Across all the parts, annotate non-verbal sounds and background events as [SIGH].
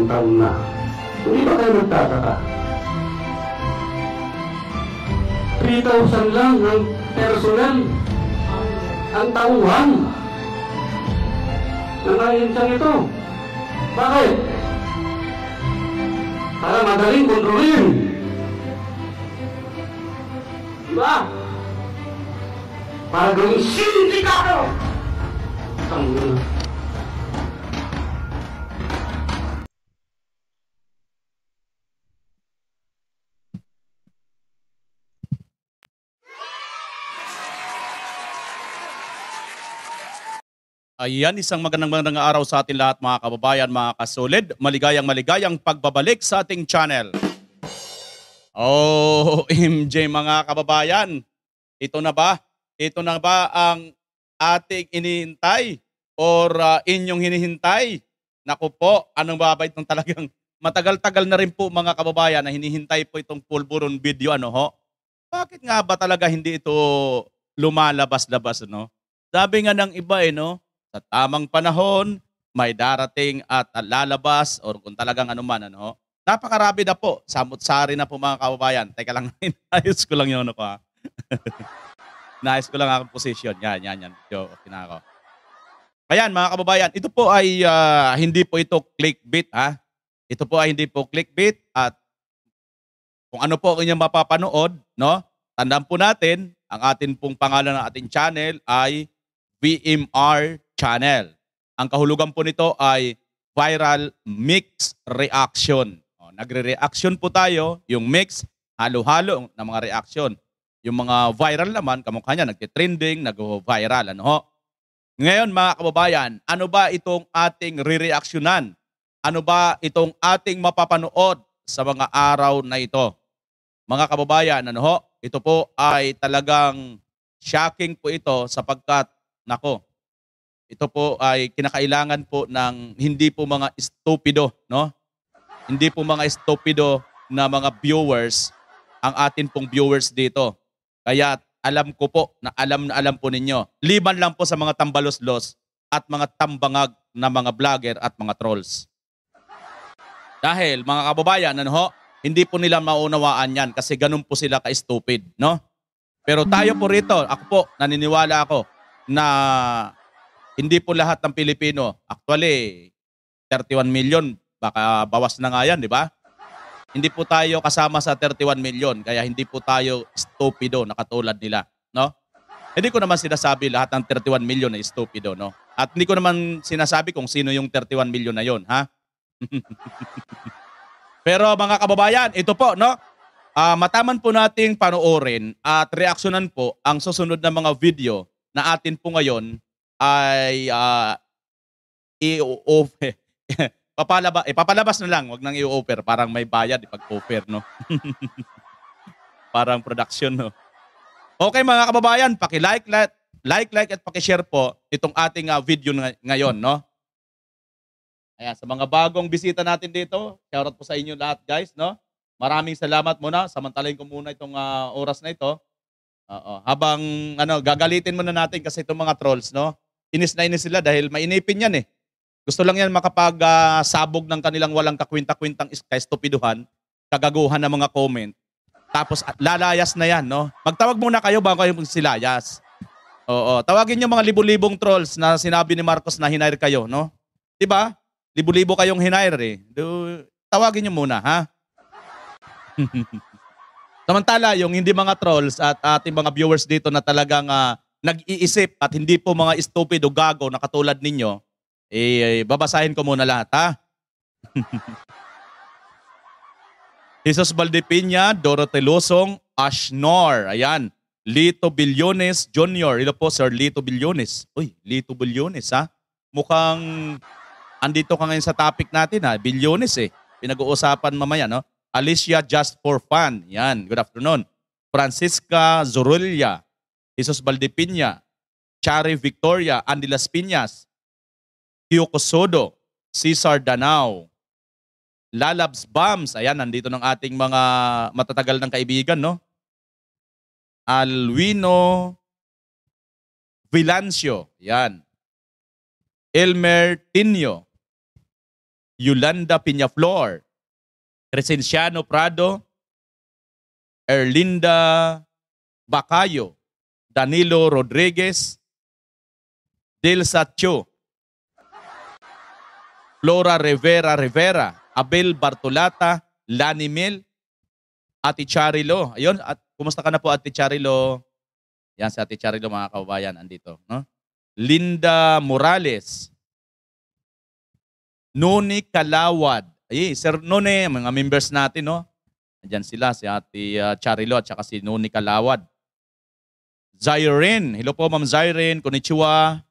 ilang taon na. Hindi ba kayo nagtataka? 3,000 lang ang personal, ang tauhan na naiintang ito. Bakit? Para madaling kontrolin. Diba? Para gawing sindikato! Tangin Ayan, isang magandang magandang araw sa atin lahat mga kababayan, mga kasolid. Maligayang maligayang pagbabalik sa ating channel. Oh, [LAUGHS] MJ mga kababayan, ito na ba? Ito na ba ang ating inihintay or uh, inyong hinihintay? Naku po, anong ba ba talagang [LAUGHS] matagal-tagal na rin po mga kababayan na hinihintay po itong pulburon video ano ho? Bakit nga ba talaga hindi ito lumalabas-labas no? Sabi nga ng iba eh no, sa tamang panahon, may darating at lalabas or kung talagang anuman, ano. Napakarami na po. Samot-sari na po mga kababayan. Teka lang, [LAUGHS] inayos ko lang yung ano ko ha. Ah. [LAUGHS] Inayos ko lang ang position. Yan, yan, yan. Yo, okay ako. Ayan mga kababayan, ito po ay uh, hindi po ito clickbait ha. Ito po ay hindi po clickbait at kung ano po ang inyong mapapanood, no? Tandaan po natin, ang atin pong pangalan ng ating channel ay VMR channel. Ang kahulugan po nito ay viral mix reaction. O, nagre-reaction po tayo, yung mix, halo-halo ng mga reaction. Yung mga viral naman, kamukha niya, nagtitrending, nag-viral. Ano ho? Ngayon mga kababayan, ano ba itong ating re-reaksyonan? Ano ba itong ating mapapanood sa mga araw na ito? Mga kababayan, ano ho? Ito po ay talagang shocking po ito sapagkat, nako, ito po ay kinakailangan po ng hindi po mga estupido, no? Hindi po mga estupido na mga viewers ang atin pong viewers dito. Kaya alam ko po na alam na alam po ninyo. Liban lang po sa mga tambaloslos at mga tambangag na mga vlogger at mga trolls. Dahil mga kababayan, ano ho, hindi po nila maunawaan yan kasi ganun po sila ka-stupid, no? Pero tayo po rito, ako po, naniniwala ako na hindi po lahat ng Pilipino. Actually, 31 million, baka bawas na nga yan, di ba? Hindi po tayo kasama sa 31 million, kaya hindi po tayo stupido na katulad nila, no? Hindi ko naman sinasabi lahat ng 31 million ay stupido, no? At hindi ko naman sinasabi kung sino yung 31 million na yon, ha? [LAUGHS] Pero mga kababayan, ito po, no? Uh, mataman po nating panoorin at reaksyonan po ang susunod na mga video na atin po ngayon ay uh, ah, i-offer. [LAUGHS] papalabas, eh, papalabas na lang, wag nang i-offer. Parang may bayad eh, pag-offer, no? [LAUGHS] Parang production, no? Okay mga kababayan, paki-like, like, like, at paki-share po itong ating uh, video ng- ngayon, no? Ayan, sa mga bagong bisita natin dito, shoutout po sa inyo lahat guys, no? Maraming salamat muna. Samantalain ko muna itong uh, oras na ito. Oo, habang ano, gagalitin muna natin kasi itong mga trolls, no? Inis na inis sila dahil mainipin yan eh. Gusto lang yan makapagsabog uh, ng kanilang walang kakwinta-kwintang kaestupiduhan, kagaguhan ng mga comment. Tapos ah, lalayas na yan, no? Magtawag muna kayo bago kayo silayas. Oo, tawagin niyo mga libu-libong trolls na sinabi ni Marcos na hinair kayo, no? 'Di ba? Libu-libo kayong hinair eh. Do, tawagin niyo muna, ha? [LAUGHS] Samantala, yung hindi mga trolls at ating mga viewers dito na talagang uh, nag-iisip at hindi po mga stupid o gago na katulad ninyo, eh, babasahin ko muna lahat, ha? [LAUGHS] Jesus Valdepiña, Dorote Losong, Ashnor, ayan. Lito Bilyones Jr. Ito po, Sir Lito Bilyones. Uy, Lito Bilyones, ha? Mukhang andito ka ngayon sa topic natin, ha? Bilyones, eh. Pinag-uusapan mamaya, no? Alicia Just for Fun. Yan, good afternoon. Francisca Zorilla. Jesus Valdepiña, Chari Victoria, Andy Las Piñas, Tio Cosodo, Cesar Danao, Lalabs Bams, ayan, nandito ng ating mga matatagal ng kaibigan, no? Alwino Vilancio, yan. Elmer Tinio, Yolanda Piñaflor, Crescenciano Prado, Erlinda Bacayo, Danilo Rodriguez, Del Satcho, Flora Rivera Rivera, Abel Bartolata, Lani Mel, Ate Charilo. Ayun, at kumusta ka na po Ate Charilo? Yan si Ate Charilo mga kababayan, andito. No? Linda Morales, Noni Kalawad. Ay, Sir Noni, mga members natin, no? Andiyan sila, si Ate uh, Charilo at saka si Noni Kalawad. Zairin. Hello po, Ma'am Zairin. Konnichiwa.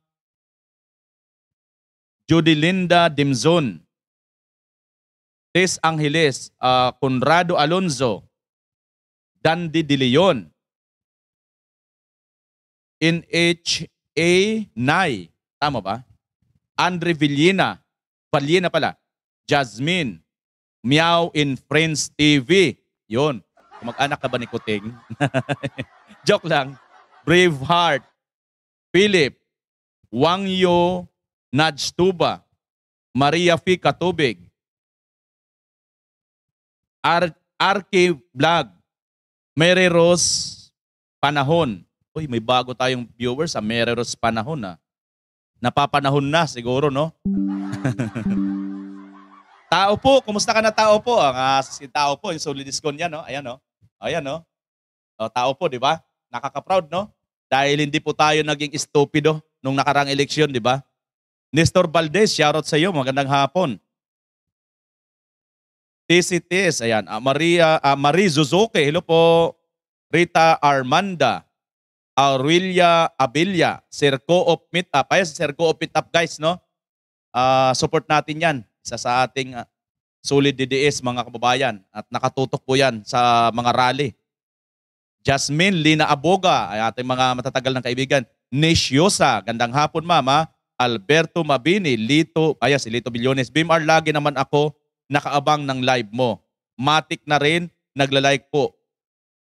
Judy Linda Dimzon. Tes Angeles. Uh, Conrado Alonzo. Dandy De Leon. NHA Nay. Tama ba? Andre Villena. Villena pala. Jasmine. Meow in Friends TV. Yun. Mag-anak ka ba ni Kuting? [LAUGHS] Joke lang. Braveheart, Philip, Wangyo Najtuba, Maria Fi Katubig, Ar Arke Vlog, Mary Rose Panahon. Uy, may bago tayong viewers sa ah, Mary Rose Panahon ah. Napapanahon na siguro, no? [LAUGHS] tao po, kumusta ka na tao po? Ang ah, si tao po, yung solid discount niya, no? Ayan, no? Ayan, no? O, oh, tao po, di ba? Nakaka-proud, no? Dahil hindi po tayo naging estupido nung nakarang eleksyon, di ba? Nestor Valdez, shoutout sa iyo. Magandang hapon. TCTS, ayan. Uh, Maria, uh, Marie Zuzuki, hello po. Rita Armanda. Aurelia Abilla. Sir Co-op Meetup. Ayan, Sir Co-op Meetup guys, no? Uh, support natin yan. Isa sa ating uh, solid DDS, mga kababayan. At nakatutok po yan sa mga rally. Jasmine Lina Aboga, ay ating mga matatagal ng kaibigan. Nish gandang hapon mama. Alberto Mabini, Lito, ayan si Lito Bilyones. BMR, lagi naman ako nakaabang ng live mo. Matik na rin, nagla-like po.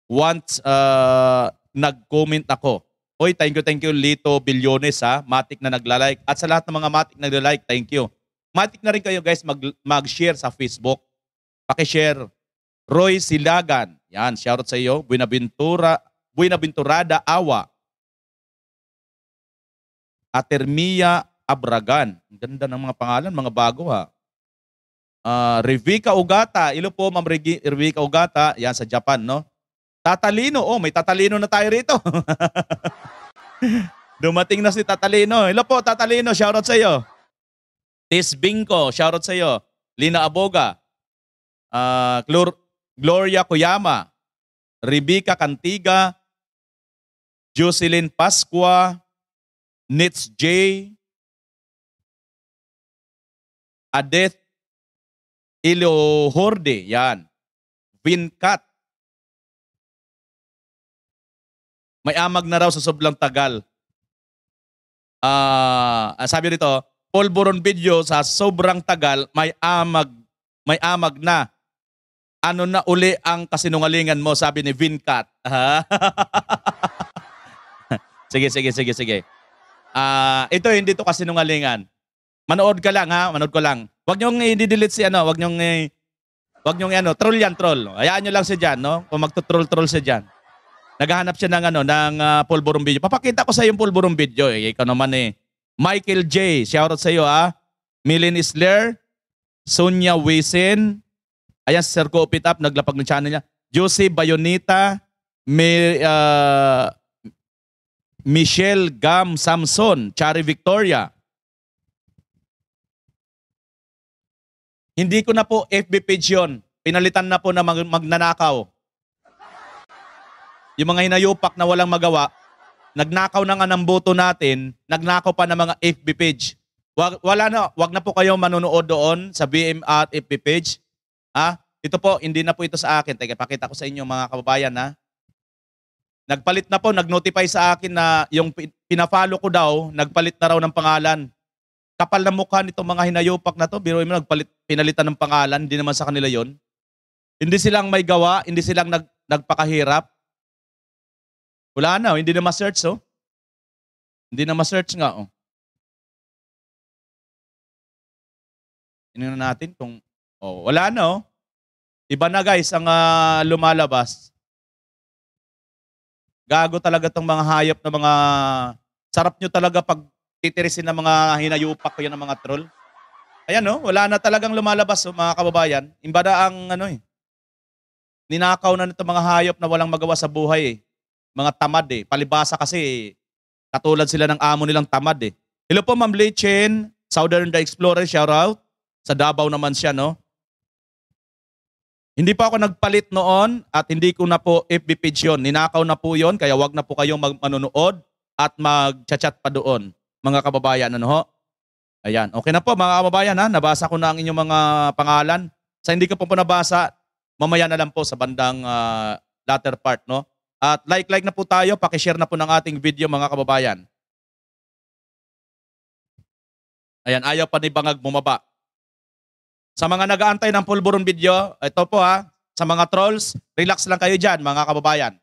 Once uh, nag-comment ako. Oy, thank you, thank you Lito Bilyones ha. Matik na nagla-like. At sa lahat ng mga matik na nagla-like, thank you. Matik na rin kayo guys mag- mag-share sa Facebook. Paki-share Roy Silagan. Yan, shoutout sa iyo. Buenaventura, Buenaventurada Awa. Atermia Abragan. Ang ganda ng mga pangalan, mga bago ha. Uh, Revica Ugata. Ilo po, Ma'am Revica Ugata. Yan, sa Japan, no? Tatalino. Oh, may tatalino na tayo rito. [LAUGHS] Dumating na si Tatalino. Ilo po, Tatalino. Shoutout sa iyo. Tis Bingko. Shoutout sa iyo. Lina Aboga. Uh, Clor Gloria Kuyama, Rebecca Cantiga, Jocelyn Pasqua, Nitz J, Adeth Ilohorde, yan. Vincat. May amag na raw sa sobrang tagal. Ah, uh, sabi nito, Paul Boron video sa sobrang tagal, may amag, may amag na ano na uli ang kasinungalingan mo, sabi ni Vincat. [LAUGHS] sige, sige, sige, sige. Uh, ito, hindi to kasinungalingan. Manood ka lang ha, manood ko lang. Huwag niyong i-delete si ano, huwag niyong i- Huwag niyong ano, troll yan, troll. Hayaan niyo lang si Jan, no? Kung magto-troll-troll si Jan. Naghahanap siya ng ano, ng uh, pulburong video. Papakita ko sa iyo yung pulburong video. Eh. Ikaw naman eh. Michael J, shoutout sa iyo ha. Millen Isler, Sonia Wisin, Ayan, si Sir Ko Pitap, naglapag ng channel niya. Josie Bayonita, May, uh, Michelle Gam Samson, Chari Victoria. Hindi ko na po FB page yun. Pinalitan na po na mag- magnanakaw. Yung mga hinayupak na walang magawa, nagnakaw na nga ng boto natin, nagnakaw pa ng mga FB page. Wag, wala na, wag na po kayo manonood doon sa BM at FB page. Ha? Ah, ito po, hindi na po ito sa akin. Teka, pakita ko sa inyo mga kababayan ha. Nagpalit na po, nag-notify sa akin na yung pinafollow ko daw, nagpalit na raw ng pangalan. Kapal na mukha nito mga hinayopak na to, biro mo nagpalit, pinalitan ng pangalan, hindi naman sa kanila yon. Hindi silang may gawa, hindi silang nag, nagpakahirap. Wala na, oh. hindi na ma-search oh. Hindi na ma-search nga oh. Tingnan natin kung Oh, wala na oh. Iba na guys ang uh, lumalabas. Gago talaga tong mga hayop na mga sarap nyo talaga pag titirisin ng mga hinayupak ko yan ng mga troll. Ayan oh, wala na talagang lumalabas oh, mga kababayan. Imba na ang ano eh. Ninakaw na nito mga hayop na walang magawa sa buhay eh. Mga tamad eh. Palibasa kasi eh. Katulad sila ng amo nilang tamad eh. Hello po Ma'am Lechen, Southern the Explorer, shout out. Sa Davao naman siya no. Hindi pa ako nagpalit noon at hindi ko na po FB page yun. Ninakaw na po yun, kaya wag na po kayong mag- at mag-chat pa doon, mga kababayan. Ano ho? Ayan. Okay na po, mga kababayan. Ha? Nabasa ko na ang inyong mga pangalan. Sa hindi ko po po nabasa, mamaya na lang po sa bandang uh, latter part. No? At like-like na po tayo, pakishare na po ng ating video, mga kababayan. Ayan, ayaw pa ni Bangag bumaba. Sa mga nagaantay ng pulburon video, ito po ha, sa mga trolls, relax lang kayo dyan mga kababayan.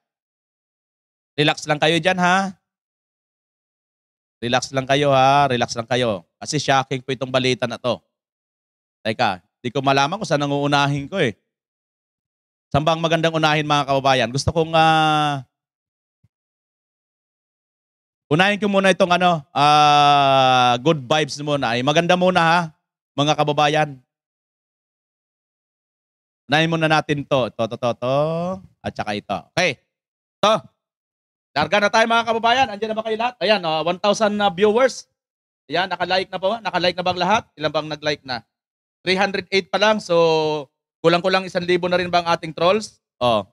Relax lang kayo dyan ha. Relax lang kayo ha, relax lang kayo. Kasi shocking po itong balita na to. Teka, di ko malaman kung saan nanguunahin ko eh. Saan bang magandang unahin mga kababayan? Gusto kong uh, unahin ko muna itong ano, uh, good vibes muna. Ay, maganda muna ha, mga kababayan. Unahin muna natin to. To, to, to, to. At saka ito. Okay. To. Larga na tayo mga kababayan. Andiyan na ba kayo lahat? Ayan, oh, 1,000 uh, viewers. Ayan, nakalike na ba? Nakalike na bang lahat? Ilan bang nag-like na? 308 pa lang. So, kulang-kulang 1,000 na rin ba ang ating trolls? Oh.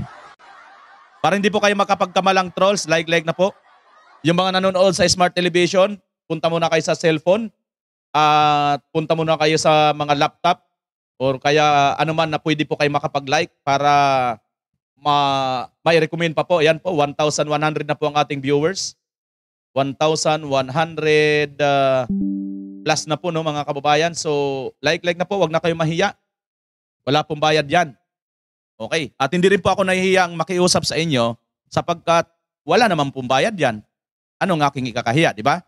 [LAUGHS] Para hindi po kayo makapagkamalang trolls, like-like na po. Yung mga nanonood sa smart television, punta muna kayo sa cellphone. At punta muna kayo sa mga laptop or kaya ano man na pwede po kayo makapag-like para ma mai-recommend pa po. Ayan po, 1,100 na po ang ating viewers. 1,100 uh, ah, plus na po no mga kababayan. So like-like na po, wag na kayo mahiya. Wala pong bayad yan. Okay. At hindi rin po ako nahihiya ang makiusap sa inyo sapagkat wala naman pong bayad yan. Anong aking ikakahiya, di ba?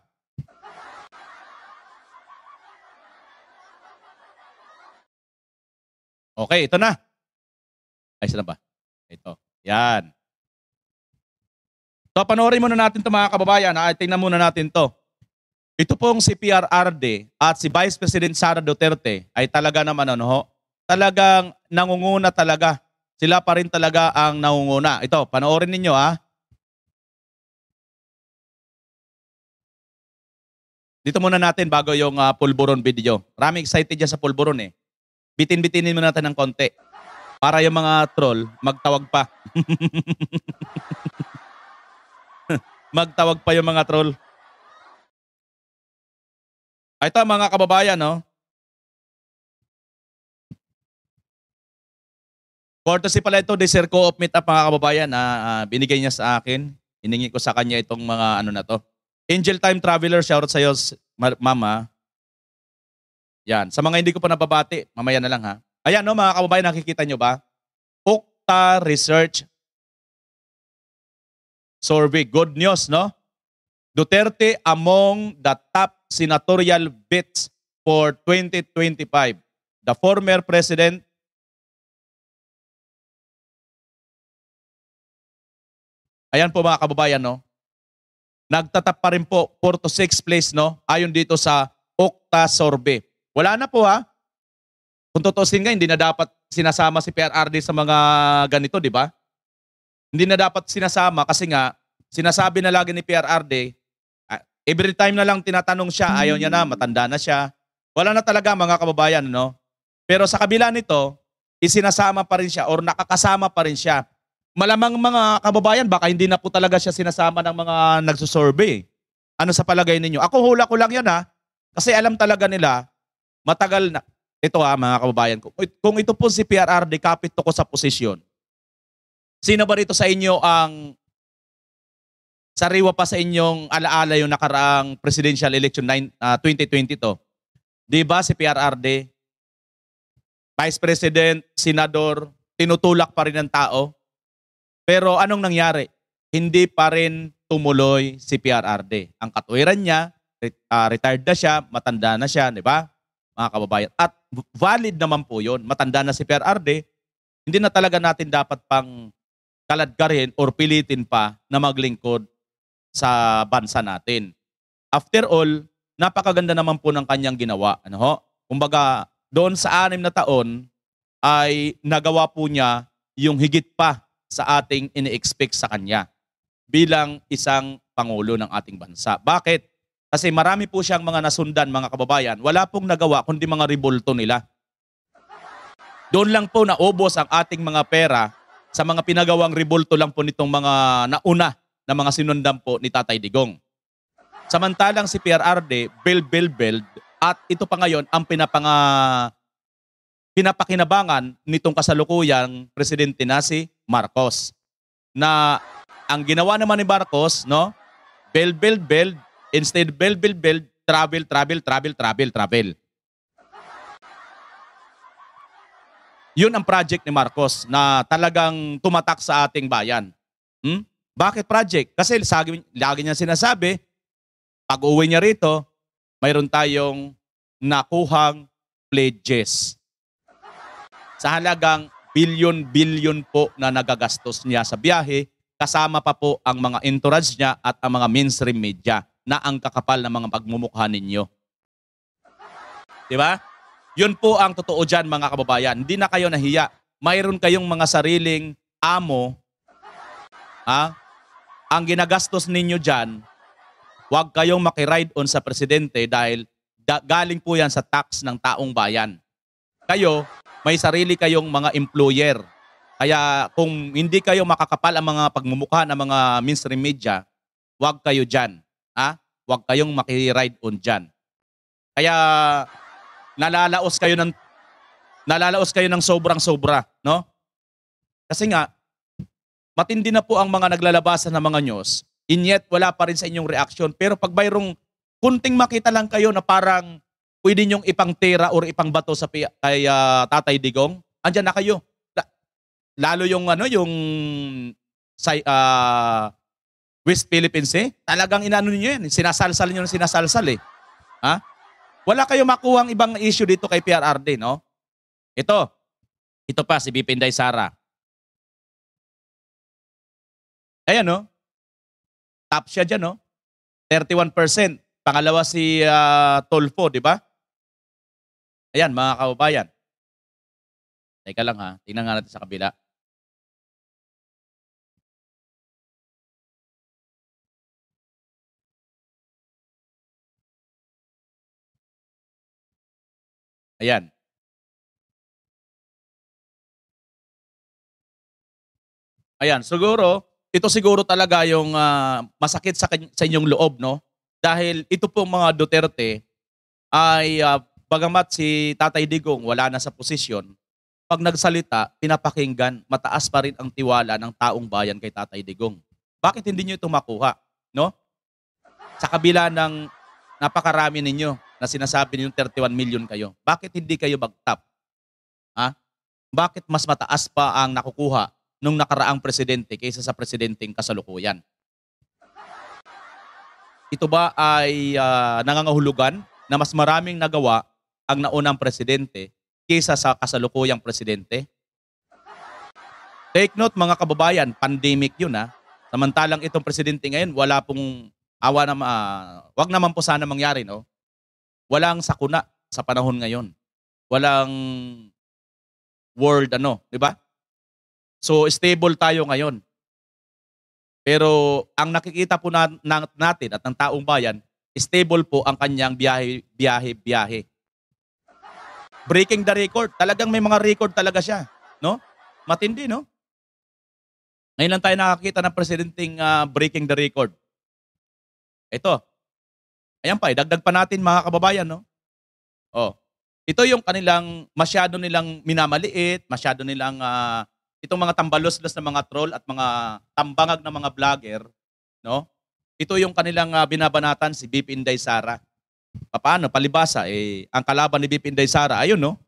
Okay, ito na. Ay, saan ba? Ito. Yan. So, panoorin muna natin ito mga kababayan. Ay, tingnan muna natin to. Ito pong si PRRD at si Vice President Sara Duterte ay talaga naman ano ho, talagang nangunguna talaga. Sila pa rin talaga ang nangunguna. Ito, panoorin ninyo ha. Dito muna natin bago yung uh, pulburon video. Maraming excited dyan sa pulburon eh bitin-bitinin mo natin ng konti. Para yung mga troll, magtawag pa. [LAUGHS] magtawag pa yung mga troll. Ah, ito mga kababayan, no? Oh. Courtesy pala ito, Desir Co-op Meetup mga kababayan. Ah, ah, binigay niya sa akin. Iningi ko sa kanya itong mga ano na to. Angel Time Traveler, shoutout sa'yo, mama. Yan. Sa mga hindi ko pa nababati, mamaya na lang ha. Ayan no, mga kababayan, nakikita nyo ba? Okta Research Survey. Good news, no? Duterte among the top senatorial bids for 2025. The former president Ayan po mga kababayan, no? Nagtatap pa rin po 4 to 6 place, no? Ayon dito sa Okta Survey. Wala na po ha. Kung tutusin nga, hindi na dapat sinasama si PRRD sa mga ganito, di ba? Hindi na dapat sinasama kasi nga, sinasabi na lagi ni PRRD, ah, every time na lang tinatanong siya, ayaw niya na, hmm. matanda na siya. Wala na talaga mga kababayan, no? Pero sa kabila nito, isinasama pa rin siya or nakakasama pa rin siya. Malamang mga kababayan, baka hindi na po talaga siya sinasama ng mga nagsusurvey. Ano sa palagay ninyo? Ako hula ko lang yan ha. Kasi alam talaga nila, Matagal na. Ito ha, mga kababayan ko. Kung ito po si PRRD, kapit to ko sa posisyon. Sino ba rito sa inyo ang sariwa pa sa inyong alaala yung nakaraang presidential election 9, 2020 ah, to? Di ba si PRRD, Vice President, Senador, tinutulak pa rin ng tao? Pero anong nangyari? Hindi pa rin tumuloy si PRRD. Ang katwiran niya, uh, retired na siya, matanda na siya, di ba? mga kababayan. At valid naman po yon. Matanda na si Per Arde. Hindi na talaga natin dapat pang kaladkarin or pilitin pa na maglingkod sa bansa natin. After all, napakaganda naman po ng kanyang ginawa. Ano ho? Kumbaga, doon sa anim na taon ay nagawa po niya yung higit pa sa ating ini-expect sa kanya bilang isang pangulo ng ating bansa. Bakit? Kasi marami po siyang mga nasundan, mga kababayan. Wala pong nagawa kundi mga ribulto nila. Doon lang po naubos ang ating mga pera sa mga pinagawang ribulto lang po nitong mga nauna na mga sinundan po ni Tatay Digong. Samantalang si PRRD, build, build, build, at ito pa ngayon ang pinapanga, pinapakinabangan nitong kasalukuyang presidente na si Marcos. Na ang ginawa naman ni Marcos, no? Build, build, build, Instead, build, build, build, travel, travel, travel, travel, travel. Yun ang project ni Marcos na talagang tumatak sa ating bayan. Hmm? Bakit project? Kasi lagi, lagi niya sinasabi, pag uwi niya rito, mayroon tayong nakuhang pledges. Sa halagang bilyon-bilyon po na nagagastos niya sa biyahe, kasama pa po ang mga entourage niya at ang mga mainstream media na ang kakapal ng mga pagmumukha ninyo. Di ba? Yun po ang totoo dyan mga kababayan. Hindi na kayo nahiya. Mayroon kayong mga sariling amo. Ha? Ang ginagastos ninyo dyan, huwag kayong makiride on sa presidente dahil da- galing po yan sa tax ng taong bayan. Kayo, may sarili kayong mga employer. Kaya kung hindi kayo makakapal ang mga pagmumukha ng mga mainstream media, huwag kayo dyan. Ha? Huwag kayong makiride on dyan. Kaya nalalaos kayo ng nalalaos kayo ng sobrang sobra, no? Kasi nga matindi na po ang mga naglalabasan ng mga news, and yet wala pa rin sa inyong reaction. Pero pag mayroong kunting makita lang kayo na parang pwede niyong ipangtira or ipangbato sa kay uh, Tatay Digong, andiyan na kayo. Lalo yung ano, yung sa, uh, ah, West Philippine eh. talagang inaano niyo yan. Eh. Sinasalsal niyo ng sinasalsal eh. Ha? Wala kayo makuha ang ibang issue dito kay PRRD, no? Ito. Ito pa, si Bipinday Sara. Ayan, no? Top siya dyan, no? 31%. Pangalawa si uh, ah, Tolfo, di ba? Ayan, mga kaubayan. Teka lang ha, tingnan nga natin sa kabila. Ayan. Ayan, siguro, ito siguro talaga yung uh, masakit sa, sa inyong loob, no? Dahil ito pong mga Duterte ay uh, bagamat si Tatay Digong wala na sa posisyon, pag nagsalita, pinapakinggan, mataas pa rin ang tiwala ng taong bayan kay Tatay Digong. Bakit hindi niyo ito makuha, no? Sa kabila ng napakarami ninyo na sinasabi niyo 31 million kayo. Bakit hindi kayo bagtap? Ha? Bakit mas mataas pa ang nakukuha nung nakaraang presidente kaysa sa presidenteng kasalukuyan? Ito ba ay uh, nangangahulugan na mas maraming nagawa ang naunang presidente kaysa sa kasalukuyang presidente? Take note mga kababayan, pandemic yun ha. Samantalang itong presidente ngayon, wala pong awa na, uh, wag naman po sana mangyari no Walang sakuna sa panahon ngayon. Walang world ano, di ba? So stable tayo ngayon. Pero ang nakikita po na, na, natin at ng taong bayan, stable po ang kanyang biyahe, biyahe, biyahe. Breaking the record. Talagang may mga record talaga siya. No? Matindi, no? Ngayon lang tayo nakakita ng presidenting uh, ah, breaking the record. Ito, Ayan pa, dagdag pa natin mga kababayan, no? Oh. Ito yung kanilang masyado nilang minamaliit, masyado nilang uh, itong mga tambalos-los na mga troll at mga tambangag na mga vlogger, no? Ito yung kanilang uh, binabanatan si Bip Inday Sara. Paano? Palibasa, eh, ang kalaban ni Bip Inday Sara, ayun, no?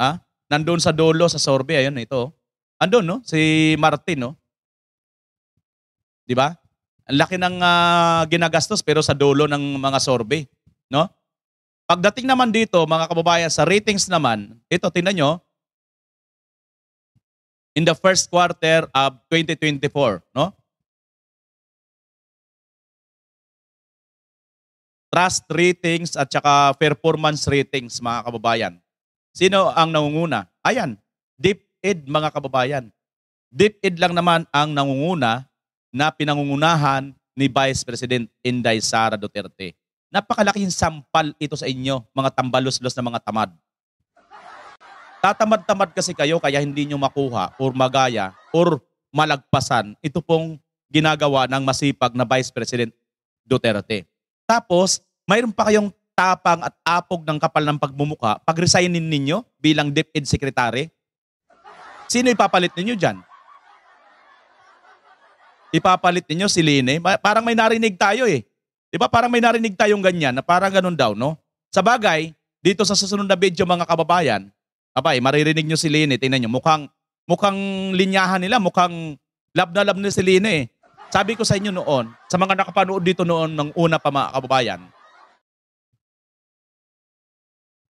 Ha? Ah, nandun sa dolo, sa sorbe, ayun, ito. Andun, no? Si Martin, no? Di ba? Ang laki ng uh, ginagastos pero sa dulo ng mga survey, no? Pagdating naman dito, mga kababayan, sa ratings naman, ito tingnan nyo, in the first quarter of 2024, no? Trust ratings at saka performance ratings, mga kababayan. Sino ang nangunguna? Ayan, DepEd, mga kababayan. DepEd lang naman ang nangunguna na pinangungunahan ni Vice President Inday Sara Duterte. Napakalaking sampal ito sa inyo, mga tambalos-los na mga tamad. Tatamad-tamad kasi kayo kaya hindi nyo makuha or magaya or malagpasan. Ito pong ginagawa ng masipag na Vice President Duterte. Tapos, mayroon pa kayong tapang at apog ng kapal ng pagmumukha, pag-resignin ninyo bilang DepEd Secretary, sino ipapalit ninyo dyan? ipapalit ninyo si Lene. Parang may narinig tayo eh. Di ba? Parang may narinig tayong ganyan na parang ganun daw, no? Sa bagay, dito sa susunod na video mga kababayan, abay, maririnig nyo si Lene. Tingnan nyo, mukhang, mukhang linyahan nila, mukhang lab na lab na si Lene eh. Sabi ko sa inyo noon, sa mga nakapanood dito noon ng una pa mga kababayan,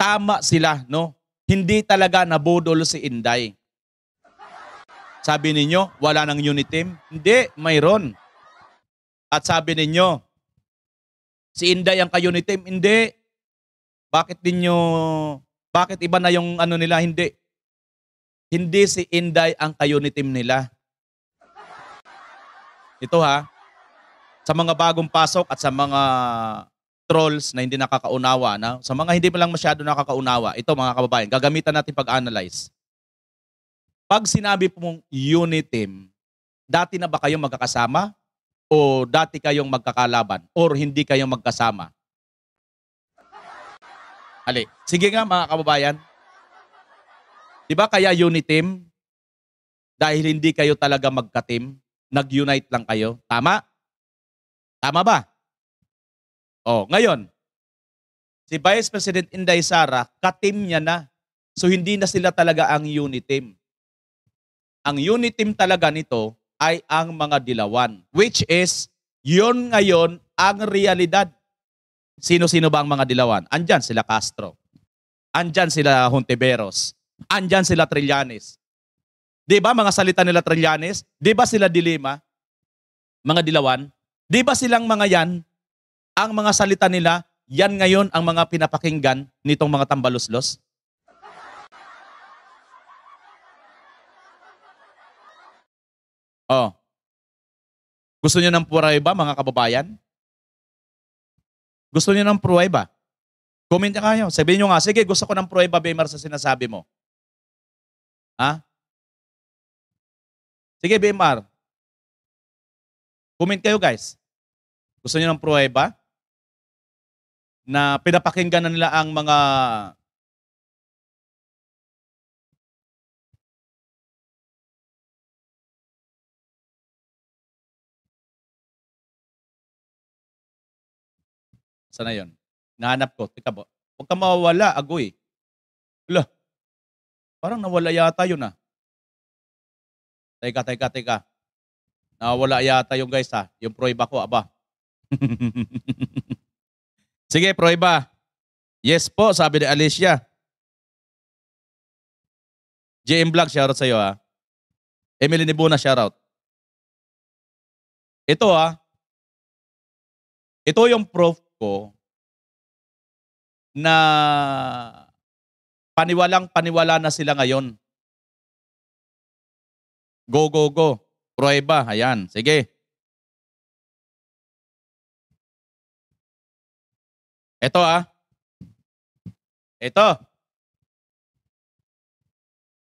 tama sila, no? Hindi talaga nabudol si Inday. Sabi ninyo, wala ng unit team? Hindi, mayroon. At sabi ninyo, si Inday ang ka-unit team? Hindi. Bakit ninyo, bakit iba na yung ano nila? Hindi. Hindi si Inday ang ka-unit team nila. Ito ha, sa mga bagong pasok at sa mga trolls na hindi nakakaunawa, na, sa mga hindi pa lang masyado nakakaunawa, ito mga kababayan, gagamitan natin pag-analyze. Pag sinabi po mong unit team, dati na ba kayong magkakasama? O dati kayong magkakalaban? Or hindi kayong magkasama? Ali. Sige nga mga kababayan. Di ba kaya unit team? Dahil hindi kayo talaga magka-team, nag-unite lang kayo. Tama? Tama ba? Oh, ngayon, si Vice President Inday Sara, ka-team niya na. So hindi na sila talaga ang unit team ang unit team talaga nito ay ang mga dilawan. Which is, yun ngayon ang realidad. Sino-sino ba ang mga dilawan? Andyan sila Castro. Andyan sila Hontiveros. Andyan sila Trillanes. Di ba mga salita nila Trillanes? Di ba sila Dilema? Mga dilawan? Di ba silang mga yan? Ang mga salita nila, yan ngayon ang mga pinapakinggan nitong mga tambaluslos? Oh. Gusto niyo ng puray ba, mga kababayan? Gusto niyo ng puray ba? Comment na kayo. Sabihin niyo nga, sige, gusto ko ng puray ba, Bemar, sa sinasabi mo. Ha? Sige, Bemar. Comment kayo, guys. Gusto niyo ng puray ba? Na pinapakinggan na nila ang mga Sana yon. Nahanap ko. teka po. Huwag ka mawawala, agoy. Wala. Parang nawala yata yun ah. Teka, teka, teka. Nawala yata ah. yung guys ha. Yung proiba ko, aba. [LAUGHS] Sige, proiba. Yes po, sabi ni Alicia. JM Black, shoutout sa iyo ha. Ah. Emily Nibuna, shoutout. Ito ha. Ah. Ito yung proof ko na paniwalang paniwala na sila ngayon. Go, go, go. Prueba. Ayan. Sige. Ito ah. Ito.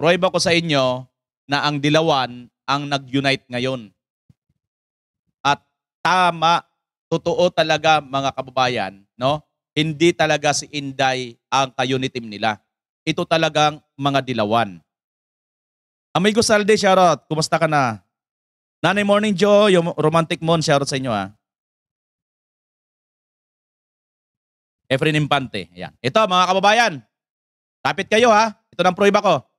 Prueba ko sa inyo na ang dilawan ang nag-unite ngayon. At tama totoo talaga mga kababayan, no? Hindi talaga si Inday ang kayunitim nila. Ito talagang mga dilawan. Amigo Salde, shoutout. Kumusta ka na? Nanay Morning Joe, yung romantic mon, shoutout sa inyo ha. Ah. Efren Impante. Yan. Ito mga kababayan, tapit kayo ha. Ito ng proyba ko.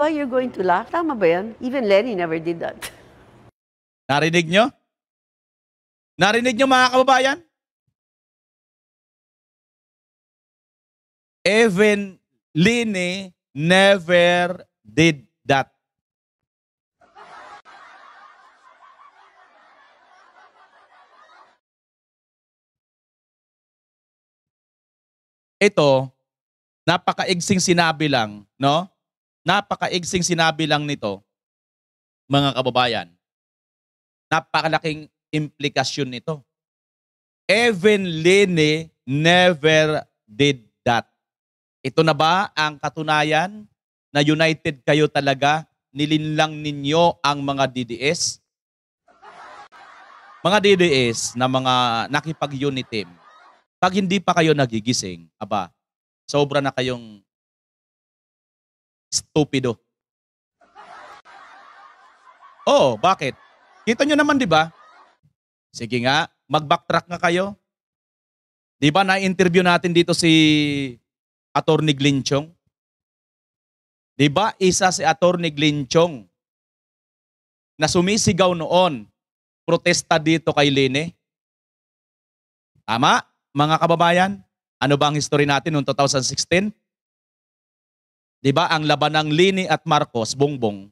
Why you're going to laugh? Tama ba yan? Even Lenny never did that. Narinig nyo? Narinig nyo mga kababayan? Even Lenny never did that. Ito, napakaigsing sinabi lang, no? napakaigsing sinabi lang nito, mga kababayan. Napakalaking implikasyon nito. Even Lene never did that. Ito na ba ang katunayan na united kayo talaga? Nilinlang ninyo ang mga DDS? Mga DDS na mga nakipag-unit team, pag hindi pa kayo nagigising, aba, sobra na kayong stupido. Oh, bakit? Kita nyo naman, di ba? Sige nga, mag-backtrack nga kayo. Di ba na-interview natin dito si Attorney Glinchong? Di ba isa si Attorney Glinchong na sumisigaw noon, protesta dito kay Lene? Tama, mga kababayan? Ano ba ang history natin noong 2016? 'Di ba? Ang labanang Lini at Marcos Bongbong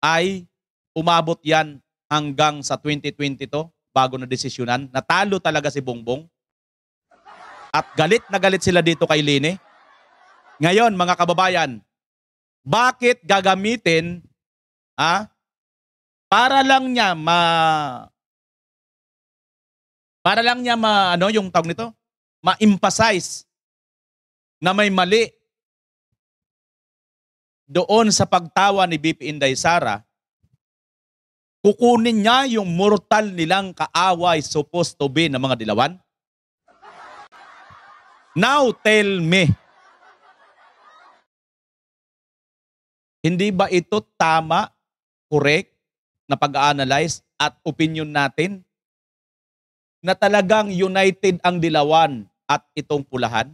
ay umabot 'yan hanggang sa 2022 bago na desisyonan. Natalo talaga si Bongbong. At galit na galit sila dito kay Lini. Ngayon, mga kababayan, bakit gagamitin ha, para lang niya ma para lang niya ma ano yung tawag nito ma-emphasize na may mali doon sa pagtawa ni BP Inday Sara, kukunin niya yung mortal nilang kaaway supposed to be ng mga dilawan? Now tell me, hindi ba ito tama, correct, na pag-analyze at opinion natin na talagang united ang dilawan at itong pulahan?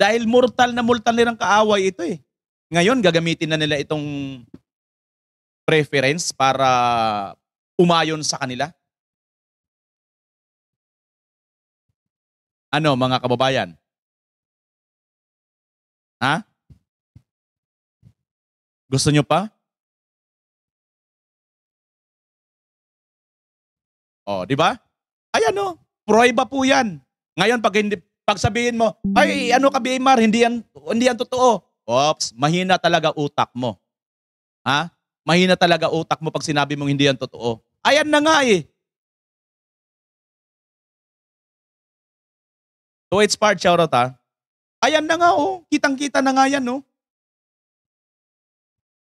Dahil mortal na mortal nilang kaaway ito eh. Ngayon, gagamitin na nila itong preference para umayon sa kanila. Ano, mga kababayan? Ha? Gusto nyo pa? Oh, di ba? Ay ano, proyba po 'yan. Ngayon pag hindi pag sabihin mo, ay ano ka Bimar, hindi yan hindi yan totoo. Oops, mahina talaga utak mo. Ha? Mahina talaga utak mo pag sinabi mong hindi yan totoo. Ayan na nga eh. So it's part, shoutout ha. Ayan na nga oh, kitang-kita na nga yan oh.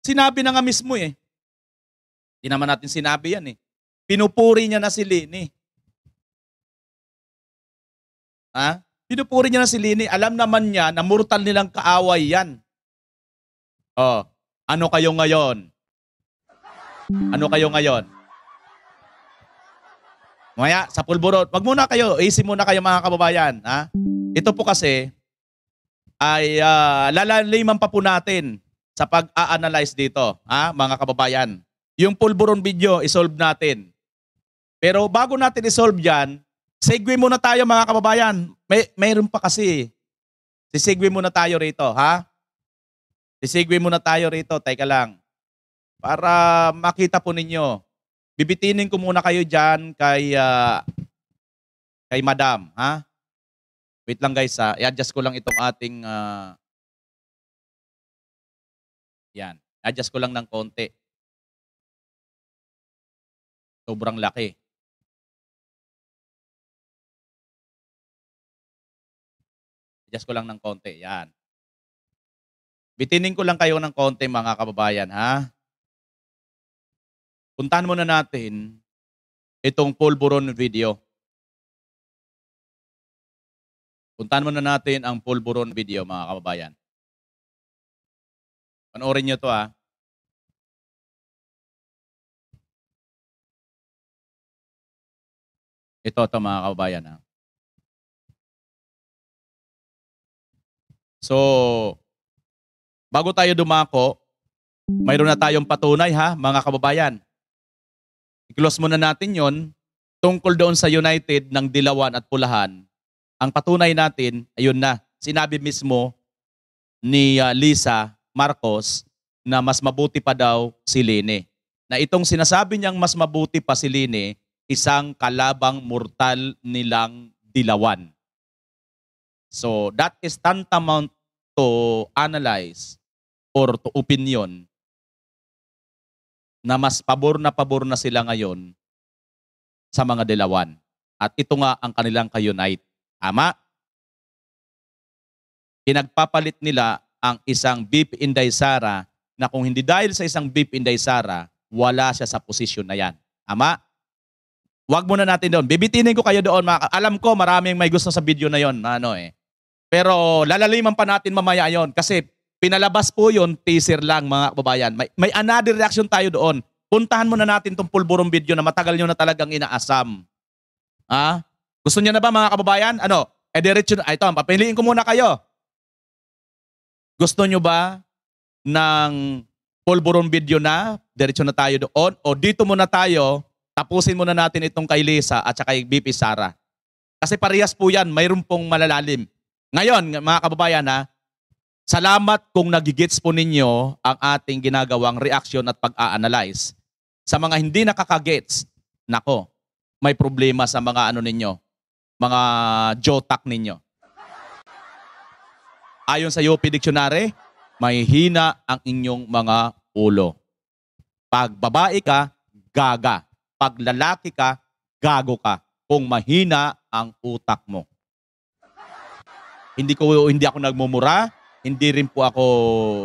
Sinabi na nga mismo eh. Hindi naman natin sinabi yan eh. Pinupuri niya na si Lini. Ha? Pinupuri niya na si Lini. Alam naman niya na mortal nilang kaaway yan. Oh, ano kayo ngayon? Ano kayo ngayon? Maya, sa pulburon. Wag muna kayo. Easy muna kayo mga kababayan. Ha? Ito po kasi ay uh, ah, lalaliman pa po natin sa pag-a-analyze dito, ha, mga kababayan. Yung pulburon video, isolve natin. Pero bago natin isolve yan, segue muna tayo mga kababayan. May, mayroon pa kasi. Sisegue muna tayo rito, ha? Isigwi muna tayo rito, teka lang. Para makita po ninyo, bibitinin ko muna kayo dyan kay, uh, kay madam, ha? Wait lang guys, ha? i-adjust ko lang itong ating, uh, yan, adjust ko lang ng konti. Sobrang laki. Adjust ko lang ng konti. Yan. Bitinin ko lang kayo ng konti mga kababayan ha. Puntahan muna natin itong pulburon video. Puntahan muna natin ang pulburon video mga kababayan. Panoorin nyo to ha. Ito to mga kababayan. Ha? So, bago tayo dumako, mayroon na tayong patunay ha, mga kababayan. I-close muna natin yon tungkol doon sa United ng Dilawan at Pulahan. Ang patunay natin, ayun na, sinabi mismo ni ah, Lisa Marcos na mas mabuti pa daw si Lene. Na itong sinasabi niyang mas mabuti pa si Lene, isang kalabang mortal nilang Dilawan. So that is tantamount to analyze or to opinion na mas pabor na pabor na sila ngayon sa mga dilawan. At ito nga ang kanilang ka-unite. Tama? Pinagpapalit nila ang isang beep Inday Sara na kung hindi dahil sa isang beep Inday Sara, wala siya sa posisyon na yan. Tama? Wag muna natin doon. Bibitinin ko kayo doon. Alam ko maraming may gusto sa video na yon. Ano eh. Pero lalaliman pa natin mamaya yon kasi pinalabas po yon teaser lang mga kababayan. May, may another reaction tayo doon. Puntahan muna natin tong pulburong video na matagal nyo na talagang inaasam. Ha? Gusto niyo na ba mga kababayan? Ano? E diretso na. Ito, papiliin ko muna kayo. Gusto niyo ba ng pulburong video na? Diretso na tayo doon? O dito muna tayo, tapusin muna natin itong kay Lisa at saka kay BP Sara. Kasi parehas po yan, mayroon pong malalalim. Ngayon, mga kababayan, ha, salamat kung nagigits po ninyo ang ating ginagawang reaction at pag-a-analyze. Sa mga hindi nakakagets, nako, may problema sa mga ano ninyo, mga jotak ninyo. Ayon sa UP Dictionary, may hina ang inyong mga ulo. Pag babae ka, gaga. Pag lalaki ka, gago ka. Kung mahina ang utak mo. Hindi ko hindi ako nagmumura, hindi rin po ako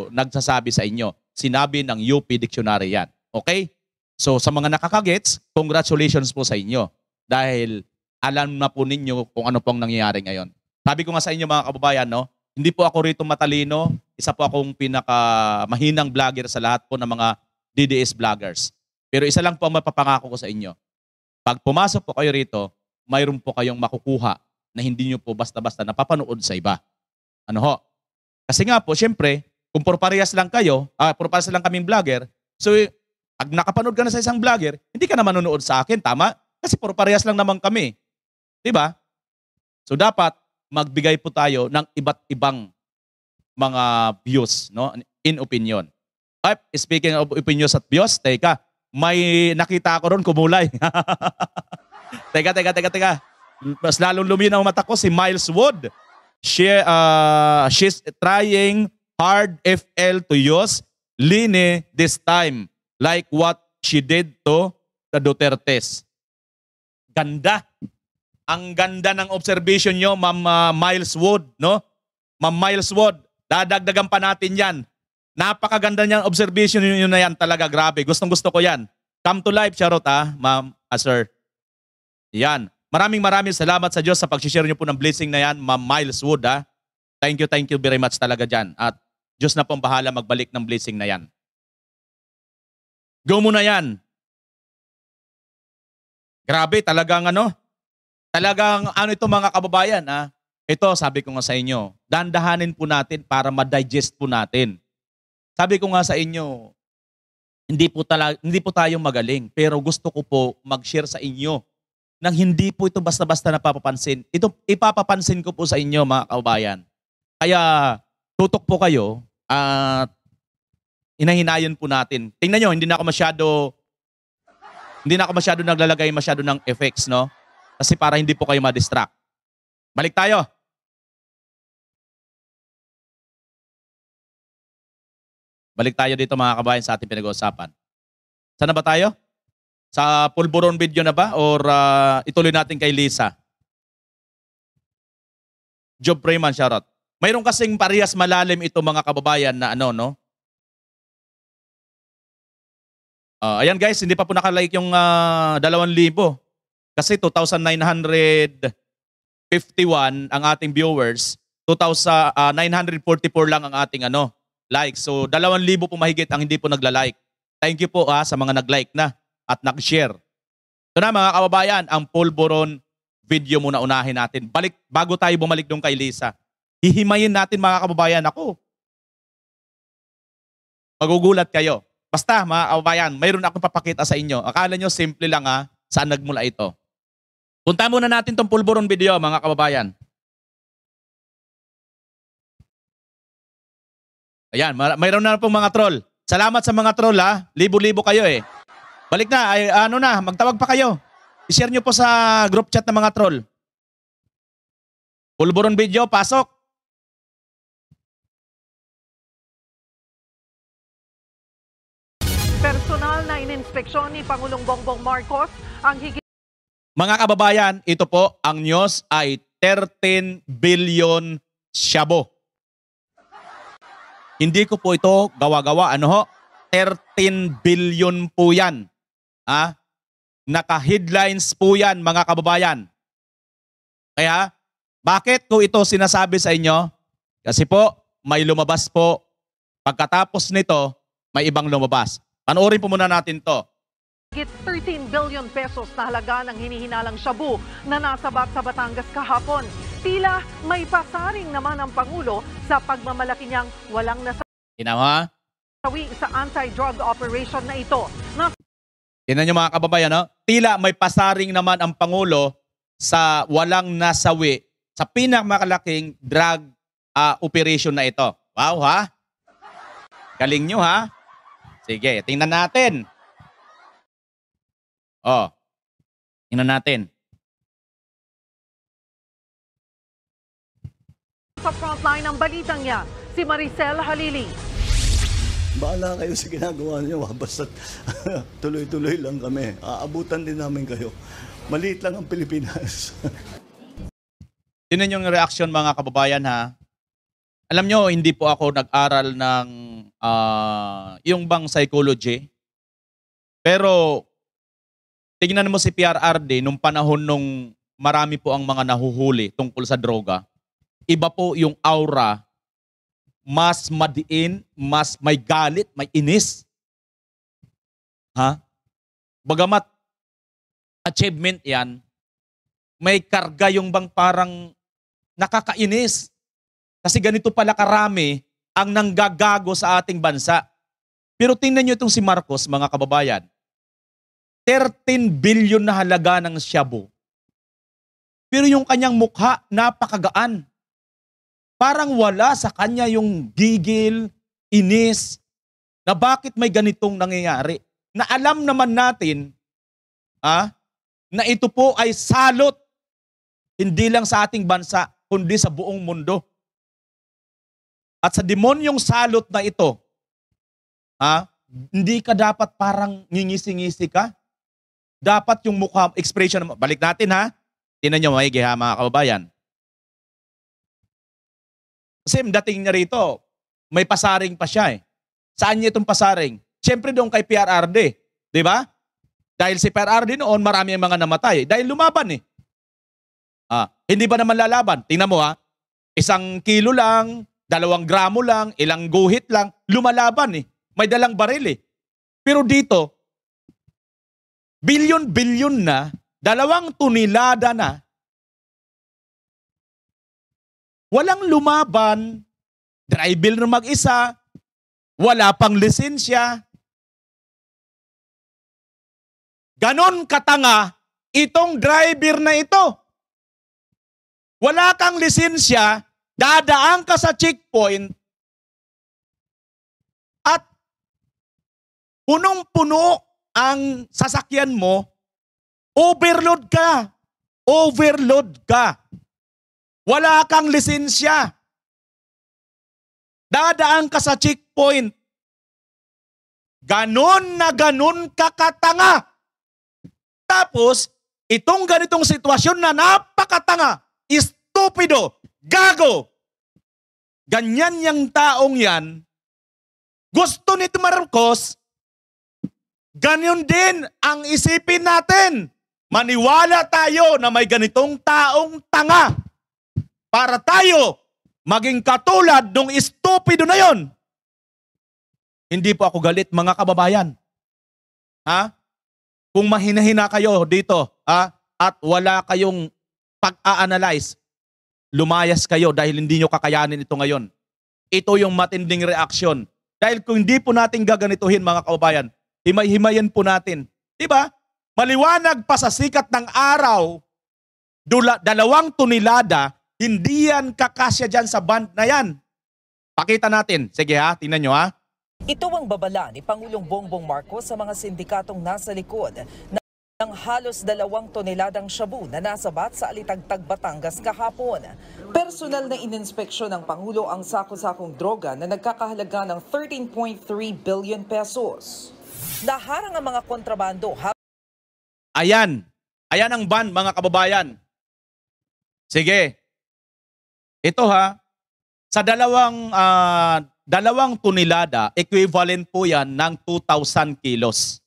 nagsasabi sa inyo. Sinabi ng UP Dictionary yan. Okay? So sa mga nakakagets, congratulations po sa inyo. Dahil alam na po ninyo kung ano pong nangyayari ngayon. Sabi ko nga sa inyo mga kababayan, no? hindi po ako rito matalino. Isa po akong pinaka mahinang vlogger sa lahat po ng mga DDS vloggers. Pero isa lang po ang mapapangako ko sa inyo. Pag pumasok po kayo rito, mayroon po kayong makukuha na hindi nyo po basta-basta napapanood sa iba. Ano ho? Kasi nga po, syempre, kung purparehas lang kayo, ah, uh, purparehas lang kaming vlogger, so pag nakapanood ka na sa isang vlogger, hindi ka na manonood sa akin, tama? Kasi purparehas lang naman kami. Di ba? So dapat, magbigay po tayo ng iba't ibang mga views, no? In opinion. Ay, speaking of opinions at views, teka, may nakita ako ron kumulay. [LAUGHS] teka, teka, teka, teka mas lalong luminaw mata ko si Miles Wood. She, uh, she's trying hard FL to use Line this time. Like what she did to the Dutertes. Ganda. Ang ganda ng observation nyo, Ma'am uh, Miles Wood, no? Ma'am Miles Wood, dadagdagan pa natin yan. Napakaganda niyang observation yun, yun na yan talaga. Grabe. Gustong gusto ko yan. Come to life, Charot, ha? Ah, Ma'am, ah, sir. Yan. Maraming maraming salamat sa Diyos sa pag-share niyo po ng blessing na yan, Ma'am Miles Wood. Ha? Ah. Thank you, thank you very much talaga dyan. At Diyos na pong bahala magbalik ng blessing na yan. Go muna yan. Grabe, talagang ano, talagang ano ito mga kababayan, ha? Ah. Ito, sabi ko nga sa inyo, dandahanin po natin para ma-digest po natin. Sabi ko nga sa inyo, hindi po, talaga, hindi po tayo magaling, pero gusto ko po mag-share sa inyo nang hindi po ito basta-basta napapapansin. Ito ipapapansin ko po sa inyo mga kaubayan. Kaya tutok po kayo at hinahinayan po natin. Tingnan nyo, hindi na ako masyado hindi na ako masyado naglalagay masyado ng effects, no? Kasi para hindi po kayo ma-distract. Balik tayo. Balik tayo dito mga kabayan sa ating pinag-uusapan. Sana ba tayo? Sa pulburon video na ba? Or uh, ituloy natin kay Lisa? Job Freeman, shoutout. Mayroon kasing parehas malalim ito mga kababayan na ano, no? Uh, ayan guys, hindi pa po nakalike yung uh, ah, 2,000. Kasi 2,951 ang ating viewers, 2,944 uh, lang ang ating ano, like. So 2,000 po mahigit ang hindi po nagla-like. Thank you po ah, sa mga nag-like na at nag-share. So na mga kababayan, ang pulburon video muna unahin natin. Balik, bago tayo bumalik doon kay Lisa, hihimayin natin mga kababayan ako. Magugulat kayo. Basta mga kababayan, mayroon akong papakita sa inyo. Akala nyo simple lang ha, saan nagmula ito. Punta muna natin tong pulburon video mga kababayan. Ayan, mayroon na pong mga troll. Salamat sa mga troll ha. Libo-libo kayo eh. Balik na, ay, ano na, magtawag pa kayo. I-share nyo po sa group chat ng mga troll. Pulburon video, pasok. Personal na ininspeksyon ni Pangulong Bongbong Marcos ang higit... Mga kababayan, ito po ang news ay 13 billion shabo. Hindi ko po ito gawa-gawa. Ano ho? 13 billion po yan. Ah, naka-headlines po yan mga kababayan. Kaya, bakit ko ito sinasabi sa inyo? Kasi po, may lumabas po. Pagkatapos nito, may ibang lumabas. Panoorin po muna natin to. Git 13 billion pesos na halaga ng hinihinalang shabu na nasabat sa Batangas kahapon. Tila may pasaring naman ang Pangulo sa pagmamalaki niyang walang nasabi. Inawa? Sawi sa anti-drug operation na ito. Nas Tinan nyo mga kababayan, no? tila may pasaring naman ang Pangulo sa walang nasawi sa pinakamalaking drug uh, operation na ito. Wow ha? Galing nyo ha? Sige, tingnan natin. Oh, tingnan natin. Sa frontline ng balitang yan, si Maricel Halili. Bahala kayo sa ginagawa niyo, basta [LAUGHS] tuloy-tuloy lang kami. Aabutan din namin kayo. Maliit lang ang Pilipinas. [LAUGHS] Yun yung reaction mga kababayan ha. Alam nyo, hindi po ako nag-aral ng uh, yung bang psychology. Pero tignan mo si PRRD nung panahon nung marami po ang mga nahuhuli tungkol sa droga. Iba po yung aura mas madiin, mas may galit, may inis. Ha? Bagamat achievement yan, may karga yung bang parang nakakainis. Kasi ganito pala karami ang nanggagago sa ating bansa. Pero tingnan nyo itong si Marcos, mga kababayan. 13 billion na halaga ng shabu. Pero yung kanyang mukha, napakagaan. Parang wala sa kanya yung gigil, inis, na bakit may ganitong nangyayari. Na alam naman natin ah, na ito po ay salot hindi lang sa ating bansa, kundi sa buong mundo. At sa demonyong salot na ito, ah, hindi ka dapat parang ngingisi-ngisi ka. Dapat yung mukha, expression, balik natin ha, Tinan nyo maigi ha mga kababayan. Kasi dating niya rito, may pasaring pa siya eh. Saan niya itong pasaring? Siyempre doon kay PRRD. Di ba? Dahil si PRRD noon, marami ang mga namatay. Dahil lumaban eh. Ah, hindi ba naman lalaban? Tingnan mo ha. Isang kilo lang, dalawang gramo lang, ilang guhit lang, lumalaban eh. May dalang baril eh. Pero dito, bilyon-bilyon na, dalawang tunilada na, Walang lumaban, drive na mag-isa, wala pang lisensya. Ganon katanga itong driver na ito. Wala kang lisensya, dadaan ka sa checkpoint at punong-puno ang sasakyan mo, overload ka. Overload ka. Wala kang lisensya. Dadaan ka sa checkpoint. Ganon na ganon kakatanga. Tapos, itong ganitong sitwasyon na napakatanga, istupido, gago. Ganyan yung taong yan, gusto ni Marcos, ganyan din ang isipin natin. Maniwala tayo na may ganitong taong tanga para tayo maging katulad nung estupido na yon. Hindi po ako galit mga kababayan. Ha? Kung mahinahina kayo dito ha? at wala kayong pag-a-analyze, lumayas kayo dahil hindi nyo kakayanin ito ngayon. Ito yung matinding reaksyon. Dahil kung hindi po natin gaganituhin mga kababayan, himay-himayan po natin. Diba? Maliwanag pa sa sikat ng araw, dula, dalawang tunilada hindi yan kakasya dyan sa band na yan. Pakita natin. Sige ha, tingnan nyo ha. Ito ang babala ni Pangulong Bongbong Marcos sa mga sindikatong nasa likod ng halos dalawang toneladang shabu na nasabat sa Alitagtag, Batangas kahapon. Personal na ininspeksyon ng Pangulo ang sako-sakong droga na nagkakahalaga ng 13.3 billion pesos. Naharang ang mga kontrabando. Ayan. Ayan ang ban, mga kababayan. Sige, ito ha, sa dalawang uh, dalawang tunilada, equivalent po yan ng 2,000 kilos.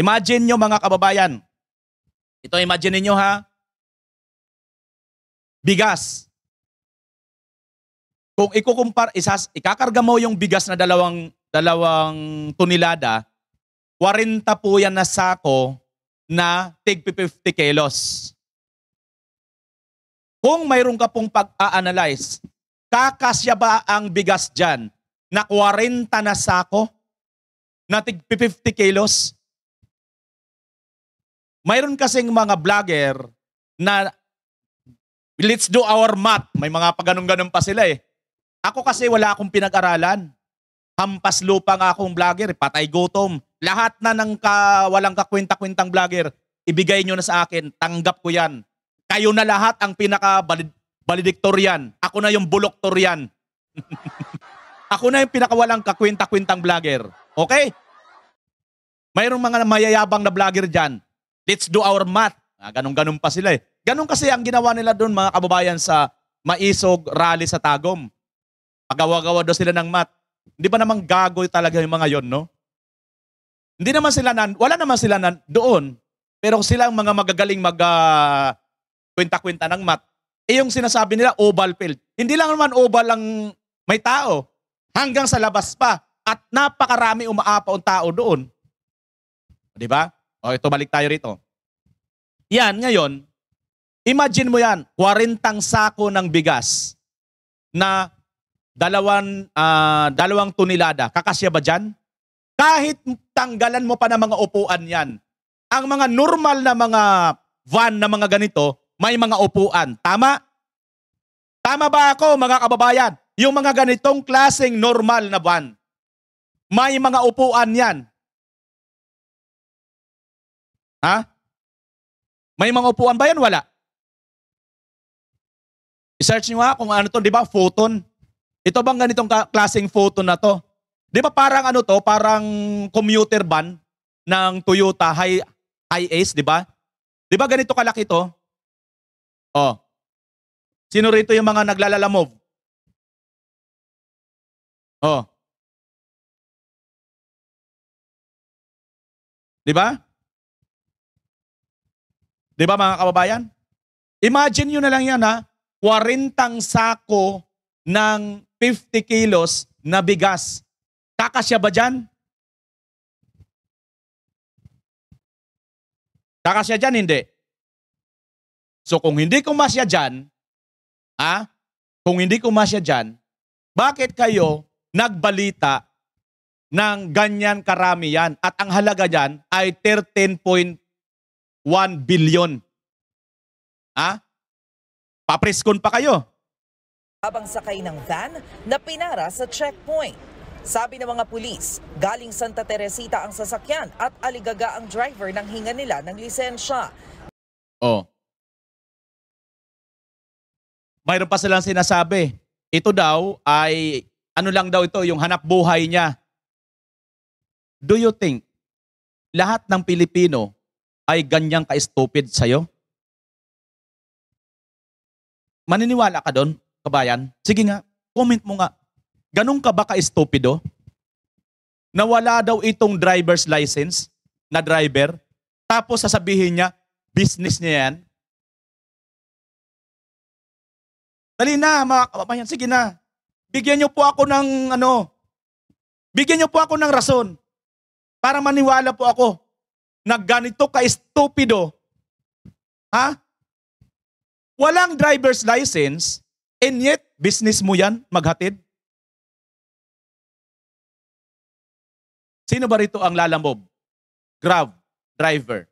Imagine nyo mga kababayan, ito imagine niyo ha, bigas. Kung ikukumpara, isas, ikakarga mo yung bigas na dalawang, dalawang tunilada, 40 po yan na sako na tig 50 kilos. Kung mayroon ka pong pag-a-analyze, kakasya ba ang bigas dyan na 40 na sako na tig 50 kilos? Mayroon kasing mga vlogger na let's do our math. May mga pagganong-ganon pa sila eh. Ako kasi wala akong pinag-aralan. Hampas lupa nga akong vlogger, eh. patay gutom. Lahat na ng ka, walang kakwenta-kwentang vlogger, ibigay nyo na sa akin, tanggap ko yan. Kayo na lahat ang pinaka-valedictorian. Ako na yung buloktorian. [LAUGHS] Ako na yung pinakawalang kakwinta-kwintang vlogger. Okay? Mayroong mga mayayabang na vlogger dyan. Let's do our math. Ah, ganun ganon pa sila eh. Ganun kasi ang ginawa nila doon mga kababayan sa Maisog Rally sa Tagom. Pagawa-gawa doon sila ng math. Hindi ba namang gago talaga yung mga yon, no? Hindi naman sila nan, wala naman sila nan doon, pero sila ang mga magagaling mag uh, kwenta-kwenta ng mat, eh yung sinasabi nila oval field. Hindi lang naman oval lang may tao, hanggang sa labas pa. At napakarami umaapaw ang tao doon. Di ba? O ito, balik tayo rito. Yan, ngayon, imagine mo yan, 40 sako ng bigas na dalawang, uh, dalawang tunilada. Kakasya ba dyan? Kahit tanggalan mo pa ng mga upuan yan, ang mga normal na mga van na mga ganito, may mga upuan. Tama? Tama ba ako mga kababayan? Yung mga ganitong klaseng normal na buwan. May mga upuan yan. Ha? May mga upuan ba yan? Wala. I-search nyo nga kung ano to, di ba? Photon. Ito bang ganitong klaseng photon na to? Di ba parang ano to? Parang commuter van ng Toyota Hi- Hi-Ace, di ba? Di ba ganito kalaki to? Oh. Sino rito yung mga naglalalamove? Oh. Di ba? Di ba mga kababayan? Imagine niyo na lang yan ha, 40 sako ng 50 kilos na bigas. Kakasya ba diyan? Kakasya dyan, hindi. So kung hindi ko masya dyan, ha? Kung hindi ko masya dyan, bakit kayo nagbalita ng ganyan karami yan? At ang halaga dyan ay 13.1 billion. Ha? Papreskon pa kayo. Habang sakay ng van na pinara sa checkpoint. Sabi ng mga pulis, galing Santa Teresita ang sasakyan at aligaga ang driver ng hinga nila ng lisensya. Oh, mayroon pa silang sinasabi. Ito daw ay, ano lang daw ito, yung hanap buhay niya. Do you think lahat ng Pilipino ay ganyang ka-stupid sa'yo? Maniniwala ka doon, kabayan? Sige nga, comment mo nga. Ganun ka ba ka-stupido? Na wala daw itong driver's license na driver, tapos sasabihin niya, business niya yan, Dali na, mga kababayan, sige na. Bigyan niyo po ako ng ano, bigyan niyo po ako ng rason para maniwala po ako na ganito ka-estupido. Ha? Walang driver's license and yet business mo yan maghatid? Sino ba rito ang lalambob? Grab, driver.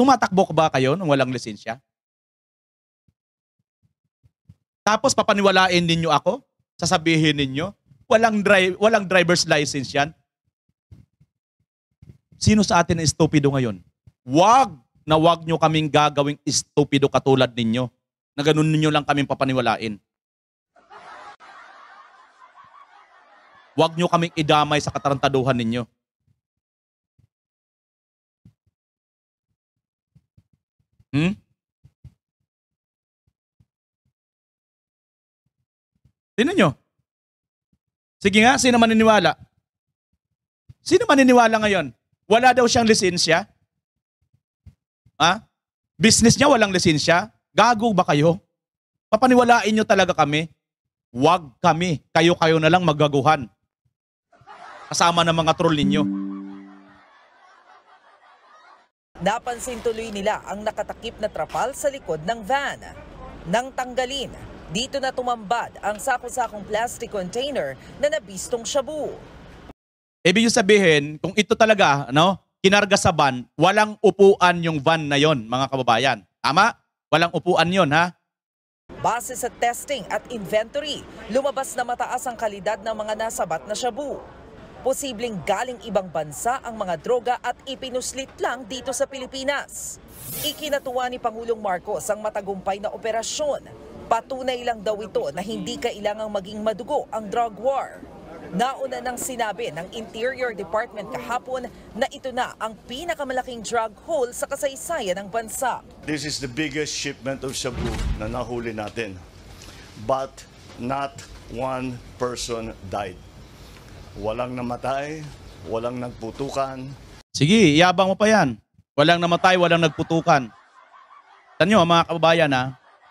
Tumatakbo ka ba kayo nung walang lisensya? Tapos papaniwalain ninyo ako? Sasabihin ninyo? Walang, dri- walang driver's license yan. Sino sa atin na estupido ngayon? Wag na wag nyo kaming gagawing estupido katulad ninyo na ganun ninyo lang kaming papaniwalain. Huwag nyo kaming idamay sa katarantaduhan ninyo. Hmm? Tinan nyo. Sige nga, sino maniniwala? Sino maniniwala ngayon? Wala daw siyang lisensya? Ha? Business niya walang lisensya? Gago ba kayo? Papaniwalain nyo talaga kami? Huwag kami. Kayo-kayo na lang magaguhan. Kasama ng mga troll ninyo. Napansin tuloy nila ang nakatakip na trapal sa likod ng van. Nang tanggalin, dito na tumambad ang sako-sakong plastic container na nabistong shabu. Ibig sabihin, kung ito talaga, no, kinarga sa van, walang upuan yung van na yon, mga kababayan. Tama? Walang upuan yon, ha? Base sa testing at inventory, lumabas na mataas ang kalidad ng mga nasabat na shabu. Posibleng galing ibang bansa ang mga droga at ipinuslit lang dito sa Pilipinas. Ikinatuwa ni Pangulong Marcos ang matagumpay na operasyon Patunay lang daw ito na hindi kailangang maging madugo ang drug war. Nauna nang sinabi ng Interior Department kahapon na ito na ang pinakamalaking drug haul sa kasaysayan ng bansa. This is the biggest shipment of Shabu na nahuli natin. But not one person died. Walang namatay, walang nagputukan. Sige, yabang mo pa yan. Walang namatay, walang nagputukan. Tanyo mga kababayan ha,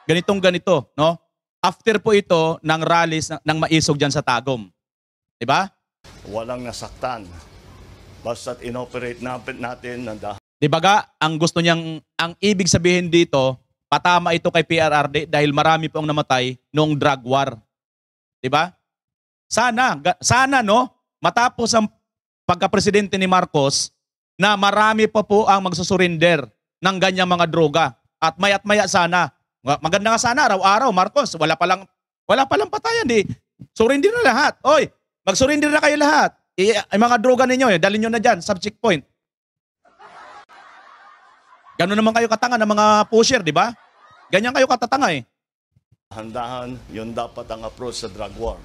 ganitong ganito, no? After po ito ng rallies ng maisog diyan sa Tagom. 'Di ba? Walang nasaktan. Basta inoperate natin ng dahan. 'Di ba ga? Ang gusto niyang ang ibig sabihin dito, patama ito kay PRRD dahil marami po ang namatay noong drug war. 'Di ba? Sana sana no matapos ang pagka-presidente ni Marcos na marami pa po ang magsusurrender ng ganyang mga droga. At mayat maya sana Maganda nga sana araw-araw, Marcos. Wala pa lang wala pa lang patayan di. Surrender na lahat. Oy, mag-surrender na kayo lahat. I, ay mga droga ninyo, eh, dalhin niyo na diyan, sa checkpoint. Gano naman kayo katanga ng mga pusher, di ba? Ganyan kayo katatanga eh. Handahan, yun dapat ang approach sa drug war.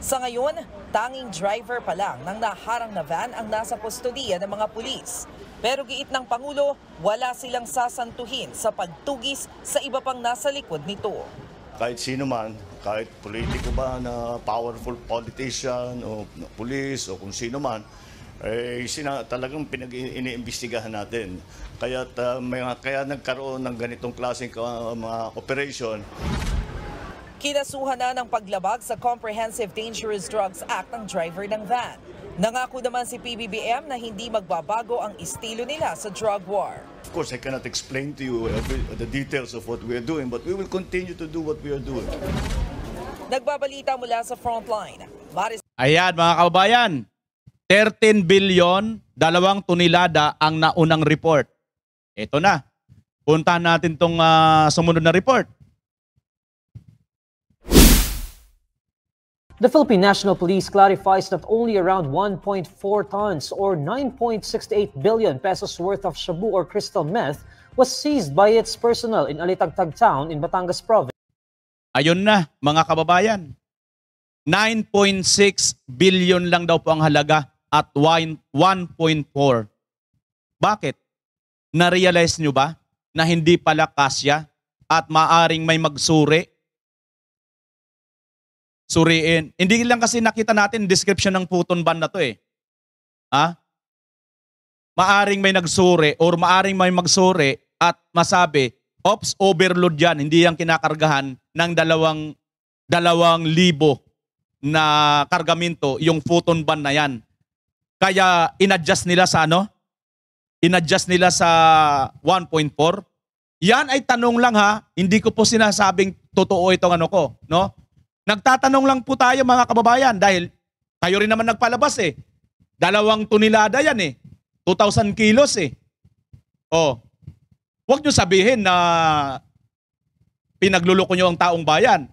Sa ngayon, tanging driver pa lang ng naharang na van ang nasa kustudiya ng mga pulis. Pero giit ng Pangulo, wala silang sasantuhin sa pagtugis sa iba pang nasa likod nito. Kahit sino man, kahit politiko ba na powerful politician o police o kung sino man, eh, sina, talagang pinag iimbestigahan natin. Kaya, uh, ah, may, kaya nagkaroon ng ganitong klaseng uh, mga operation. Kinasuhan na ng paglabag sa Comprehensive Dangerous Drugs Act ang driver ng van. Nangako naman si PBBM na hindi magbabago ang estilo nila sa drug war. Of course, I cannot explain to you every, the details of what we are doing, but we will continue to do what we are doing. Nagbabalita mula sa frontline. Maris... Ayan mga kababayan, 13 billion, dalawang tunilada ang naunang report. Ito na. Puntahan natin tong uh, sumunod na report. The Philippine National Police clarifies that only around 1.4 tons or 9.68 billion pesos worth of shabu or crystal meth was seized by its personnel in Alitagtag Town in Batangas Province. Ayun na, mga kababayan. 9.6 billion lang daw po ang halaga at 1.4. Bakit? Na-realize nyo ba na hindi pala kasya at maaring may magsuri suriin. Hindi lang kasi nakita natin description ng Puton ban na to eh. Ha? Maaring may nagsuri or maaring may magsuri at masabi, ops, overload yan. Hindi yan kinakargahan ng dalawang, dalawang libo na kargamento, yung photon ban na yan. Kaya inadjust nila sa ano? Inadjust nila sa 1.4. Yan ay tanong lang ha. Hindi ko po sinasabing totoo itong ano ko, no? Nagtatanong lang po tayo mga kababayan dahil tayo rin naman nagpalabas eh. Dalawang tunilada yan eh. 2,000 kilos eh. Oh. Huwag nyo sabihin na pinagluloko nyo ang taong bayan.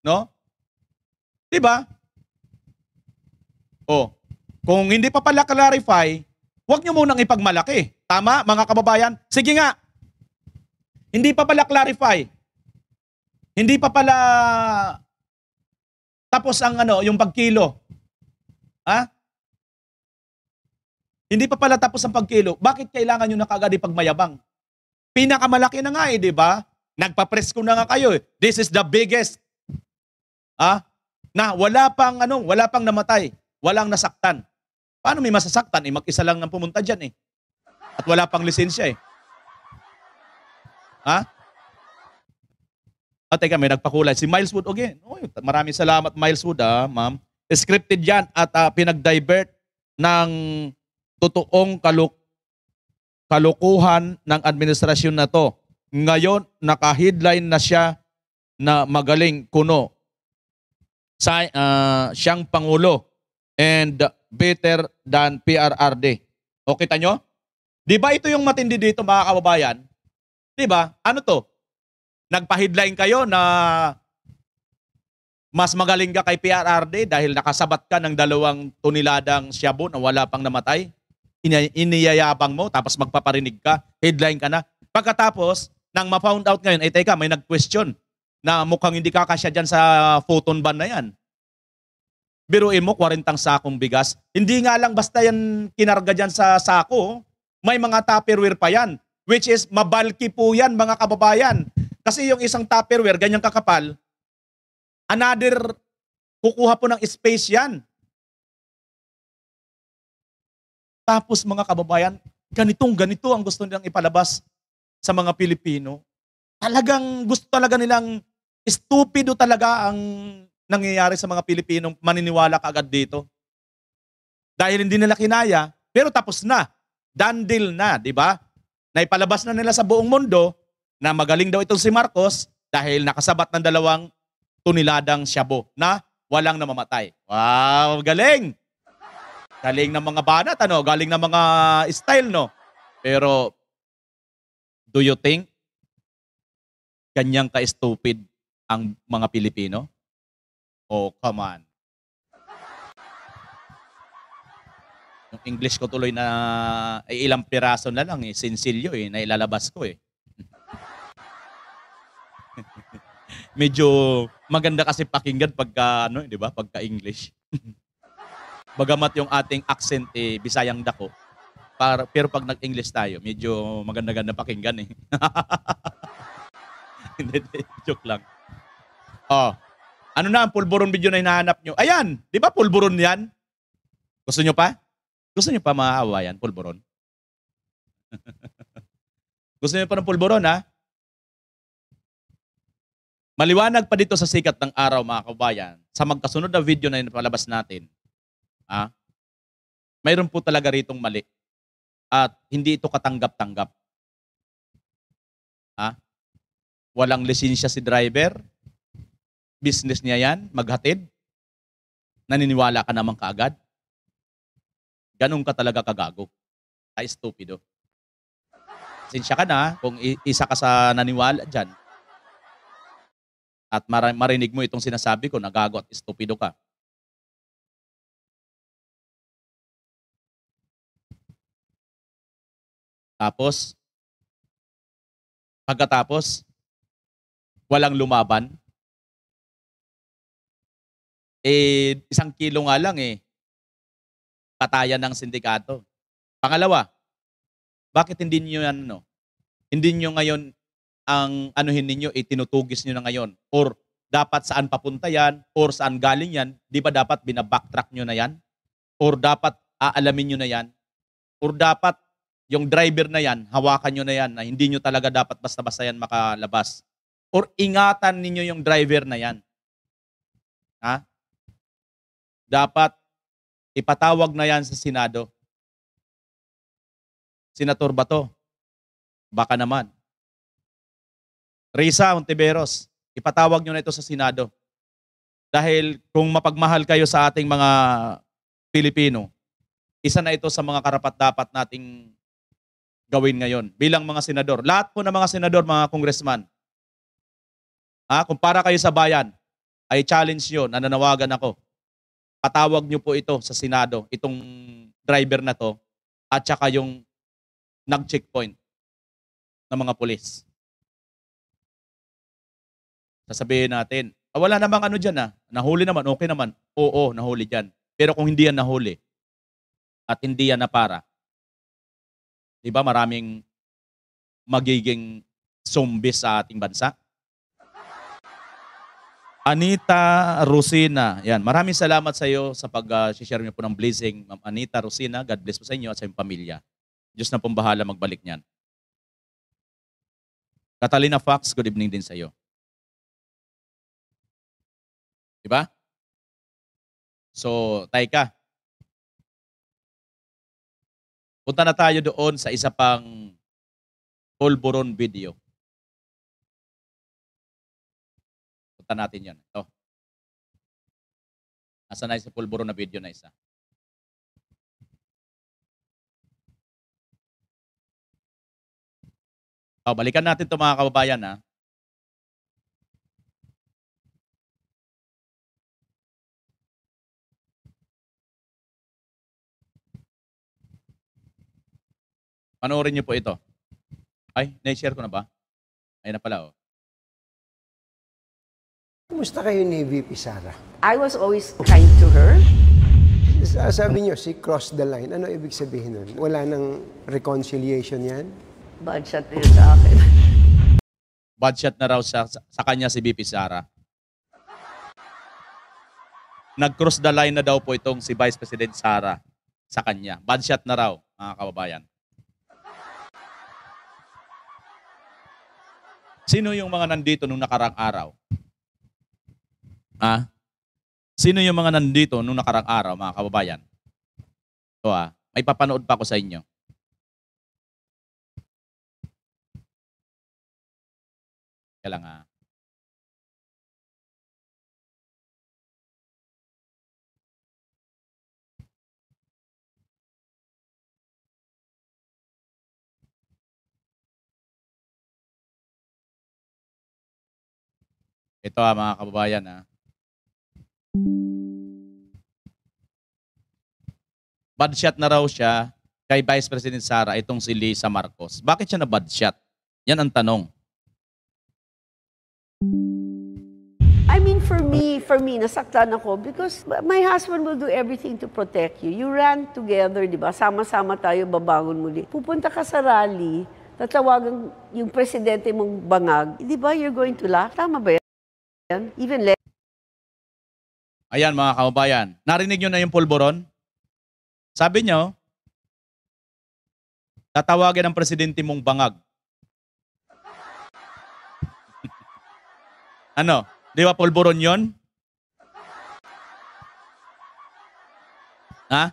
No? Di ba? Oh. Kung hindi pa pala clarify, huwag nyo munang ipagmalaki. Tama, mga kababayan? Sige nga. Hindi pa pala clarify. Hindi pa pala tapos ang ano, yung pagkilo. Ha? Hindi pa pala tapos ang pagkilo. Bakit kailangan nyo na kagad pagmayabang? Pinakamalaki na nga eh, di ba? Nagpa-press ko na nga kayo eh. This is the biggest. Ha? Na wala pang ano, wala pang namatay. Walang nasaktan. Paano may masasaktan? Eh, mag-isa lang nang pumunta dyan eh. At wala pang lisensya eh. Ha? At ah, teka, may nagpakulay. Si Miles Wood again. Oy, maraming salamat Miles Wood ah, ma'am. Scripted yan at uh, pinag-divert ng totoong kaluk kalukuhan ng administrasyon na to. Ngayon, naka-headline na siya na magaling kuno sa uh, siyang pangulo and better than PRRD. O kita nyo? Di ba ito yung matindi dito mga kababayan? Di ba? Ano to? nagpa-headline kayo na mas magaling ka kay PRRD dahil nakasabat ka ng dalawang tuniladang shabu na wala pang namatay, iniyayabang mo, tapos magpaparinig ka, headline ka na. Pagkatapos, nang ma-found out ngayon, eh teka, may nag-question na mukhang hindi kakasya dyan sa photon ban na yan. Biruin mo, 40 sakong bigas. Hindi nga lang basta yan kinarga dyan sa sako. Oh. May mga tupperware pa yan, which is mabalki po yan mga kababayan. Kasi yung isang Tupperware, ganyang kakapal, another, kukuha po ng space yan. Tapos mga kababayan, ganitong ganito ang gusto nilang ipalabas sa mga Pilipino. Talagang gusto talaga nilang estupido talaga ang nangyayari sa mga Pilipinong maniniwala ka agad dito. Dahil hindi nila kinaya, pero tapos na. Done deal na, di ba? Naipalabas na nila sa buong mundo, na magaling daw itong si Marcos dahil nakasabat ng dalawang tuniladang shabu na walang namamatay. Wow, galing! Galing ng mga banat, ano? Galing ng mga style, no? Pero, do you think ganyang ka-stupid ang mga Pilipino? Oh, come on. Yung English ko tuloy na ay, eh, ilang piraso na lang eh, sinsilyo eh, Nailalabas ko eh. medyo maganda kasi pakinggan pagka ano, eh, 'di ba? Pagka English. [LAUGHS] Bagamat yung ating accent eh Bisayang dako. Para, pero pag nag-English tayo, medyo maganda-ganda pakinggan eh. [LAUGHS] Hindi, joke lang. Oh. Ano na ang pulburon video na hinahanap nyo? Ayan! Di ba pulburon yan? Gusto nyo pa? Gusto nyo pa maawa yan, pulburon? [LAUGHS] Gusto nyo pa ng pulburon, ha? Maliwanag pa dito sa sikat ng araw mga kabayan, sa magkasunod na video na inapalabas natin, ah, mayroon po talaga ritong mali at hindi ito katanggap-tanggap. Ah, walang lisensya si driver, business niya yan, maghatid, naniniwala ka naman kaagad. Ganun ka talaga kagago. Ay, stupido. Sinsya ka na kung isa ka sa naniwala dyan at marinig mo itong sinasabi ko, nagago at estupido ka. Tapos, pagkatapos, walang lumaban. Eh, isang kilo nga lang eh, patayan ng sindikato. Pangalawa, bakit hindi niyo yan, no? Hindi niyo ngayon ang anuhin ninyo, itinutugis eh, nyo na ngayon? Or dapat saan papunta yan? Or saan galing yan? Di ba dapat binabacktrack nyo na yan? Or dapat aalamin nyo na yan? Or dapat yung driver na yan, hawakan nyo na yan na hindi nyo talaga dapat basta-basta yan makalabas. Or ingatan ninyo yung driver na yan. Ha? Dapat ipatawag na yan sa Senado. Senator ba to? Baka naman. Risa Ontiveros, ipatawag nyo na ito sa Senado. Dahil kung mapagmahal kayo sa ating mga Pilipino, isa na ito sa mga karapat-dapat nating gawin ngayon bilang mga senador. Lahat po ng mga senador, mga congressman, ha, kung para kayo sa bayan, ay challenge yun, nananawagan ako. Patawag nyo po ito sa Senado, itong driver na to, at saka yung nag-checkpoint ng mga polis sasabihin natin, ah, wala namang ano dyan ah, nahuli naman, okay naman, oo, nahuli dyan. Pero kung hindi yan nahuli at hindi yan napara, di ba maraming magiging zombies sa ating bansa? Anita Rosina. Yan. Maraming salamat sa iyo sa pag-share uh, niyo po ng blessing. Ma'am Anita Rosina, God bless po sa inyo at sa iyong pamilya. Diyos na pong bahala magbalik niyan. Catalina Fox, good evening din sa iyo. Di ba? So, tay ka. Punta na tayo doon sa isa pang Polboron video. Punta natin yan. Ito. Nasa na sa Polboron na video na isa. Oh, balikan natin ito mga kababayan ha. Panoorin niyo po ito. Ay, na-share ko na ba? Ay na pala, oh. Kumusta kayo ni VP Sara? I was always kind to her. Sabi niyo, si cross the line. Ano ibig sabihin nun? Wala nang reconciliation yan? Bad shot din sa akin. Bad shot na raw sa, sa, sa kanya si VP Sara. Nag-cross the line na daw po itong si Vice President Sara sa kanya. Bad shot na raw, mga kababayan. Sino yung mga nandito nung nakarang araw? Ah? Sino yung mga nandito nung nakarang araw, mga kababayan? O ah, may papanood pa ako sa inyo. Kaya lang ah. Ito ah, mga kababayan ah. Bad shot na raw siya kay Vice President Sara, itong si Lisa Marcos. Bakit siya na bad shot? Yan ang tanong. I mean, for me, for me, nasaktan ako because my husband will do everything to protect you. You ran together, di ba? Sama-sama tayo, babangon muli. Pupunta ka sa rally, tatawagan yung presidente mong bangag. Di ba, you're going to laugh? Tama ba yan? even less. Ayan mga kababayan, narinig nyo na yung pulboron? Sabi nyo, tatawagin ang presidente mong bangag. [LAUGHS] ano? Di ba pulboron yon? Ha?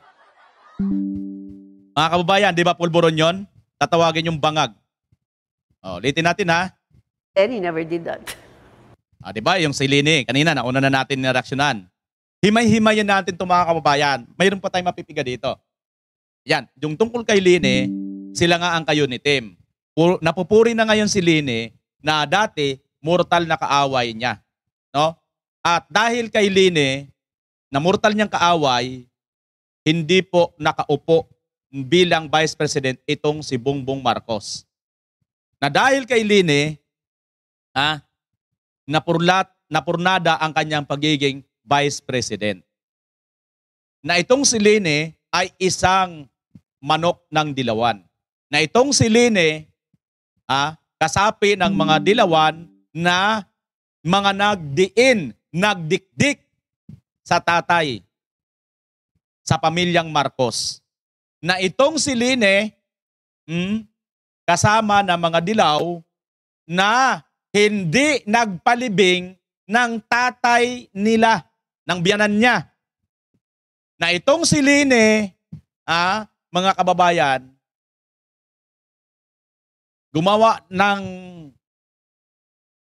Mga kababayan, di ba pulboron yon? Tatawagin yung bangag. Oh, litin natin ha. And he never did that. [LAUGHS] Ah, di ba? Yung sa Lini. Kanina, nauna na natin na naraksyonan. Himay-himayan natin ito mga kababayan. Mayroon pa tayong mapipiga dito. Yan. Yung tungkol kay Lini, sila nga ang kayo ni Tim. Puro, napupuri na ngayon si Lini na dati mortal na kaaway niya. No? At dahil kay Lini, na mortal niyang kaaway, hindi po nakaupo bilang Vice President itong si Bongbong Marcos. Na dahil kay Lini, ha, napurlat, napurnada ang kanyang pagiging vice president. Na itong si Lene ay isang manok ng dilawan. Na itong si Lene, ah, kasapi ng mga dilawan na mga nagdiin, nagdikdik sa tatay, sa pamilyang Marcos. Na itong si Lene, hmm, kasama ng mga dilaw, na hindi nagpalibing ng tatay nila, ng biyanan niya. Na itong si Line, ah, mga kababayan, gumawa ng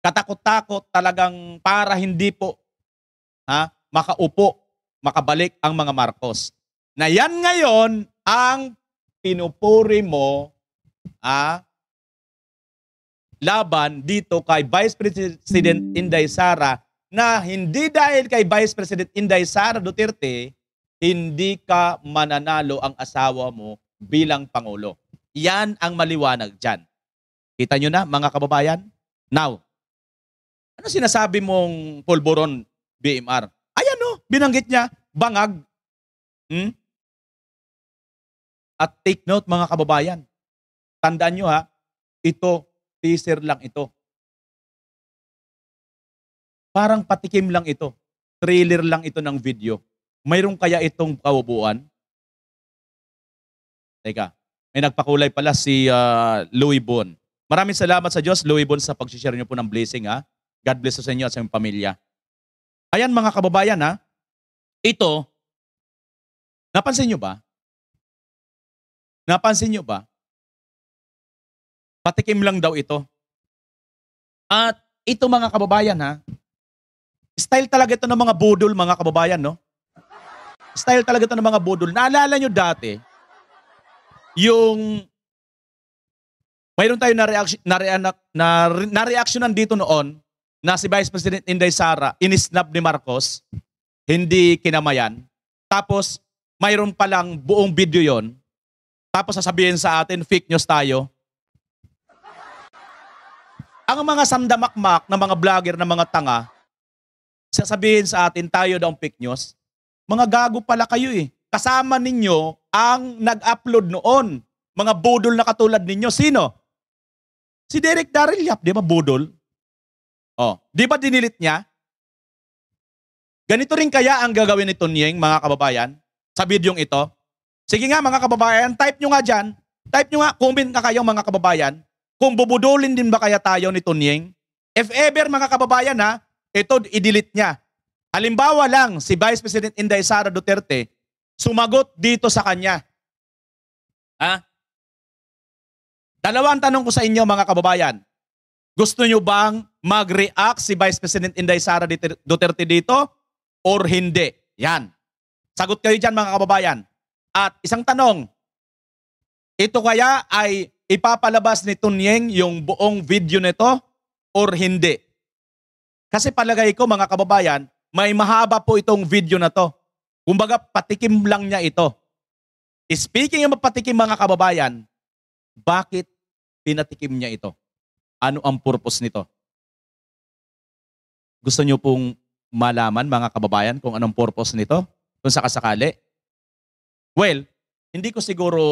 katakot-takot talagang para hindi po ha, makaupo, makabalik ang mga Marcos. Na yan ngayon ang pinupuri mo ha, laban dito kay Vice President Inday Sara na hindi dahil kay Vice President Inday Sara Duterte, hindi ka mananalo ang asawa mo bilang Pangulo. Yan ang maliwanag dyan. Kita nyo na mga kababayan? Now, ano sinasabi mong polboron BMR? Ayan no, oh, binanggit niya, bangag. Hmm? At take note mga kababayan, tandaan nyo ha, ito teaser lang ito. Parang patikim lang ito. Trailer lang ito ng video. Mayroon kaya itong kawabuan? Teka, may nagpakulay pala si uh, ah, Louis Bon. Maraming salamat sa Diyos, Louis Bon, sa pag-share niyo po ng blessing. Ha? God bless sa inyo at sa inyong pamilya. Ayan mga kababayan, ha? ito, napansin niyo ba? Napansin niyo ba? Patikim lang daw ito. At ito mga kababayan ha, style talaga ito ng mga budol mga kababayan no? Style talaga ito ng mga budol. Naalala nyo dati, yung mayroon tayo na reaction na, re, na, na, dito noon na si Vice President Inday Sara inisnap ni Marcos hindi kinamayan. Tapos mayroon palang buong video yon. Tapos sasabihin sa atin fake news tayo. Ang mga sandamakmak ng mga vlogger na mga tanga, sasabihin sa atin tayo daw ang fake news, mga gago pala kayo eh. Kasama ninyo ang nag-upload noon. Mga budol na katulad ninyo. Sino? Si Derek Daryl Yap, di ba budol? Oh, di ba dinilit niya? Ganito rin kaya ang gagawin ni Tunyeng, mga kababayan, sa videong ito? Sige nga mga kababayan, type nyo nga dyan. Type nyo nga, comment na kayo mga kababayan kung bubudulin din ba kaya tayo ni Tunying? If ever mga kababayan ha, ito i-delete niya. Halimbawa lang si Vice President Inday Sara Duterte sumagot dito sa kanya. Ha? Dalawang tanong ko sa inyo mga kababayan. Gusto nyo bang mag-react si Vice President Inday Sara Duterte dito or hindi? Yan. Sagot kayo dyan mga kababayan. At isang tanong, ito kaya ay ipapalabas ni Tunyeng yung buong video nito or hindi. Kasi palagay ko mga kababayan, may mahaba po itong video na to. Kumbaga patikim lang niya ito. Speaking ng patikim mga kababayan, bakit pinatikim niya ito? Ano ang purpose nito? Gusto niyo pong malaman mga kababayan kung anong purpose nito? Kung sakasakali? Well, hindi ko siguro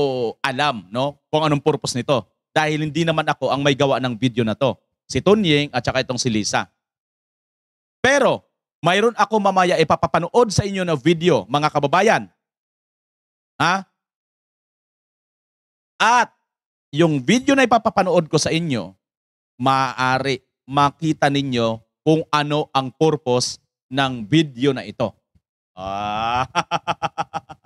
alam no, kung anong purpose nito. Dahil hindi naman ako ang may gawa ng video na to. Si Tunying at saka itong si Lisa. Pero, mayroon ako mamaya ipapapanood sa inyo na video, mga kababayan. Ha? At yung video na ipapapanood ko sa inyo, maaari makita ninyo kung ano ang purpose ng video na ito. Ah. [LAUGHS]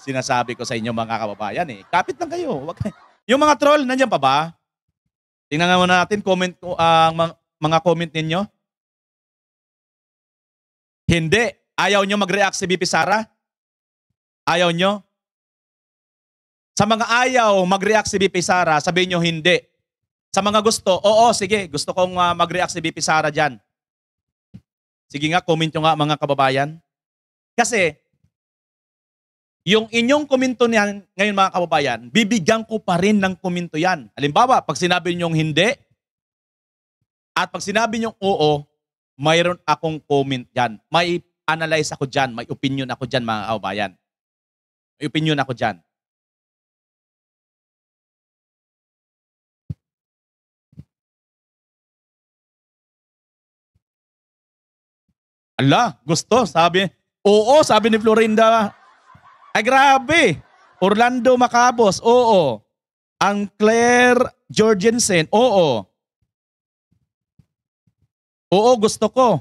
sinasabi ko sa inyo mga kababayan eh. Kapit lang kayo. Wag kayo. [LAUGHS] Yung mga troll, nandiyan pa ba? Tingnan nga muna natin comment, uh, mga comment ninyo. Hindi. Ayaw nyo mag-react si BP Sara? Ayaw nyo? Sa mga ayaw mag-react si BP Sara, sabihin nyo hindi. Sa mga gusto, oo, sige, gusto kong uh, mag-react si BP Sara dyan. Sige nga, comment nyo nga mga kababayan. Kasi yung inyong komento niyan ngayon mga kababayan, bibigyan ko pa rin ng komento yan. Halimbawa, pag sinabi niyong hindi, at pag sinabi niyong oo, mayroon akong comment dyan. May analyze ako dyan, may opinion ako dyan mga kababayan. May opinion ako dyan. Ala, gusto, sabi. Oo, sabi ni Florinda ay grabe. Orlando Macabos, oo. Ang Claire Jorgensen, oo. Oo, gusto ko.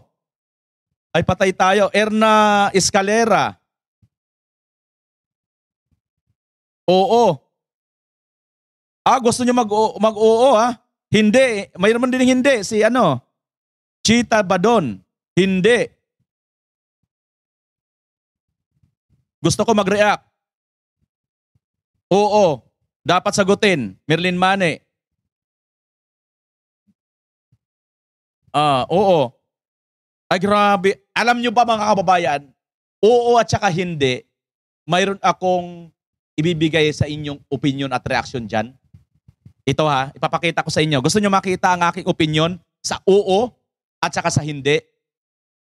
Ay patay tayo. Erna Escalera. Oo. Ah, gusto niyo mag-oo, mag ah. ha? Hindi. Mayroon din hindi. Si ano? Chita Badon. Hindi. Gusto ko mag-react. Oo, dapat sagutin. Merlin Mane. Ah, oo. Ay grabe. Alam nyo ba mga kababayan, oo at saka hindi, mayroon akong ibibigay sa inyong opinion at reaction dyan. Ito ha, ipapakita ko sa inyo. Gusto nyo makita ang aking opinion sa oo at saka sa hindi?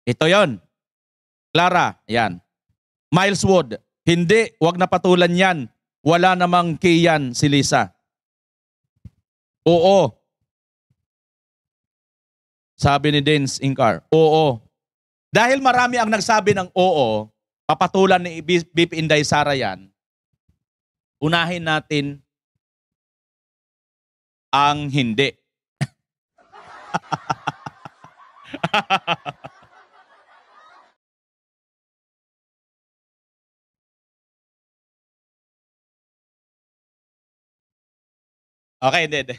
Ito yon. Clara, yan. Miles Wood, hindi, wag na patulan yan. Wala namang kiyan si Lisa. Oo. Sabi ni Dance Inkar, oo. Dahil marami ang nagsabi ng oo, papatulan ni Bip Inday Sara yan, unahin natin ang hindi. [LAUGHS] Okay, hindi, [LAUGHS] hindi.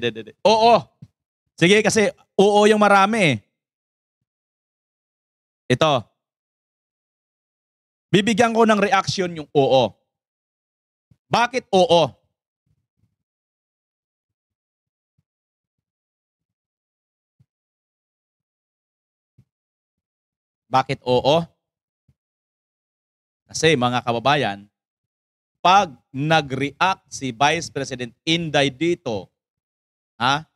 Hindi, hindi, Oo. Sige, kasi oo yung marami eh. Ito. Bibigyan ko ng reaction yung oo. Bakit oo? Bakit oo? Kasi mga kababayan, pag nag-react si Vice President Inday dito, ha?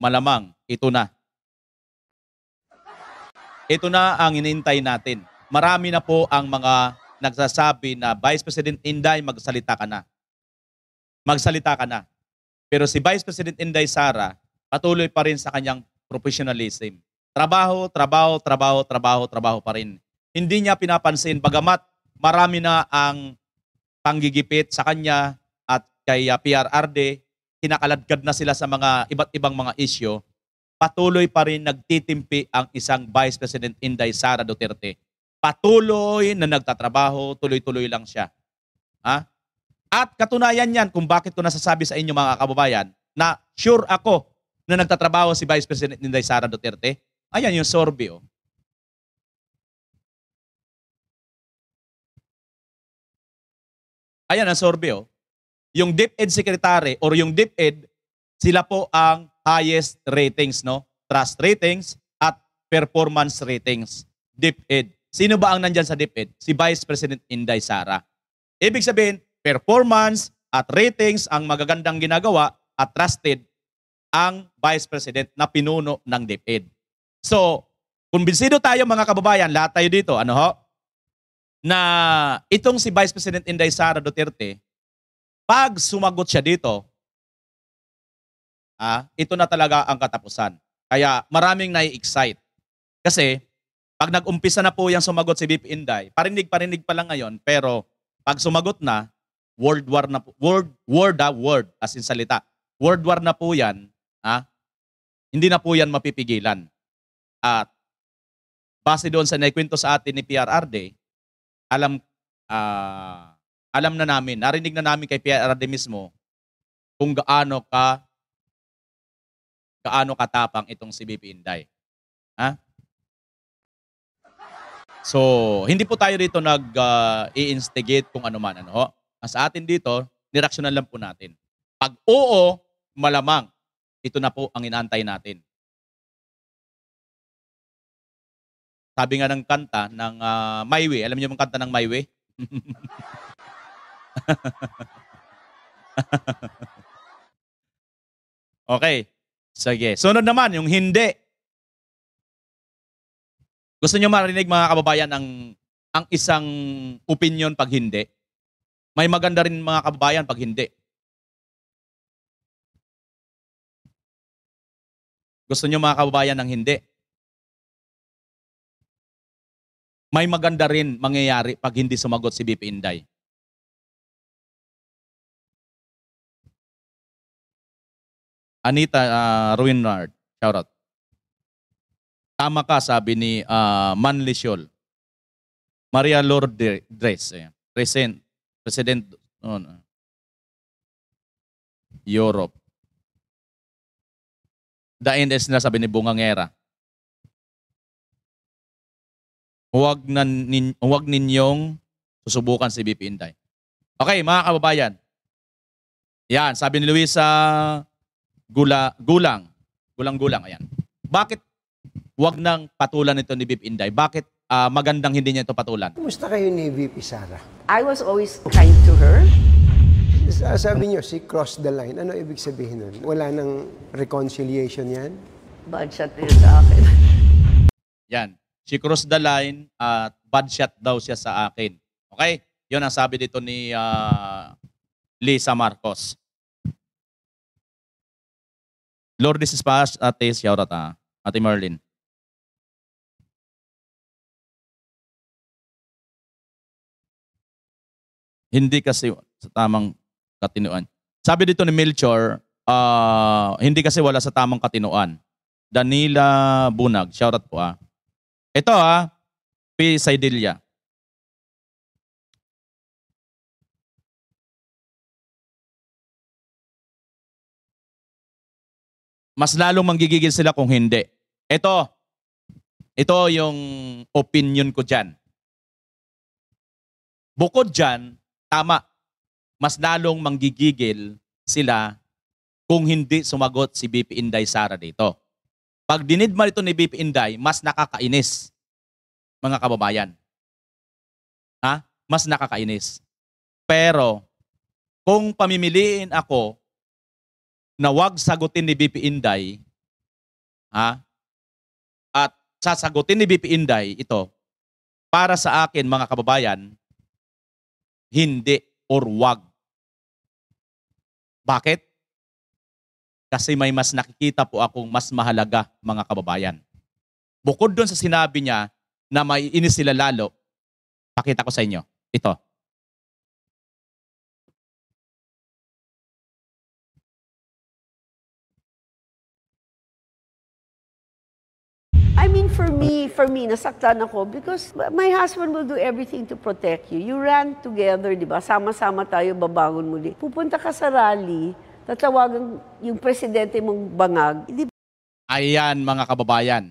Malamang, ito na. Ito na ang inintay natin. Marami na po ang mga nagsasabi na Vice President Inday, magsalita ka na. Magsalita ka na. Pero si Vice President Inday Sara, patuloy pa rin sa kanyang professionalism. Trabaho, trabaho, trabaho, trabaho, trabaho pa rin. Hindi niya pinapansin bagamat marami na ang panggigipit sa kanya at kay ah, PRRD, kinakaladkad na sila sa mga iba't ibang mga isyo, patuloy pa rin nagtitimpi ang isang Vice President Inday Sara Duterte. Patuloy na nagtatrabaho, tuloy-tuloy lang siya. Ha? At katunayan yan kung bakit ko nasasabi sa inyo mga kababayan na sure ako na nagtatrabaho si Vice President Inday Sara Duterte. Ayan yung sorbio. oh. Ayan ang survey oh. Yung DepEd secretary or yung DepEd, sila po ang highest ratings, no? Trust ratings at performance ratings. DepEd. Sino ba ang nandyan sa DepEd? Si Vice President Inday Sara. Ibig sabihin, performance at ratings ang magagandang ginagawa at trusted ang Vice President na pinuno ng DepEd. So, kumbinsido tayo mga kababayan, lahat tayo dito, ano ho? na itong si Vice President Inday Sara Duterte, pag sumagot siya dito, ah, ito na talaga ang katapusan. Kaya maraming nai-excite. Kasi pag nag-umpisa na po yung sumagot si Bip Inday, parinig-parinig pa lang ngayon, pero pag sumagot na, world war na po, world, word, ah, word, as in salita, world war na po yan, ah, hindi na po yan mapipigilan. At base doon sa naikwento sa atin ni PRRD, alam uh, alam na namin, narinig na namin kay PRD mismo kung gaano ka gaano katapang itong si BP Inday. Ha? So, hindi po tayo dito nag-i-instigate ah, uh, kung ano man. Ano? Ang sa atin dito, nireaksyonan lang po natin. Pag oo, malamang, ito na po ang inaantay natin. Sabi nga ng kanta ng uh, My Way. Alam niyo yung kanta ng My Way? [LAUGHS] okay. Sige. Sunod naman, yung hindi. Gusto niyo marinig mga kababayan ang ang isang opinion pag hindi? May maganda rin mga kababayan pag hindi. Gusto niyo mga kababayan ng hindi? may maganda rin mangyayari pag hindi sumagot si BP Inday. Anita uh, Ruinard, shout Tama ka, sabi ni uh, Manly Siol. Maria Lourdes Dres, eh, President, President oh, no, Europe. The end is na sabi ni Bungangera. Huwag, na nin, huwag ninyong susubukan si BP Inday. Okay, mga kababayan. Yan, sabi ni Luisa, gula, gulang. Gulang-gulang, ayan. Bakit wag nang patulan ito ni BP Inday? Bakit uh, magandang hindi niya ito patulan? Kumusta kayo ni VP Sara? I was always kind to her. Sabi niyo, si cross the line. Ano ibig sabihin nun? Wala nang reconciliation yan? Bad yun sa akin. Yan she crossed the line at bad shot daw siya sa akin. Okay? Yun ang sabi dito ni uh, Lisa Marcos. Lord, this is past ah. Ate Siaurata, Ate Merlin. Hindi kasi sa tamang katinoan. Sabi dito ni Melchor, uh, hindi kasi wala sa tamang katinoan. Danila Bunag, shoutout po ah. Ito ah, P. Saidilya. Mas lalong manggigigil sila kung hindi. Ito, ito yung opinion ko dyan. Bukod dyan, tama, mas lalong manggigigil sila kung hindi sumagot si BP Inday Sara dito. Pag dinidma ito ni BP Inday, mas nakakainis, mga kababayan. Ha? Mas nakakainis. Pero, kung pamimiliin ako na wag sagutin ni BP Inday, ha? At sasagutin ni BP Inday ito, para sa akin mga kababayan, hindi or wag. Bakit? Kasi may mas nakikita po akong mas mahalaga mga kababayan. Bukod doon sa sinabi niya na maiinis sila lalo, pakita ko sa inyo. Ito. I mean, for me, for me, nasaktan ako because my husband will do everything to protect you. You ran together, di ba? Sama-sama tayo, babangon muli. Pupunta ka sa rally, tatawagan yung presidente mong bangag. Ayan mga kababayan.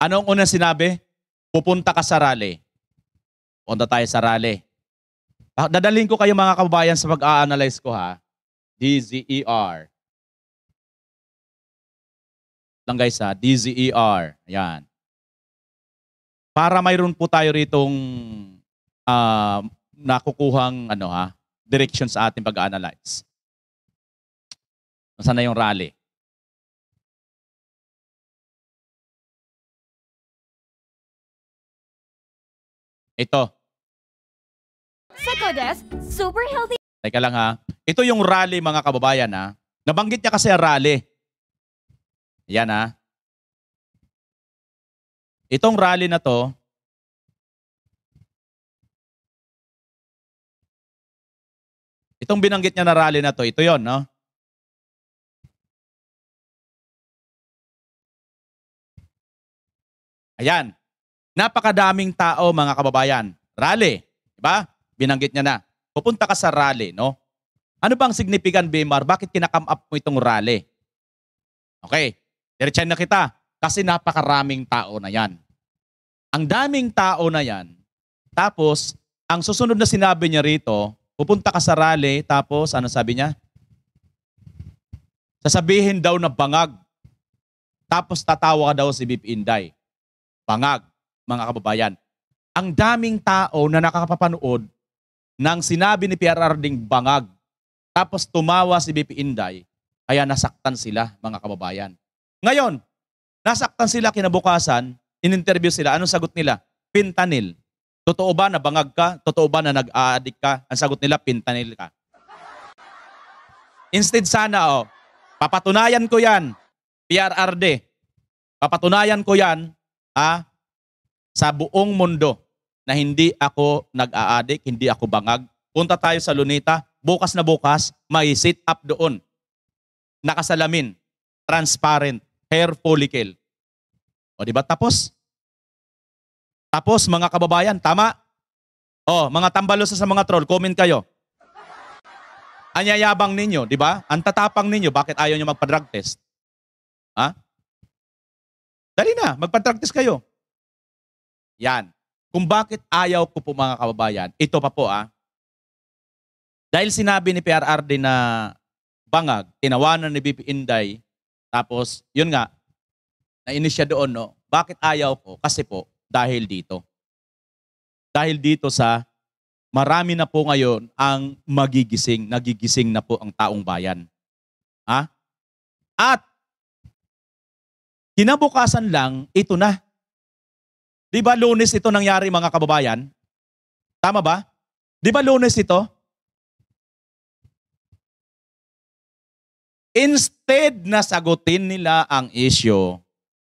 Anong unang sinabi? Pupunta ka sa rally. Punta tayo sa rally. Dadalhin ko kayo mga kababayan sa pag-a-analyze ko ha. DZER. Lang guys ha, DZER. Ayan. Para mayroon po tayo ritong uh, nakukuhang ano ha, direction sa ating pag-analyze. Nasaan na yung rally? Ito. Secodes, super healthy. Teka lang ha. Ito yung rally mga kababayan ha. Nabanggit niya kasi rally. Yan ha. Itong rally na to, itong binanggit niya na rally na to, ito yon no? Ayan. Napakadaming tao mga kababayan. Rally, di ba? Binanggit niya na. Pupunta ka sa rally, no? Ano bang significant Bimar? Bakit kinakam up mo itong rally? Okay, diretsahin na kita kasi napakaraming tao na yan. Ang daming tao na yan, tapos ang susunod na sinabi niya rito, pupunta ka sa rally, tapos ano sabi niya? Sasabihin daw na bangag, tapos tatawa ka daw si Bip Inday bangag, mga kababayan. Ang daming tao na nakakapanood ng sinabi ni PRR ding bangag, tapos tumawa si BP Inday, kaya nasaktan sila, mga kababayan. Ngayon, nasaktan sila kinabukasan, in-interview sila, anong sagot nila? Pintanil. Totoo ba na bangag ka? Totoo ba na nag-aadik ka? Ang sagot nila, pintanil ka. Instead sana, oh, papatunayan ko yan, PRRD. Papatunayan ko yan ah, sa buong mundo na hindi ako nag-aadik, hindi ako bangag. Punta tayo sa Lunita, bukas na bukas, may sit up doon. Nakasalamin, transparent, hair follicle. O di ba tapos? Tapos mga kababayan, tama? O, mga tambalosa sa mga troll, comment kayo. Anyayabang ninyo, di ba? Ang tatapang ninyo, bakit ayaw nyo magpa-drug test? Ha? Dali na, magpa-practice kayo. Yan. Kung bakit ayaw ko po mga kababayan, ito pa po ah. Dahil sinabi ni PRRD na bangag, tinawanan ni BP Inday, tapos yun nga, nainis siya doon, no? Bakit ayaw ko? Kasi po, dahil dito. Dahil dito sa marami na po ngayon ang magigising, nagigising na po ang taong bayan. Ha? At Kinabukasan lang, ito na. Di ba lunes ito nangyari mga kababayan? Tama ba? Di ba lunes ito? Instead na sagutin nila ang issue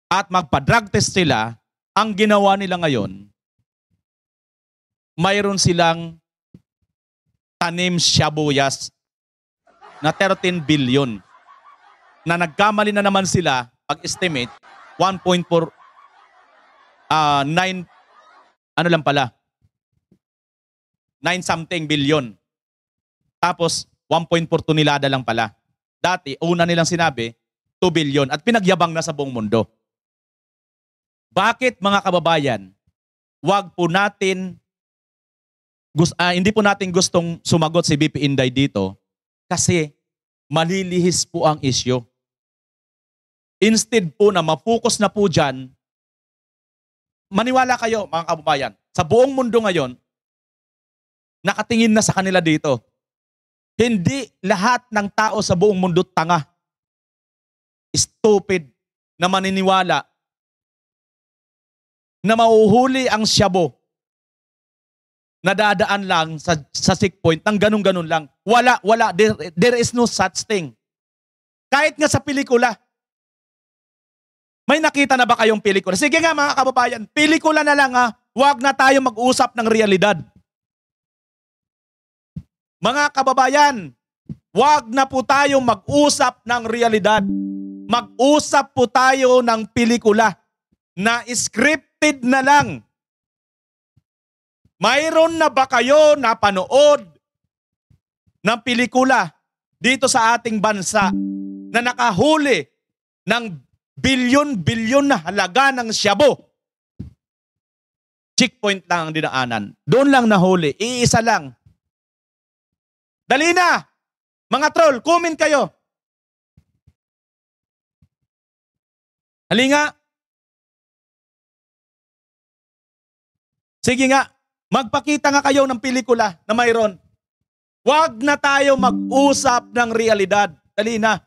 at magpa-drug test sila, ang ginawa nila ngayon, mayroon silang tanim shabuyas na 13 billion na nagkamali na naman sila pag-estimate, 1.4, uh, 9, ano lang pala, 9 something billion. Tapos, 1.4 tunilada lang pala. Dati, una nilang sinabi, 2 billion at pinagyabang na sa buong mundo. Bakit mga kababayan, wag po natin gusto, uh, ah, hindi po natin gustong sumagot si BP Inday dito kasi malilihis po ang isyo. Instead po na mapokus na po dyan, maniwala kayo mga kababayan, sa buong mundo ngayon, nakatingin na sa kanila dito. Hindi lahat ng tao sa buong mundo tanga, stupid, na maniniwala na mauhuli ang siyabo na dadaan lang sa, sa sick point ng ganun-ganun lang. Wala, wala. There, there is no such thing. Kahit nga sa pelikula, may nakita na ba kayong pelikula? Sige nga mga kababayan, pelikula na lang ha. Huwag na tayo mag-usap ng realidad. Mga kababayan, huwag na po tayo mag-usap ng realidad. Mag-usap po tayo ng pelikula na scripted na lang. Mayroon na ba kayo na panood ng pelikula dito sa ating bansa na nakahuli ng bilyon-bilyon na halaga ng Siabo. Checkpoint lang ang dinaanan. Doon lang nahuli. Iisa lang. Dali na! Mga troll, comment kayo. Halinga. Sige nga, magpakita nga kayo ng pelikula na mayroon. Huwag na tayo mag-usap ng realidad. Dali na.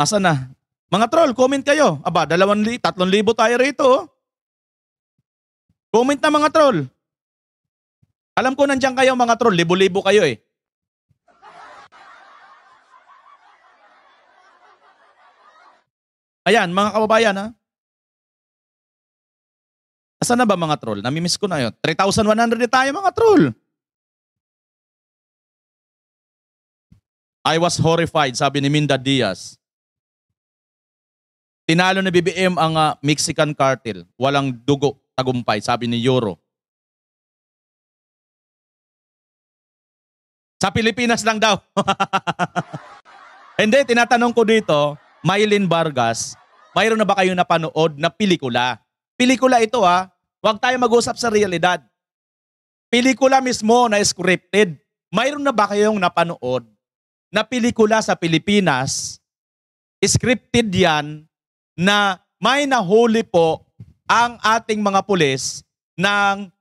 Asa na? Mga troll, comment kayo. Aba, dalawang li, tatlong libo tayo rito. Oh. Comment na mga troll. Alam ko nandiyan kayo mga troll, libo-libo kayo eh. Ayan, mga kababayan ha. Asa na ba mga troll? Namimiss ko na yun. 3,100 na tayo mga troll. I was horrified, sabi ni Minda Diaz. Tinalo ni BBM ang uh, Mexican cartel. Walang dugo, tagumpay, sabi ni Euro. Sa Pilipinas lang daw. [LAUGHS] Hindi, tinatanong ko dito, Mylene Vargas, mayroon na ba kayong napanood na pelikula? Pelikula ito ha, ah. huwag tayo mag-usap sa realidad. Pelikula mismo na scripted. Mayroon na ba kayong napanood na pelikula sa Pilipinas? Scripted yan na may nahuli po ang ating mga pulis ng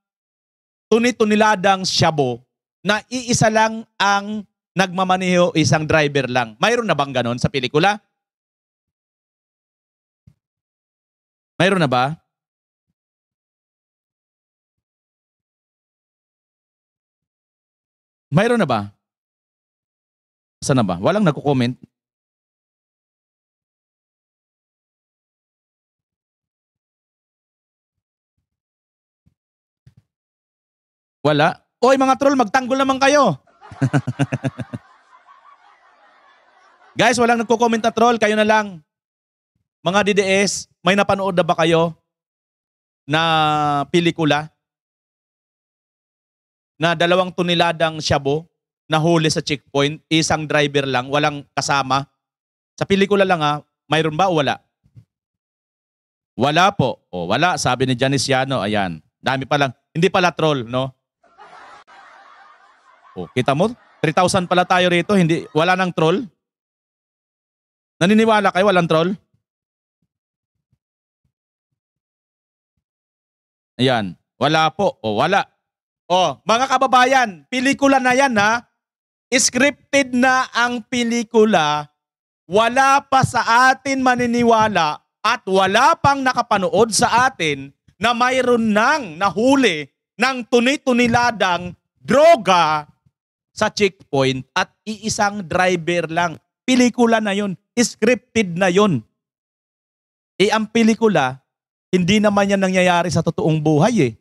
tunituniladang shabu na iisa lang ang nagmamaneho isang driver lang. Mayroon na bang ganon sa pelikula? Mayroon na ba? Mayroon na ba? Saan na ba? Walang nagko-comment. Wala. Oy mga troll, magtanggol naman kayo. [LAUGHS] Guys, walang nagko-comment na troll, kayo na lang. Mga DDS, may napanood na ba kayo na pelikula na dalawang tuniladang shabu na huli sa checkpoint, isang driver lang, walang kasama. Sa pelikula lang ha, mayroon ba o wala? Wala po. O wala, sabi ni Janice Yano, ayan. Dami pa lang. Hindi pala troll, no? Oh, kita mo? 3,000 pala tayo rito, hindi, wala nang troll. Naniniwala kayo walang troll? Ayan. Wala po. O, oh, wala. O, oh, mga kababayan, pelikula na yan ha. Scripted na ang pelikula. Wala pa sa atin maniniwala at wala pang nakapanood sa atin na mayroon nang nahuli ng tuni-tuniladang droga sa checkpoint at iisang driver lang. Pelikula na yun. Scripted na yun. Eh ang pelikula, hindi naman yan nangyayari sa totoong buhay eh.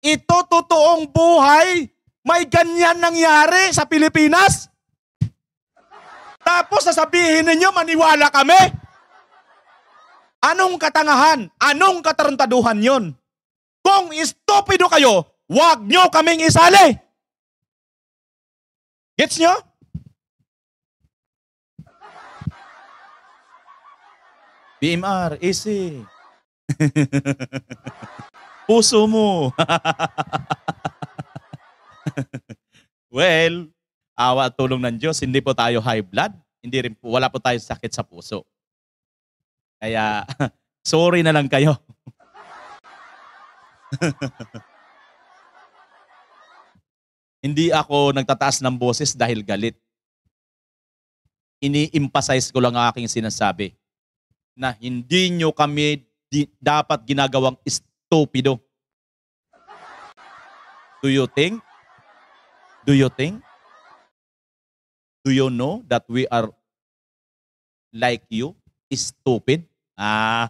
Ito totoong buhay. May ganyan nangyari sa Pilipinas. Tapos sasabihin ninyo, maniwala kami. Anong katangahan? Anong katarantaduhan yon? Kung istupido kayo, wag nyo kaming isali. Gets ja? BMR, easy. Puso mo. [LAUGHS] well, awa at tulong ng Diyos, hindi po tayo high blood, hindi rin po, wala po tayo sakit sa puso. Kaya, [LAUGHS] sorry na lang kayo. [LAUGHS] Hindi ako nagtataas ng boses dahil galit. Ini-emphasize ko lang ang aking sinasabi na hindi nyo kami di, dapat ginagawang estupido. Do you think? Do you think? Do you know that we are like you? Stupid? Ah.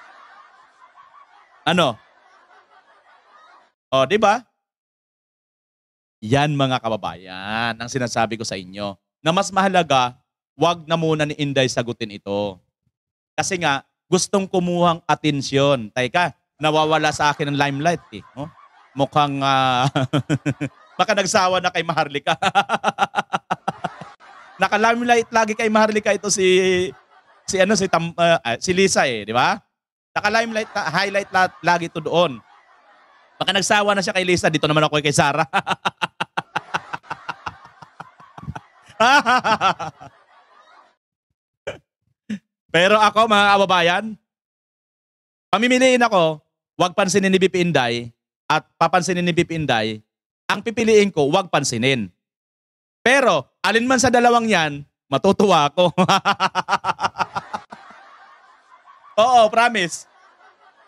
[LAUGHS] ano? Oh, 'di ba? Yan mga kababayan, ang sinasabi ko sa inyo. Na mas mahalaga, wag na muna ni Inday sagutin ito. Kasi nga, gustong kumuhang atensyon. Teka, nawawala sa akin ang limelight eh. Oh? Mukhang, uh, [LAUGHS] baka nagsawa na kay Maharlika. [LAUGHS] Naka-limelight lagi kay Maharlika ito si si ano si Tam, uh, si Lisa eh, di ba? Naka-limelight highlight lagi to doon. Baka nagsawa na siya kay Lisa, dito naman ako kay Sarah. [LAUGHS] [LAUGHS] Pero ako, mga kababayan, pamimiliin ako, wag pansinin ni Bipinday, at papansinin ni Bipinday, ang pipiliin ko, wag pansinin. Pero, alin man sa dalawang yan, matutuwa ako. [LAUGHS] Oo, promise.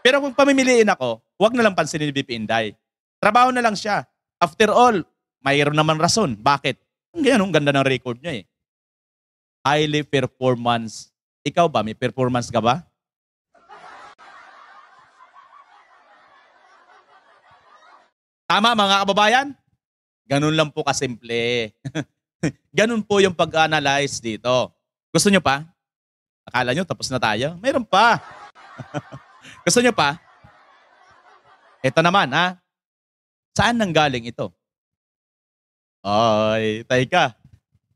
Pero kung pamimiliin ako, wag na lang pansinin ni Bipinday. Trabaho na lang siya. After all, mayroon naman rason. Bakit? Ganyan, ang ganda ng record niya eh. Highly performance. Ikaw ba, may performance ka ba? Tama mga kababayan? Ganun lang po kasimple. [LAUGHS] Ganun po yung pag-analyze dito. Gusto nyo pa? Akala nyo tapos na tayo? Meron pa. [LAUGHS] Gusto nyo pa? Ito naman ha. Saan nang galing ito? Ay, teka.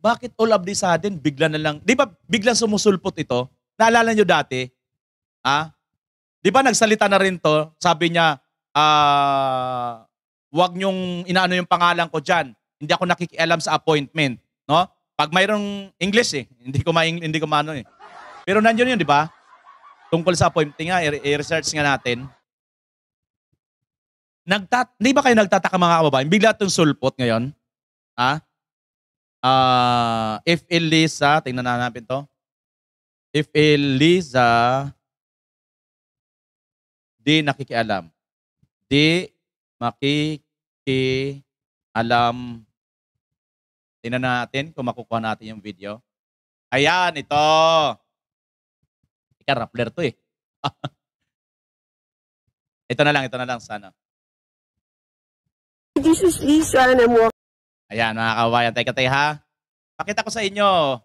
Bakit all of the sudden, bigla na lang, di ba biglang sumusulpot ito? Naalala nyo dati? Ha? Di ba nagsalita na rin to? Sabi niya, ah, uh, wag nyong inaano yung pangalan ko dyan. Hindi ako nakikialam sa appointment. No? Pag mayroong English eh. Hindi ko, ma hindi ko maano eh. Pero nandiyan yun, di ba? Tungkol sa appointment nga, i-research nga natin. Nagtat di ba kayo nagtataka mga kababayan? Bigla itong sulpot ngayon? Ha? Uh, if Eliza, tingnan na natin to. If Eliza di nakikialam. Di makikialam. Tingnan natin kung makukuha natin yung video. Ayan, ito. Ika, rappler to eh. [LAUGHS] ito na lang, ito na lang sana. This is Lisa and I'm walking. Ayan, mga kababayan. Teka, teka, ha? Pakita ko sa inyo.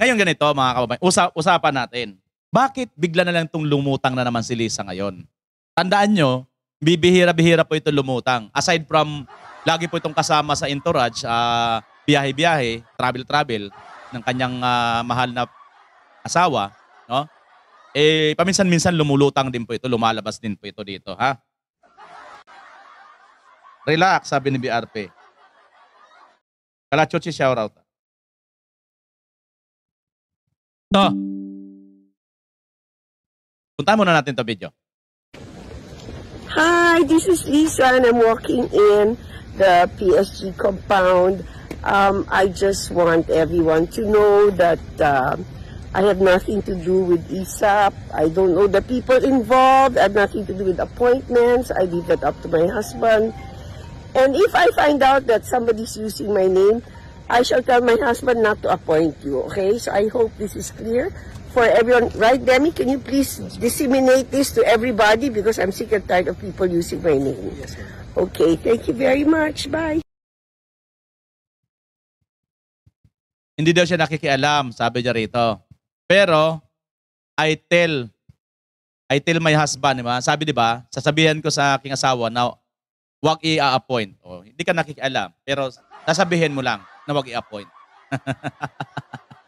Ngayon ganito, mga kababayan. Usap, usapan natin. Bakit bigla na lang itong lumutang na naman si Lisa ngayon? Tandaan nyo, bibihira-bihira po ito lumutang. Aside from, lagi po itong kasama sa entourage, uh, biyahe-biyahe, travel-travel, ng kanyang uh, mahal na asawa, no? Eh, paminsan-minsan lumulutang din po ito, lumalabas din po ito dito, ha? Relax, sabi ni BRP. కళాచి వచ్చి షవర్ అవుతా No. Punta muna natin to video. Hi, this is Lisa and I'm walking in the PSG compound. Um, I just want everyone to know that uh, I have nothing to do with ESAP. I don't know the people involved. I have nothing to do with appointments. I leave that up to my husband. And if I find out that somebody's using my name, I shall tell my husband not to appoint you, okay? So I hope this is clear for everyone. Right, Demi, can you please disseminate this to everybody because I'm sick and tired of people using my name. Yes, sir. Okay, thank you very much. Bye. Hindi daw siya nakikialam, sabi niya rito. Pero, I tell, I tell my husband, di ba? Sabi, di ba, sasabihan ko sa aking asawa na wag i-appoint. O, oh, hindi ka nakikialam, pero sasabihin mo lang na wag i-appoint.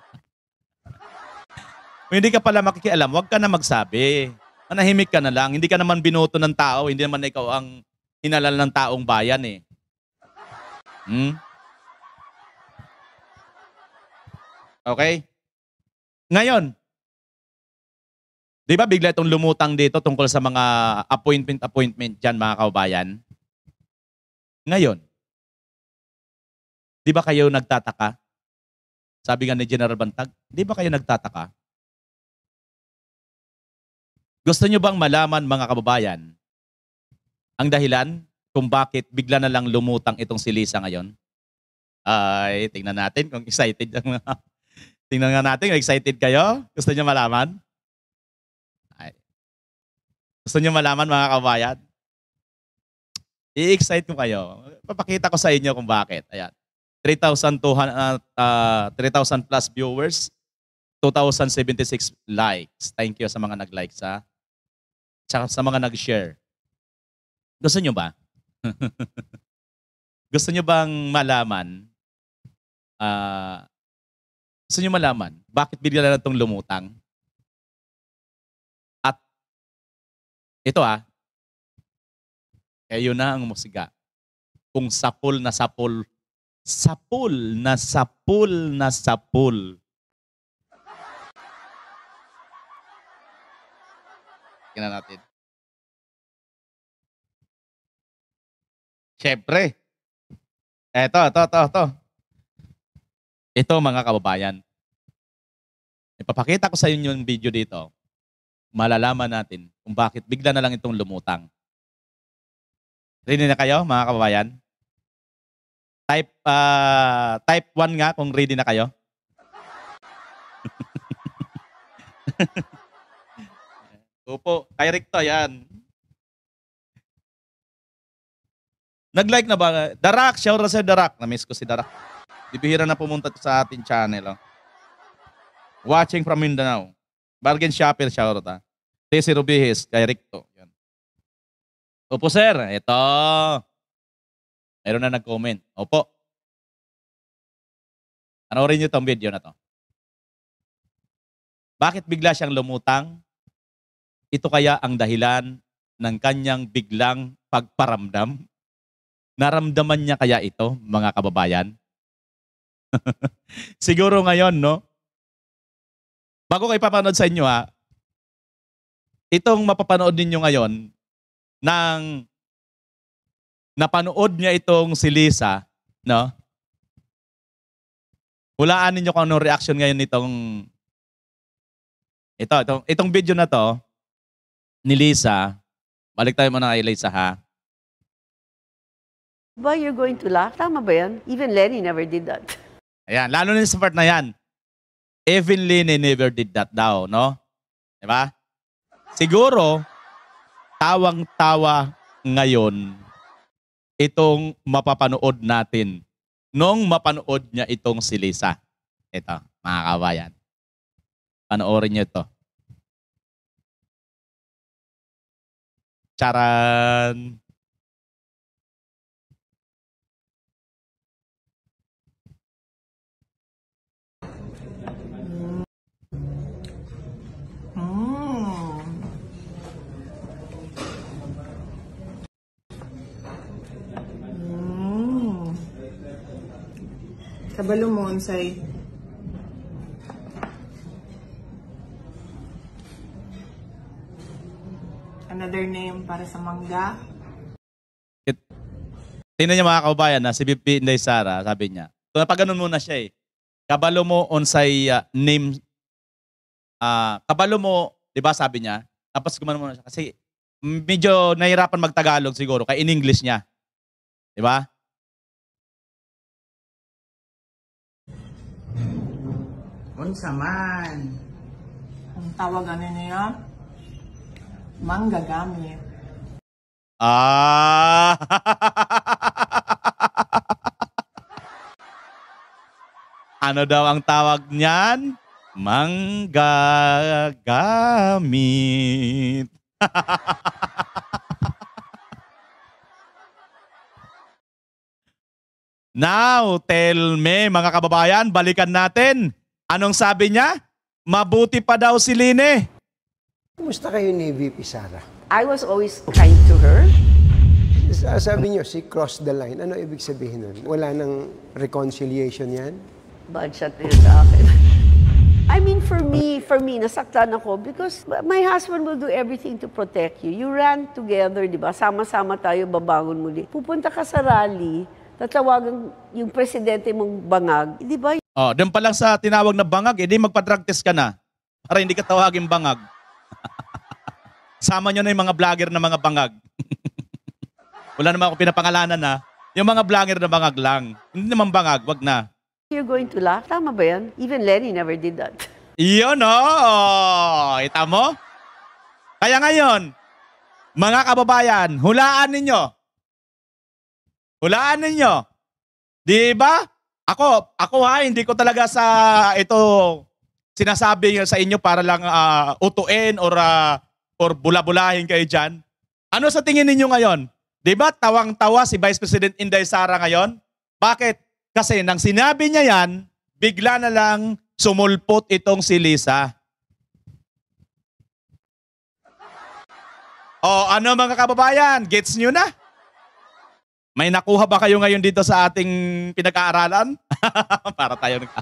[LAUGHS] Kung hindi ka pala makikialam, wag ka na magsabi. Manahimik ka na lang. Hindi ka naman binoto ng tao. Hindi naman ikaw ang hinalal ng taong bayan eh. Hmm? Okay? Ngayon, di ba bigla itong lumutang dito tungkol sa mga appointment-appointment dyan mga kaubayan? Ngayon, di ba kayo nagtataka? Sabi nga ni General Bantag, di ba kayo nagtataka? Gusto nyo bang malaman mga kababayan ang dahilan kung bakit bigla na lang lumutang itong si Lisa ngayon? Ay, tingnan natin kung excited ang mga... [LAUGHS] tingnan nga natin kung excited kayo. Gusto nyo malaman? Ay. Gusto nyo malaman mga kababayan? I-excite ko kayo. Papakita ko sa inyo kung bakit. Ayan. 3,000 uh, 3,000 plus viewers, 2,076 likes. Thank you sa mga nag-like sa tsaka sa mga nag-share. Gusto nyo ba? [LAUGHS] gusto nyo bang malaman? Uh, gusto nyo malaman? Bakit bigla na itong lumutang? At ito ah, kayo eh, na ang musiga. Kung sapul na sapul, sapul na sapul na sapul. Tingnan natin. Siyempre. Eto, eto, eto, eto. Ito mga kababayan. Ipapakita ko sa inyo yung video dito. Malalaman natin kung bakit bigla na lang itong lumutang. Ready na kayo, mga kababayan? Type, uh, type 1 nga kung ready na kayo. [LAUGHS] Opo, kay Rikto, yan. Nag-like na ba? Darak, shout out sa Darak. Na-miss ko si Darak. Bibihira na pumunta sa ating channel. Oh. Watching from Mindanao. Bargain shopper, shout out ha. Ah. Tesi Rubihes, kay Rikto. Opo sir, ito. Meron na nag-comment. Opo. Panoorin nyo tong video na to. Bakit bigla siyang lumutang? Ito kaya ang dahilan ng kanyang biglang pagparamdam? Naramdaman niya kaya ito, mga kababayan? [LAUGHS] Siguro ngayon, no? Bago kayo papanood sa inyo, ha? Itong mapapanood ninyo ngayon, nang napanood niya itong si Lisa, no? Hulaan ninyo kung anong reaction ngayon nitong ito, itong, itong video na to ni Lisa. Balik tayo muna kay Lisa ha. Why you're going to laugh. Tama ba yan? Even Lenny never did that. Ayan, lalo na sa part na yan. Even Lenny never did that daw, no? Diba? Siguro, tawang-tawa ngayon itong mapapanood natin nung mapanood niya itong si Lisa. Ito, mga kabayan. Panoorin niyo ito. Charan! Kabalo mo, Balumonsay. Another name para sa mangga. It, tingnan niya mga kaubayan na si Bibi Inday Sara, sabi niya. So napaganon muna siya eh. Kabalo mo on sa uh, ah, name. Uh, kabalo mo, di ba sabi niya? Tapos gumano muna siya. Kasi medyo nahirapan magtagalog siguro kay in English niya. Di ba? Unsaman. Ang tawagan niya, manggagami. Ah! [LAUGHS] ano daw ang tawag niyan? Manggagamit. [LAUGHS] Now, tell me mga kababayan, balikan natin Anong sabi niya? Mabuti pa daw si Line. Kumusta kayo ni VP Sara? I was always kind to her. Sabi niyo, si cross the line. Ano ibig sabihin nun? Wala nang reconciliation yan? budget yun sa akin. [LAUGHS] I mean, for me, for me, nasaktan ako because my husband will do everything to protect you. You ran together, di ba? Sama-sama tayo, babangon muli. Pupunta ka sa rally, tatawagan yung presidente mong bangag. Di ba, Oh, doon pa lang sa tinawag na bangag, edi eh, magpa-drug test ka na para hindi ka tawagin bangag. [LAUGHS] Sama nyo na yung mga vlogger na mga bangag. [LAUGHS] Wala naman ako pinapangalanan na. Yung mga vlogger na bangag lang. Hindi naman bangag, wag na. You're going to laugh? Tama ba yan? Even Lenny never did that. [LAUGHS] Yun o! Oh. Kita mo? Kaya ngayon, mga kababayan, hulaan ninyo. Hulaan ninyo. Di ba? Ako, ako ha, hindi ko talaga sa ito sinasabi sa inyo para lang uh, utuin or, uh, or bulabulahin kayo dyan. Ano sa tingin ninyo ngayon? Di ba tawang-tawa si Vice President Inday Sara ngayon? Bakit? Kasi nang sinabi niya yan, bigla na lang sumulpot itong si Lisa. O oh, ano mga kababayan, gets nyo na? May nakuha ba kayo ngayon dito sa ating pinag-aaralan? [LAUGHS] Para tayo nag [LAUGHS]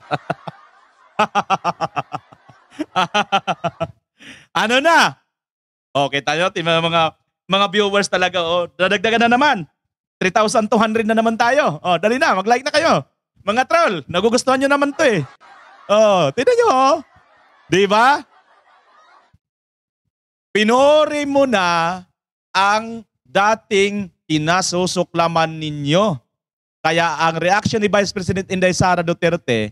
Ano na? Okay, tayo mga mga mga viewers talaga oh, dadagdagan na naman. 3,200 na naman tayo. Oh, dali na, mag-like na kayo. Mga troll, nagugustuhan niyo naman 'to eh. Oh, tingnan niyo oh. 'Di ba? Pinori mo na ang dating pinasusuklaman ninyo. Kaya ang reaction ni Vice President Inday Sara Duterte,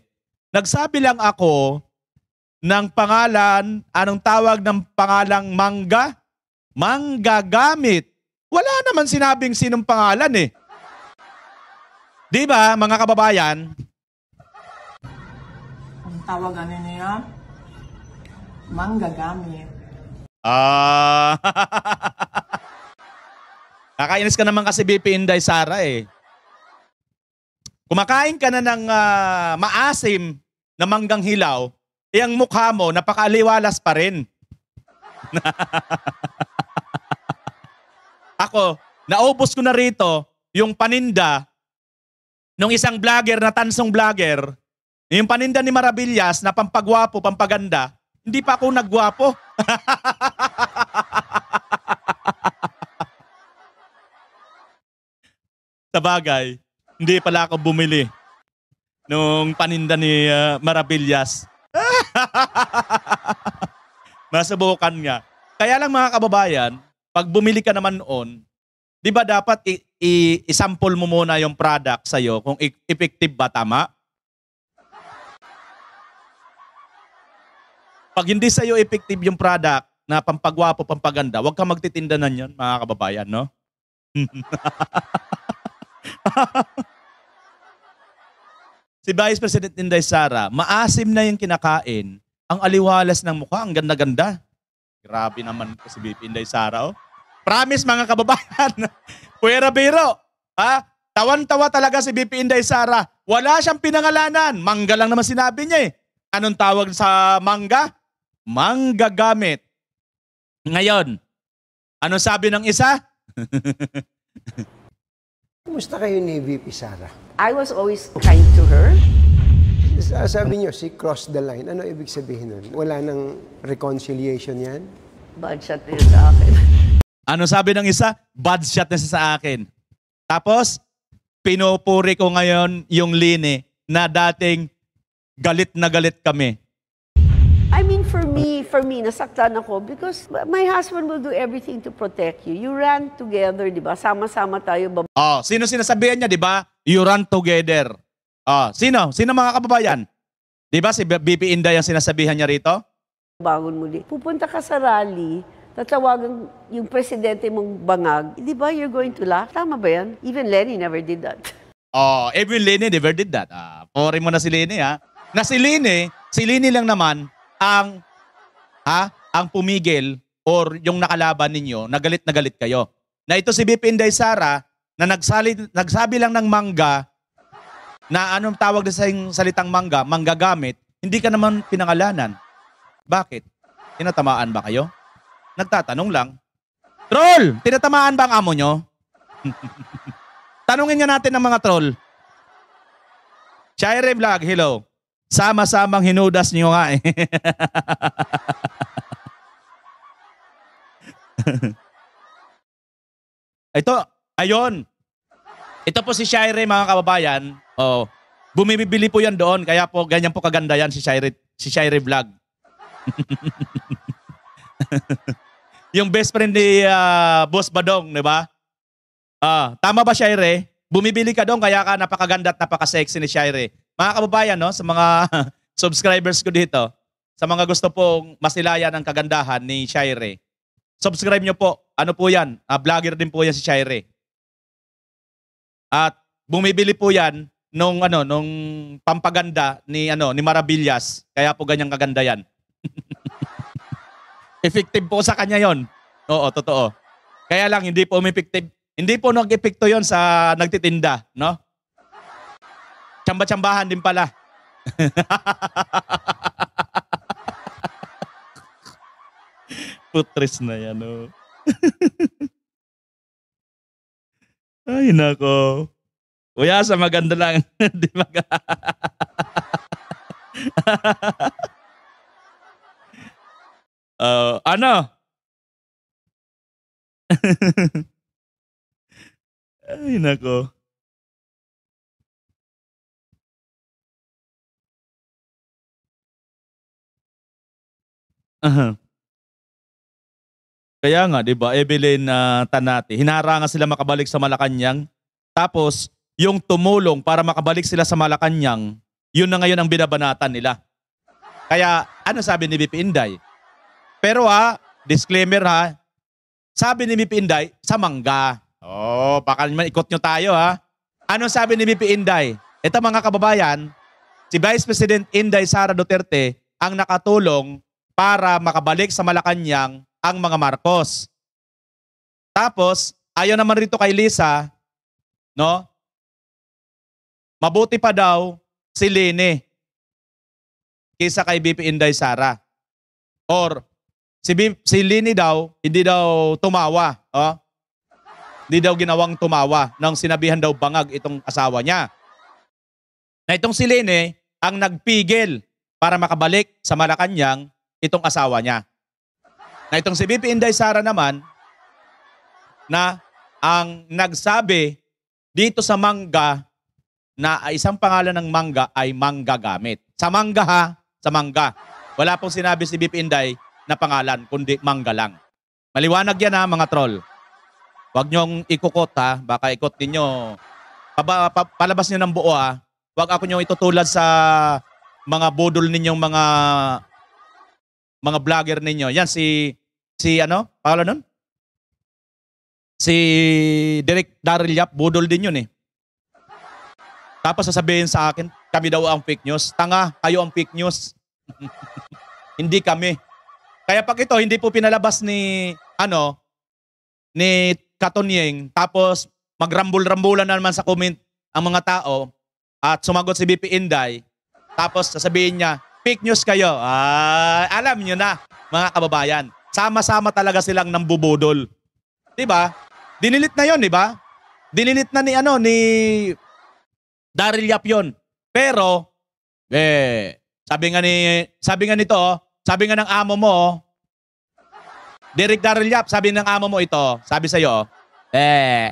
nagsabi lang ako ng pangalan, anong tawag ng pangalang mangga? Manggagamit. Wala naman sinabing sinong pangalan eh. Di ba, mga kababayan? Ang tawag ano niya? Manggagamit. Ah. Uh... [LAUGHS] Kakainis ka naman kasi BP Inday Sara eh. Kumakain ka na ng uh, maasim na manggang hilaw, eh ang mukha mo napakaliwalas pa rin. [LAUGHS] Ako, naubos ko na rito yung paninda nung isang vlogger na tansong vlogger, yung paninda ni Marabillas na pampagwapo, pampaganda, hindi pa ako nagwapo. [LAUGHS] Sabagay, hindi pala ako bumili nung paninda ni uh, Marabillas. Masubukan [LAUGHS] nga. Kaya lang mga kababayan, pag bumili ka naman noon, di ba dapat i- sample mo muna yung product sa'yo kung i- effective ba, tama? Pag hindi sa'yo effective yung product na pampagwapo, pampaganda, huwag kang magtitinda na yun, mga kababayan, no? [LAUGHS] si Vice President Inday Sara, maasim na yung kinakain, ang aliwalas ng mukha, ang ganda-ganda. Grabe naman si BP Inday Sara, oh. Promise mga kababayan, [LAUGHS] Puera Biro, ha? Tawan-tawa talaga si BP Inday Sara. Wala siyang pinangalanan. Mangga lang naman sinabi niya eh. Anong tawag sa mangga? Manggagamit. Ngayon, ano sabi ng isa? [LAUGHS] Kumusta kayo ni VP Sara? I was always kind to her. Sabi niyo, si cross the line. Ano ibig sabihin nun? Wala nang reconciliation yan? Bad shot na sa akin. Ano sabi ng isa? Bad shot na sa akin. Tapos, pinupuri ko ngayon yung Lini na dating galit na galit kami. I mean, for me, nasaktan ako because my husband will do everything to protect you. You run together, di ba? Sama-sama tayo. Bab- oh, sino sinasabihan niya, di ba? You run together. Oh, sino? Sino mga kababayan? Di ba si BP Inday ang sinasabihan niya rito? Bangon muli. Pupunta ka sa rally, tatawagan yung presidente mong bangag. Eh, di ba you're going to laugh? Tama ba yan? Even Lenny never did that. [LAUGHS] Oh, even Lenny never did that. Ah, pori mo na si Lenny ha. Ah. Na si Lenny, si Lenny lang naman ang ha, ang pumigil or yung nakalaban ninyo, nagalit na galit kayo. Na ito si BP Inday Sara na nagsali, nagsabi lang ng mangga na anong tawag na sa salitang mangga, manggagamit, hindi ka naman pinangalanan. Bakit? Tinatamaan ba kayo? Nagtatanong lang. Troll! Tinatamaan ba ang amo nyo? [LAUGHS] Tanungin nga natin ng mga troll. Shire Vlog, hello. Sama-samang hinudas niyo nga eh. [LAUGHS] Ito, ayon. Ito po si Shirey mga kababayan. Oh, bumibili po yan doon. Kaya po, ganyan po kaganda yan si Shirey, si Shirey Vlog. [LAUGHS] yung best friend ni uh, Boss Badong, di ba? Ah, tama ba Shirey? Bumibili ka doon kaya ka napakaganda at napaka-sexy ni Shirey. Mga kababayan, no, sa mga [LAUGHS] subscribers ko dito, sa mga gusto pong masilayan ang kagandahan ni Shire, subscribe nyo po. Ano po yan? Uh, vlogger din po yan si Shire. At bumibili po yan nung ano nung pampaganda ni ano ni Marabillas. Kaya po ganyang kaganda yan. [LAUGHS] Effective po sa kanya yon. Oo, totoo. Kaya lang hindi po umepektive. Hindi po nag-epekto yon sa nagtitinda, no? Tsamba-tsambahan din pala. Putres na yan, oh. [LAUGHS] Ay, nako. Kuya, sa maganda lang. [LAUGHS] Di mag... [LAUGHS] uh, oh, ano? Ay, nako. Uh-huh. Kaya nga, di ba, Evelyn uh, Tanati, hinarangan sila makabalik sa Malacanang. Tapos, yung tumulong para makabalik sila sa Malacanang, yun na ngayon ang binabanatan nila. Kaya, ano sabi ni BP Inday? Pero ha, ah, disclaimer ha, sabi ni BP Inday, sa mangga. Oh, baka naman ikot nyo tayo ha. Ano sabi ni BP Inday? Ito mga kababayan, si Vice President Inday Sara Duterte ang nakatulong para makabalik sa Malacanang ang mga Marcos. Tapos, ayaw naman rito kay Lisa, no? Mabuti pa daw si Lene kaysa kay BP Inday Sara. Or si, BP, si Lene daw, hindi daw tumawa. Oh? Hindi daw ginawang tumawa nang sinabihan daw bangag itong asawa niya. Na itong si Lene ang nagpigil para makabalik sa Malacanang itong asawa niya. Na itong si BP Inday Sara naman, na ang nagsabi dito sa mangga na isang pangalan ng mangga ay mangga gamit. Sa mangga ha, sa mangga. Wala pong sinabi si BP Inday na pangalan, kundi mangga lang. Maliwanag yan ha, mga troll. Huwag niyong ikukot ha, baka ikot ninyo. Paba, pa, palabas niyo ng buo ha. Huwag ako niyong itutulad sa mga budol ninyong mga mga vlogger ninyo. Yan si si ano? Paolo nun? Si Derek Daryl Yap, budol din yun eh. Tapos sasabihin sa akin, kami daw ang fake news. Tanga, kayo ang fake news. [LAUGHS] hindi kami. Kaya pag ito, hindi po pinalabas ni, ano, ni Katonyeng, tapos magrambul-rambulan na naman sa comment ang mga tao, at sumagot si BP Inday, tapos sasabihin niya, Fake news kayo. Ah, alam niyo na, mga kababayan. Sama-sama talaga silang nambubudol. 'Di ba? Dinilit na 'yon, 'di ba? Dinilit na ni ano ni Daryl Yap 'yon. Pero eh sabi nga ni sabi nga nito, oh, sabi nga ng amo mo, oh. Derek Daryl Yap, sabi ng amo mo ito, sabi sa iyo, oh. eh.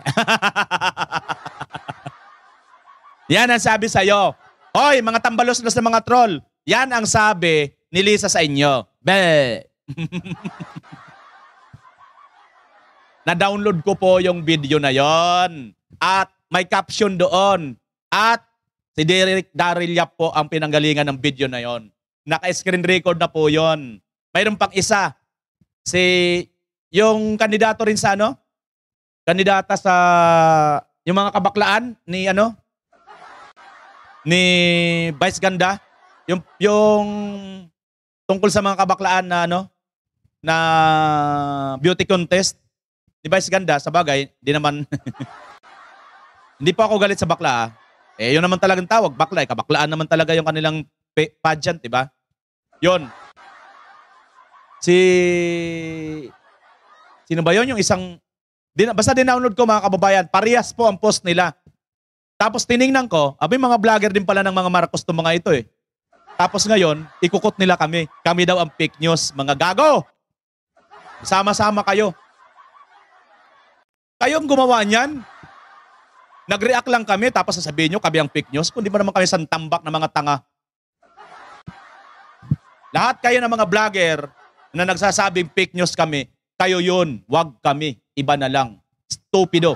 [LAUGHS] Yan ang sabi sa sa'yo. Hoy, mga tambalos na sa mga troll. Yan ang sabi ni Lisa sa inyo. Be! [LAUGHS] Na-download ko po yung video na yon At may caption doon. At si Derek Darilla po ang pinanggalingan ng video na yon. Naka-screen record na po yon. Mayroon pang isa. Si yung kandidato rin sa ano? Kandidata sa yung mga kabaklaan ni ano? Ni Vice Ganda. Yung yung tungkol sa mga kabaklaan na ano na beauty contest. Di ba ganda? Sa bagay, di naman. [LAUGHS] hindi pa ako galit sa bakla. Ah. Eh, yun naman talagang tawag, bakla. Eh. Kabaklaan naman talaga yung kanilang pageant, di ba? Yun. Si... Sino ba yun? Yung isang... Din, basta dinownload ko mga kababayan, parehas po ang post nila. Tapos tiningnan ko, abi mga vlogger din pala ng mga Marcos itong mga ito eh. Tapos ngayon, ikukot nila kami. Kami daw ang fake news. Mga gago! Sama-sama kayo. Kayong gumawa niyan. Nag-react lang kami, tapos sasabihin nyo, kami ang fake news. Kundi ba naman kami santambak ng mga tanga. Lahat kayo ng mga vlogger na nagsasabing fake news kami, kayo yun, wag kami. Iba na lang. Stupido.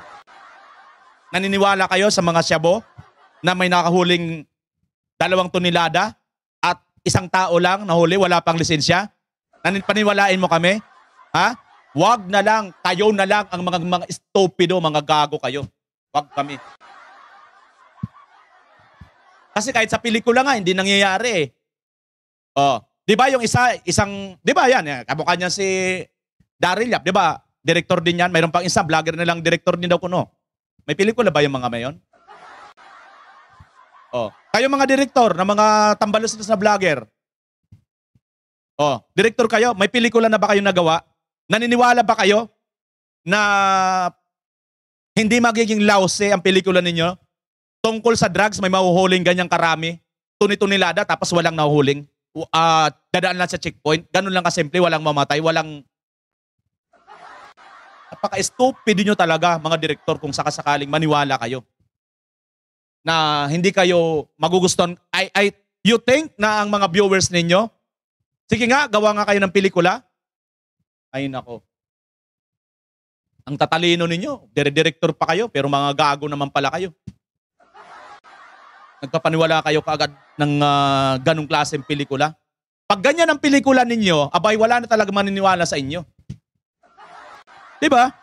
Naniniwala kayo sa mga syabo na may nakahuling dalawang tonelada Isang tao lang nahuli, wala pang lisensya? Paniniwalain mo kami? Ha? Wag na lang, kayo na lang ang mga, mga estupido, mga gago kayo. Wag kami. Kasi kahit sa pelikula nga, hindi nangyayari eh. Oh, 'di ba yung isa isang 'di ba yan, eh, kamukha niya si Daryl Yap, 'di ba? Direktor din yan, mayroon pang isa vlogger na lang direktor din daw kuno. May pelikula ba yung mga mayon? Oh, kayo mga direktor na mga tambalos na vlogger. Oh, direktor kayo, may pelikula na ba kayo nagawa? Naniniwala ba kayo na hindi magiging lause ang pelikula ninyo? Tungkol sa drugs, may mahuhuling ganyang karami. Tuni-tunilada tapos walang nahuhuling. Uh, dadaan lang sa checkpoint. Ganun lang kasimple, walang mamatay, walang Napaka-stupid nyo talaga, mga direktor, kung sakasakaling maniwala kayo na hindi kayo magugustuhan. I, I, you think na ang mga viewers ninyo, sige nga, gawa nga kayo ng pelikula. Ay nako. Ang tatalino ninyo, dire-director pa kayo, pero mga gago naman pala kayo. Nagpapaniwala kayo kaagad ng uh, ganong klaseng pelikula. Pag ganyan ang pelikula ninyo, abay wala na talaga maniniwala sa inyo. 'Di ba?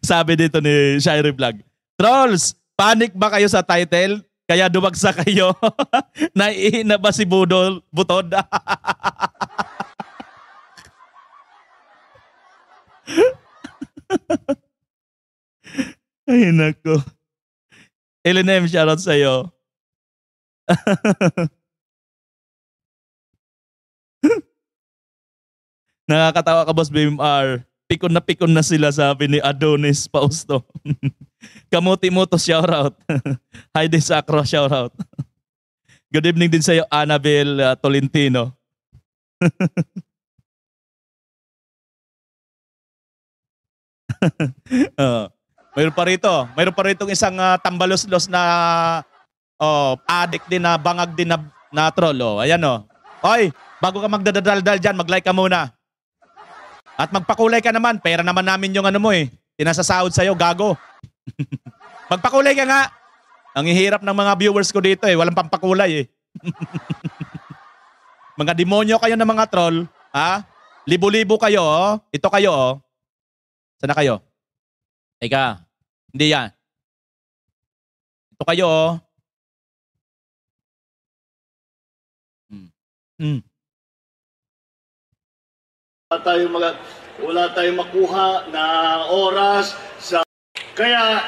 [LAUGHS] Sabi dito ni Shirey Vlog, Trolls, panic ba kayo sa title? Kaya dumagsak kayo? [LAUGHS] Naiina ba si Budol? Butod? [LAUGHS] Ay, nako. Elenem, shoutout sa'yo. Nakakatawa ka, Boss BMR. Ah, pikon na pikon na sila, sabi ni Adonis Pausto. [LAUGHS] Kamuti Moto, shoutout. [LAUGHS] Heidi Sacro, shoutout. [LAUGHS] Good evening din sa iyo, Annabel uh, ah, Tolentino. uh, mayroon pa rito. Mayroon pa rito isang uh, tambalos-los na oh, addict din na bangag din na, na troll. Oh. Ayan Oh. Oy, bago ka magdadadaldal dyan, mag-like ka muna. At magpakulay ka naman, pera naman namin yung ano mo eh. Tinasasahod sa'yo, gago. [LAUGHS] magpakulay ka nga. Ang hirap ng mga viewers ko dito eh, walang pampakulay eh. [LAUGHS] mga demonyo kayo ng mga troll, ha? Libo-libo kayo, oh. Ito kayo, oh. Sana kayo? Teka, hindi yan. Ito kayo, oh. Mm. Mm. Wala tayong, mag, wala tayong makuha na oras sa... Kaya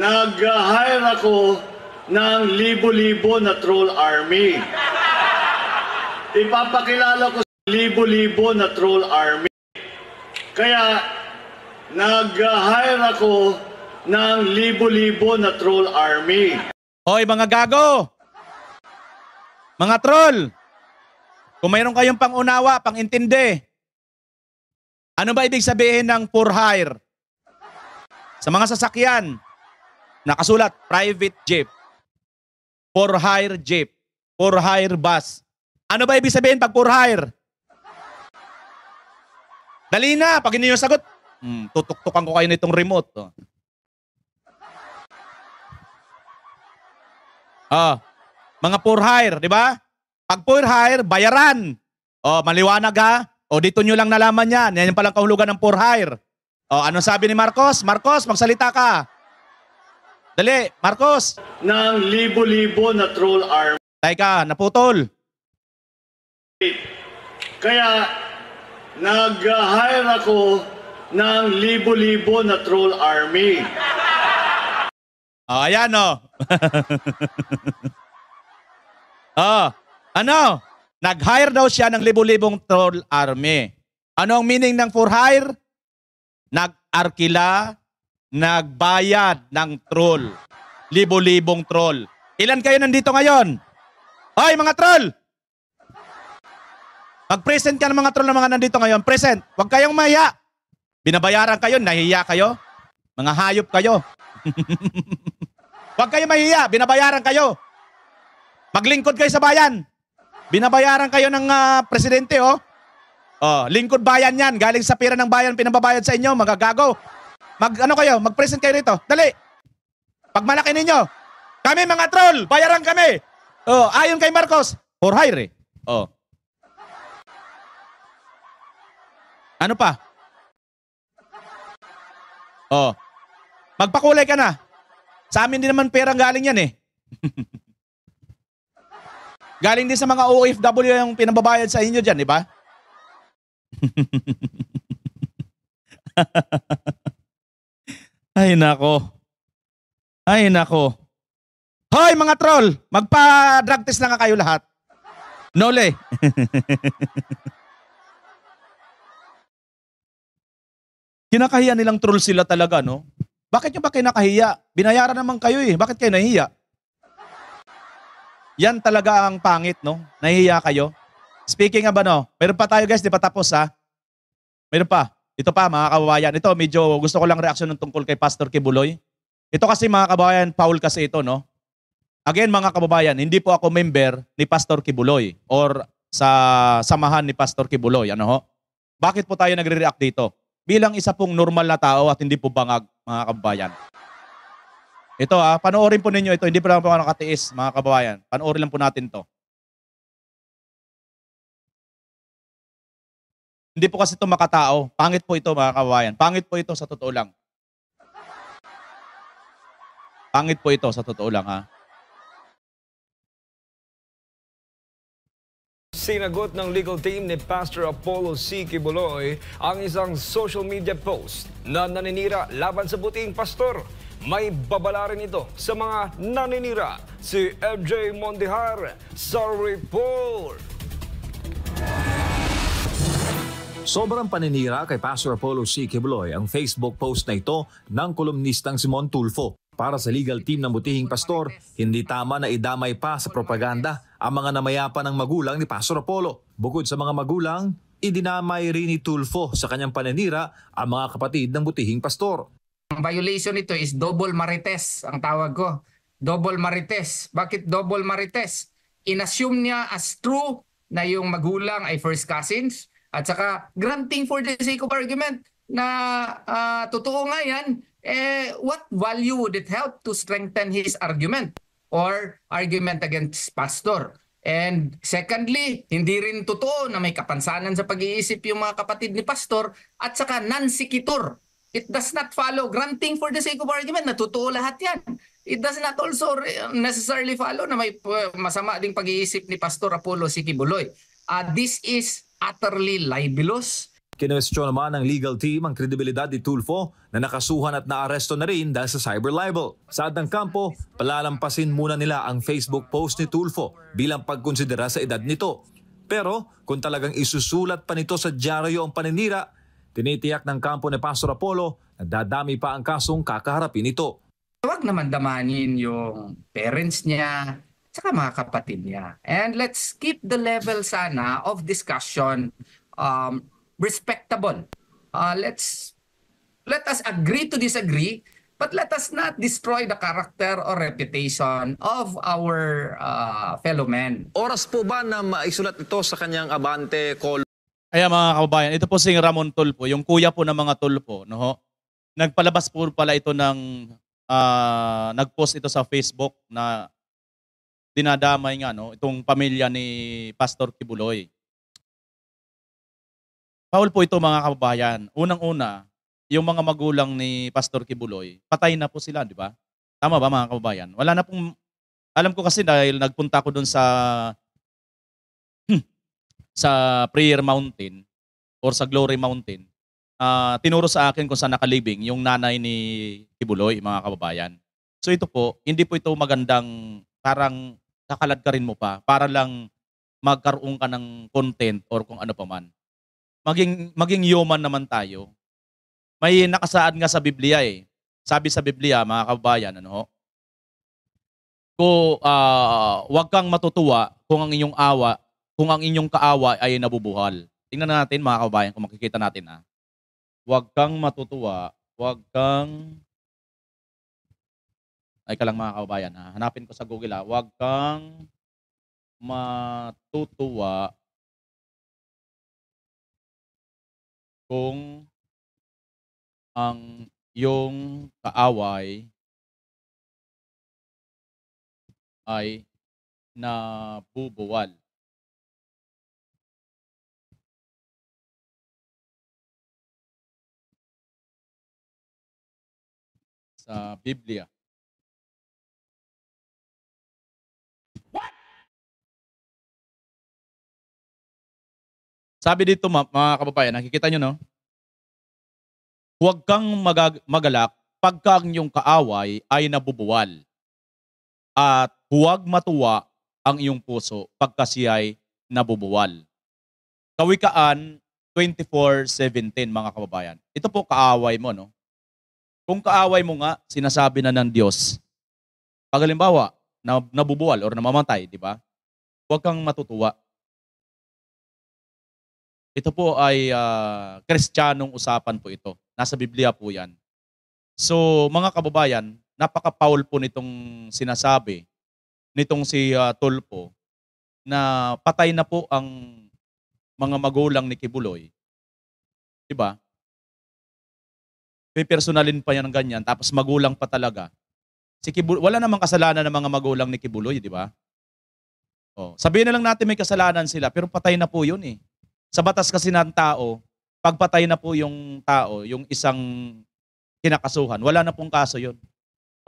nag-hire ako ng libo-libo na troll army. Ipapakilala ko sa libo-libo na troll army. Kaya nag-hire ako ng libo-libo na troll army. Hoy mga gago! Mga troll! Kung mayroon kayong pangunawa, pangintindi, ano ba ibig sabihin ng for hire? Sa mga sasakyan, nakasulat private jeep, for hire jeep, for hire bus. Ano ba ibig sabihin pag for hire? Dali na, pag hindi sagot, hmm, tutuktukan ko kayo nitong remote. Oh. Oh, mga for hire, di ba? Pag for hire, bayaran. Oh, maliwanag ha? O dito nyo lang nalaman yan. Yan yung palang kahulugan ng for hire. O ano sabi ni Marcos? Marcos, magsalita ka. Dali, Marcos. Nang libo-libo na troll arm. ka, naputol. Kaya nag-hire ako ng libo-libo na troll army. O, oh, ayan o. Oh. [LAUGHS] oh, ano? Nag-hire daw siya ng libu-libong troll army. Ano ang meaning ng for hire? Nag-arkila, nagbayad ng troll. Libo-libong troll. Ilan kayo nandito ngayon? Hoy mga troll! Mag-present ka ng mga troll na mga nandito ngayon. Present. Huwag kayong mahiya. Binabayaran kayo, nahihiya kayo. Mga hayop kayo. [LAUGHS] Huwag kayong mahiya, binabayaran kayo. Maglingkod kayo sa bayan. Binabayaran kayo ng uh, presidente, oh. Oh, lingkod bayan yan. Galing sa pera ng bayan, pinababayad sa inyo, magagago. Mag, ano kayo, mag-present kayo rito. Dali. Pag malaki ninyo, kami mga troll, bayaran kami. Oh, ayon kay Marcos, for hire eh. Oh. Ano pa? Oh. Magpakulay ka na. Sa amin din naman pera galing yan eh. [LAUGHS] Galing din sa mga OFW yung pinababayad sa inyo dyan, di ba? [LAUGHS] Ay nako. Ay nako. Hoy mga troll, magpa-drug test na nga kayo lahat. Nole. [LAUGHS] kinakahiya nilang troll sila talaga, no? Bakit nyo ba kinakahiya? Binayaran naman kayo eh. Bakit kayo nahihiya? Yan talaga ang pangit, no? Nahihiya kayo. Speaking of ano, meron pa tayo guys, di pa tapos ha? Meron pa. Ito pa mga kababayan. Ito medyo gusto ko lang reaksyon ng tungkol kay Pastor Kibuloy. Ito kasi mga kababayan, Paul kasi ito, no? Again mga kababayan, hindi po ako member ni Pastor Kibuloy or sa samahan ni Pastor Kibuloy. Ano ho? Bakit po tayo nagre-react dito? Bilang isa pong normal na tao at hindi po bangag mga kababayan. Ito ah, panoorin po ninyo ito. Hindi pa lang po nakatiis, mga kababayan. Panoorin lang po natin to. Hindi po kasi ito makatao. Pangit po ito, mga kababayan. Pangit po ito sa totoo lang. Pangit po ito sa totoo lang, ha? Sinagot ng legal team ni Pastor Apollo C. Kibuloy ang isang social media post na naninira laban sa buting pastor. May babala rin ito sa mga naninira. Si FJ Montihar sa report. Sobrang paninira kay Pastor Apollo C. Kibloy ang Facebook post na ito ng kolumnistang Simon Tulfo. Para sa legal team ng butihing pastor, hindi tama na idamay pa sa propaganda ang mga namayapa ng magulang ni Pastor Apollo. Bukod sa mga magulang, idinamay rin ni Tulfo sa kanyang paninira ang mga kapatid ng butihing pastor violation nito is double marites ang tawag ko. Double marites. Bakit double marites? Inassume niya as true na yung magulang ay first cousins at saka granting for the sake of argument na uh, totoo nga yan, eh, what value would it help to strengthen his argument or argument against pastor? And secondly, hindi rin totoo na may kapansanan sa pag-iisip yung mga kapatid ni pastor at saka nansikitor It does not follow granting for the sake of argument na lahat yan. It does not also necessarily follow na may uh, masama ding pag-iisip ni Pastor Apollo Sikibuloy. Uh, this is utterly libelous. Kinwestiyon naman ng legal team ang kredibilidad ni Tulfo na nakasuhan at naaresto na rin dahil sa cyber libel. Sa Adang Campo, palalampasin muna nila ang Facebook post ni Tulfo bilang pagkonsidera sa edad nito. Pero kung talagang isusulat pa nito sa dyaryo ang paninira, Tinitiyak ng kampo ni Pastor Apollo na dadami pa ang kasong kakaharapin ito. Huwag naman damanin yung parents niya, tsaka mga kapatid niya. And let's keep the level sana of discussion um, respectable. Uh, let's let us agree to disagree But let us not destroy the character or reputation of our uh, fellow men. Oras po ba na maisulat ito sa kanyang abante call? Kaya mga kababayan, ito po si Ramon Tulpo, yung kuya po ng mga Tulpo, no Nagpalabas po pala ito ng uh, nagpost ito sa Facebook na dinadamay nga no itong pamilya ni Pastor Kibuloy. Paul po ito mga kababayan. Unang-una, yung mga magulang ni Pastor Kibuloy, patay na po sila, di ba? Tama ba mga kababayan? Wala na pong alam ko kasi dahil nagpunta ko doon sa sa Prayer Mountain or sa Glory Mountain, uh, tinuro sa akin kung saan nakalibing yung nanay ni Tibuloy, mga kababayan. So ito po, hindi po ito magandang parang kakalad ka rin mo pa para lang magkaroon ka ng content or kung ano pa man. Maging, maging human naman tayo. May nakasaad nga sa Biblia eh. Sabi sa Biblia, mga kababayan, ano ho? Ko, uh, ah, wag kang matutuwa kung ang inyong awa kung ang inyong kaawa ay nabubuhal. Tingnan natin mga kababayan kung makikita natin ah. Huwag kang matutuwa, huwag kang ay ka lang mga kababayan ha. Ah. Hanapin ko sa Google ha. Ah. Huwag kang matutuwa kung ang yung kaaway ay nabubuwal. sa Biblia. What? Sabi dito mga kababayan, nakikita nyo no? Huwag kang magag- magalak pagka ang iyong kaaway ay nabubuwal. At huwag matuwa ang iyong puso pagka siya ay nabubuwal. Kawikaan 24.17 mga kababayan. Ito po kaaway mo, no? Kung kaaway mo nga, sinasabi na ng Diyos. Pag halimbawa, nabubuwal or namamatay, di ba? Huwag kang matutuwa. Ito po ay uh, ah, kristyanong usapan po ito. Nasa Biblia po yan. So mga kababayan, napaka-Paul po nitong sinasabi, nitong si uh, Tulpo, na patay na po ang mga magulang ni Kibuloy. Diba? may personalin pa yan ng ganyan, tapos magulang pa talaga. Si Kibulo, wala namang kasalanan ng mga magulang ni Kibuloy, di ba? Oh, sabihin na lang natin may kasalanan sila, pero patay na po yun eh. Sa batas kasi ng tao, pag patay na po yung tao, yung isang kinakasuhan, wala na pong kaso yun.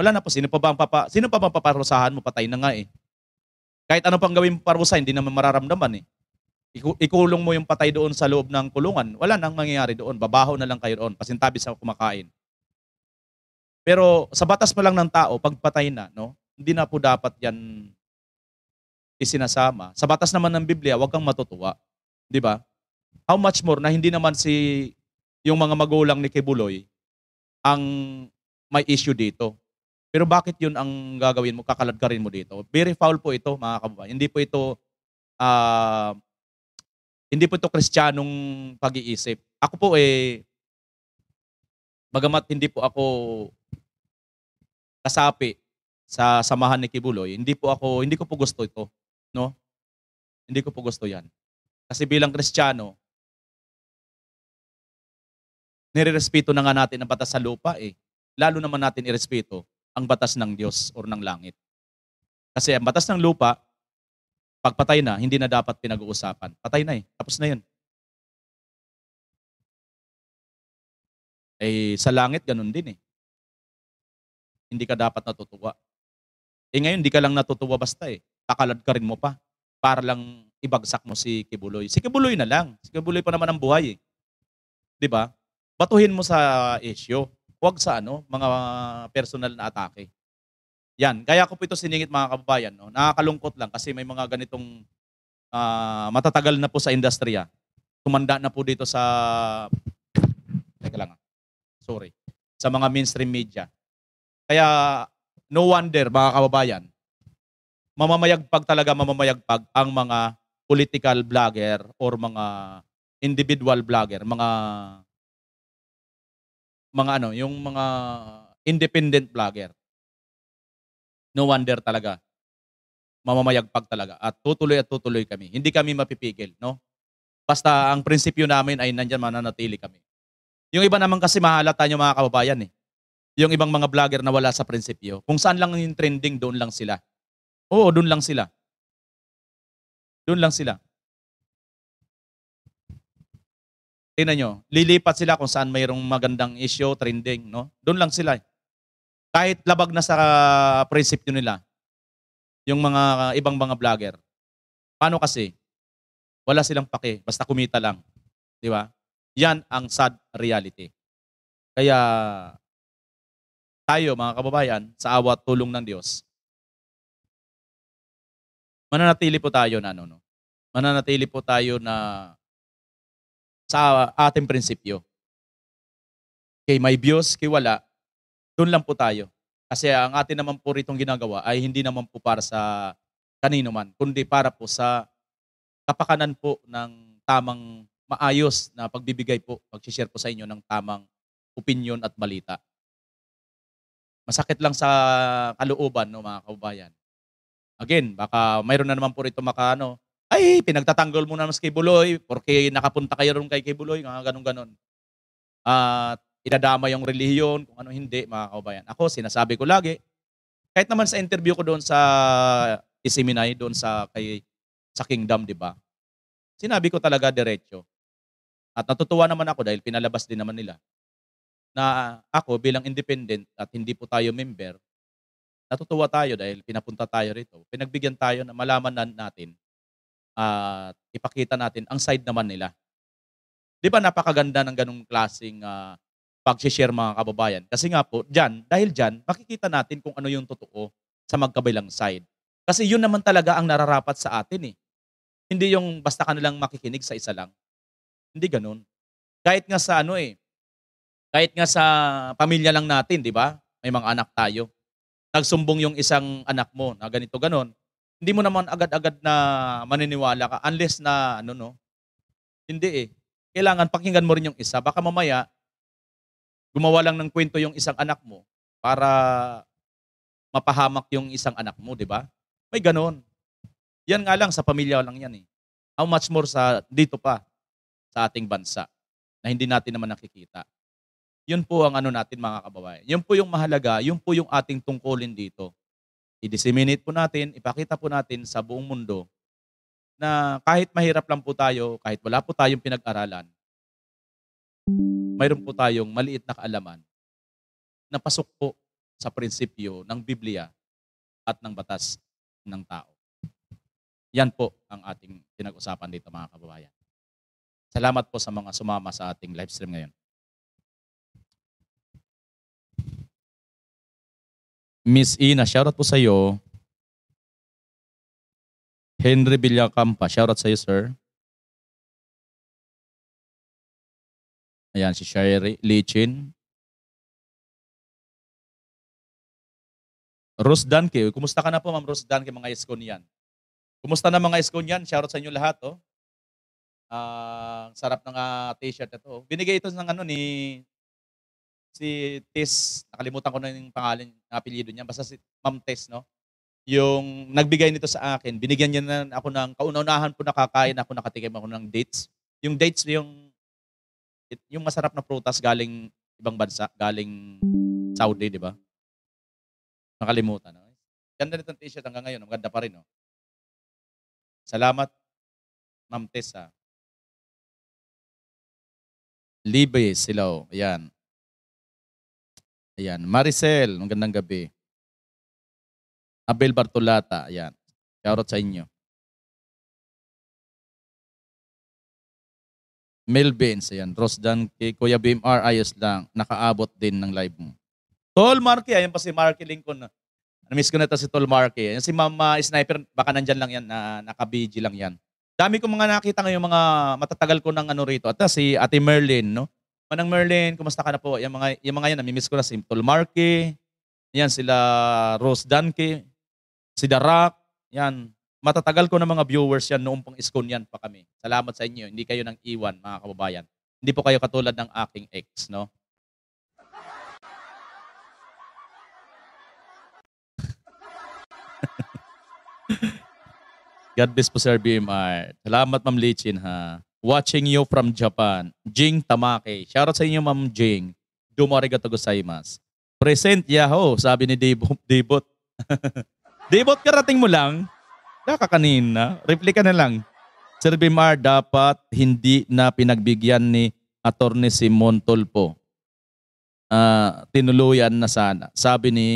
Wala na po. Sino pa ba ang papa, sino pa bang paparusahan mo? Patay na nga eh. Kahit ano pang gawin parusa, hindi naman mararamdaman eh ikulong mo yung patay doon sa loob ng kulungan, wala nang mangyayari doon. Babaho na lang kayo doon. Pasintabi sa kumakain. Pero sa batas pa lang ng tao, pagpatay na, no? hindi na po dapat yan isinasama. Sa batas naman ng Biblia, huwag kang matutuwa. Di ba? How much more na hindi naman si yung mga magulang ni Kibuloy ang may issue dito. Pero bakit yun ang gagawin mo? Kakalad ka rin mo dito. Very foul po ito, mga kababayan. Hindi po ito uh, hindi po ito kristyanong pag-iisip. Ako po eh, bagamat hindi po ako kasapi sa samahan ni Kibuloy, hindi po ako, hindi ko po gusto ito. No? Hindi ko po gusto yan. Kasi bilang kristyano, nirerespeto na nga natin ang batas sa lupa eh. Lalo naman natin irespeto ang batas ng Diyos or ng langit. Kasi ang batas ng lupa, pagpatay na, hindi na dapat pinag-uusapan. Patay na eh. Tapos na yun. Eh, sa langit, ganun din eh. Hindi ka dapat natutuwa. Eh ngayon, hindi ka lang natutuwa basta eh. Takalad ka rin mo pa para lang ibagsak mo si Kibuloy. Si Kibuloy na lang. Si Kibuloy pa naman ang buhay eh. 'Di ba? Batuhin mo sa issue. Huwag sa ano, mga personal na atake. Yan, kaya ko po ito siningit mga kababayan. No? Nakakalungkot lang kasi may mga ganitong uh, matatagal na po sa industriya. Tumanda na po dito sa... Teka lang, ah, sorry. Sa mga mainstream media. Kaya no wonder mga kababayan, mamamayagpag talaga mamamayagpag ang mga political vlogger or mga individual vlogger, mga mga ano, yung mga independent vlogger no wonder talaga. Mamamayagpag talaga. At tutuloy at tutuloy kami. Hindi kami mapipigil, no? Basta ang prinsipyo namin ay nandyan mananatili kami. Yung iba naman kasi mahalata nyo mga kababayan eh. Yung ibang mga vlogger na wala sa prinsipyo. Kung saan lang yung trending, doon lang sila. Oo, doon lang sila. Doon lang sila. Tingnan nyo, lilipat sila kung saan mayroong magandang issue, trending, no? Doon lang sila eh kahit labag na sa prinsipyo nila, yung mga ibang mga vlogger. Paano kasi? Wala silang pake, basta kumita lang. Di ba? Yan ang sad reality. Kaya tayo mga kababayan, sa awa at tulong ng Diyos, mananatili po tayo na ano, no? mananatili po tayo na sa ating prinsipyo. Kay may Diyos, kay wala, doon lang po tayo. Kasi ang atin naman po ritong ginagawa ay hindi naman po para sa kanino man, kundi para po sa kapakanan po ng tamang maayos na pagbibigay po, pag-share po sa inyo ng tamang opinion at balita. Masakit lang sa kalooban, no, mga kaubayan. Again, baka mayroon na naman po rito makaano, ay, pinagtatanggol mo na mas kay Buloy, porque nakapunta kayo ron kay kay Buloy, mga ganun-ganun. At uh, idadama yung relihiyon, kung ano hindi, mga kababayan. Ako, sinasabi ko lagi, kahit naman sa interview ko doon sa Isiminay, doon sa, kay, sa Kingdom, di ba? Sinabi ko talaga diretso. At natutuwa naman ako dahil pinalabas din naman nila na ako bilang independent at hindi po tayo member, natutuwa tayo dahil pinapunta tayo rito. Pinagbigyan tayo na malaman natin at uh, ipakita natin ang side naman nila. Di ba napakaganda ng ganong klaseng uh, pag-share mga kababayan. Kasi nga po, dyan, dahil dyan, makikita natin kung ano yung totoo sa magkabilang side. Kasi yun naman talaga ang nararapat sa atin eh. Hindi yung basta ka nilang makikinig sa isa lang. Hindi ganun. Kahit nga sa ano eh, kahit nga sa pamilya lang natin, di ba? May mga anak tayo. Nagsumbong yung isang anak mo na ganito ganon. Hindi mo naman agad-agad na maniniwala ka unless na ano no. Hindi eh. Kailangan pakinggan mo rin yung isa. Baka mamaya gumawa lang ng kwento yung isang anak mo para mapahamak yung isang anak mo, di ba? May ganon. Yan nga lang, sa pamilya lang yan eh. How much more sa dito pa, sa ating bansa, na hindi natin naman nakikita. Yun po ang ano natin mga kababayan. Yun po yung mahalaga, yun po yung ating tungkulin dito. I-disseminate po natin, ipakita po natin sa buong mundo na kahit mahirap lang po tayo, kahit wala po tayong pinag-aralan, mayroon po tayong maliit na kaalaman na pasok po sa prinsipyo ng Biblia at ng batas ng tao. Yan po ang ating pinag-usapan dito mga kababayan. Salamat po sa mga sumama sa ating live stream ngayon. Miss Ina, shoutout po sa iyo. Henry Villacampa, shoutout sa iyo, sir. Ayan, si Sherry Lichin. Rose Danke. Kumusta ka na po, Ma'am Rose Danke, mga Eskonian? Kumusta na mga Eskonian? Shoutout sa inyo lahat, oh. Uh, sarap ng uh, t-shirt na to. Binigay ito ng ano ni si Tess, Nakalimutan ko na yung pangalan, ng apelyido niya. Basta si Ma'am Tess, no? Yung nagbigay nito sa akin, binigyan niya na ako ng kauna-unahan po nakakain ako, nakatikim ako ng dates. Yung dates, yung yung masarap na prutas galing ibang bansa, galing Saudi, di ba? Nakalimutan. No? Ganda nitong t-shirt hanggang ngayon. Maganda pa rin. No? Salamat, Ma'am Tessa. Libe Silaw. Ayan. Ayan. Maricel, magandang gabi. Abel Bartolata. Ayan. Shoutout sa inyo. Melvins, ayan, Rosdan, kay Kuya BMR, ayos lang, nakaabot din ng live mo. Tol Marky, ayan pa si Marky Lincoln. Na-miss ko na ito si Tol Marky. Ayan, si Mama ah, Sniper, baka nandyan lang yan, na, ah, naka-BG lang yan. Dami kong mga nakita ngayon, mga matatagal ko ng ano rito. At ah, si Ate Merlin, no? Manang Merlin, kumusta ka na po? Yung mga, yung mga yan, namimiss ko na si Tol Marky, yan, sila Rose Danke, si Darak, yan, matatagal ko na mga viewers yan noong pang iskon pa kami. Salamat sa inyo. Hindi kayo nang iwan, mga kababayan. Hindi po kayo katulad ng aking ex, no? [LAUGHS] God bless po Sir BMR. Salamat Ma'am Lichin ha. Watching you from Japan. Jing Tamake. Shoutout sa inyo Ma'am Jing. Dumarigato gozaimasu. Present Yahoo, sabi ni Debo, Debot. Debot, karating mo lang. Naka kanina, replika na lang. Sir Bimar, dapat hindi na pinagbigyan ni Atty. Simon Tolpo. Uh, ah, tinuluyan na sana. Sabi ni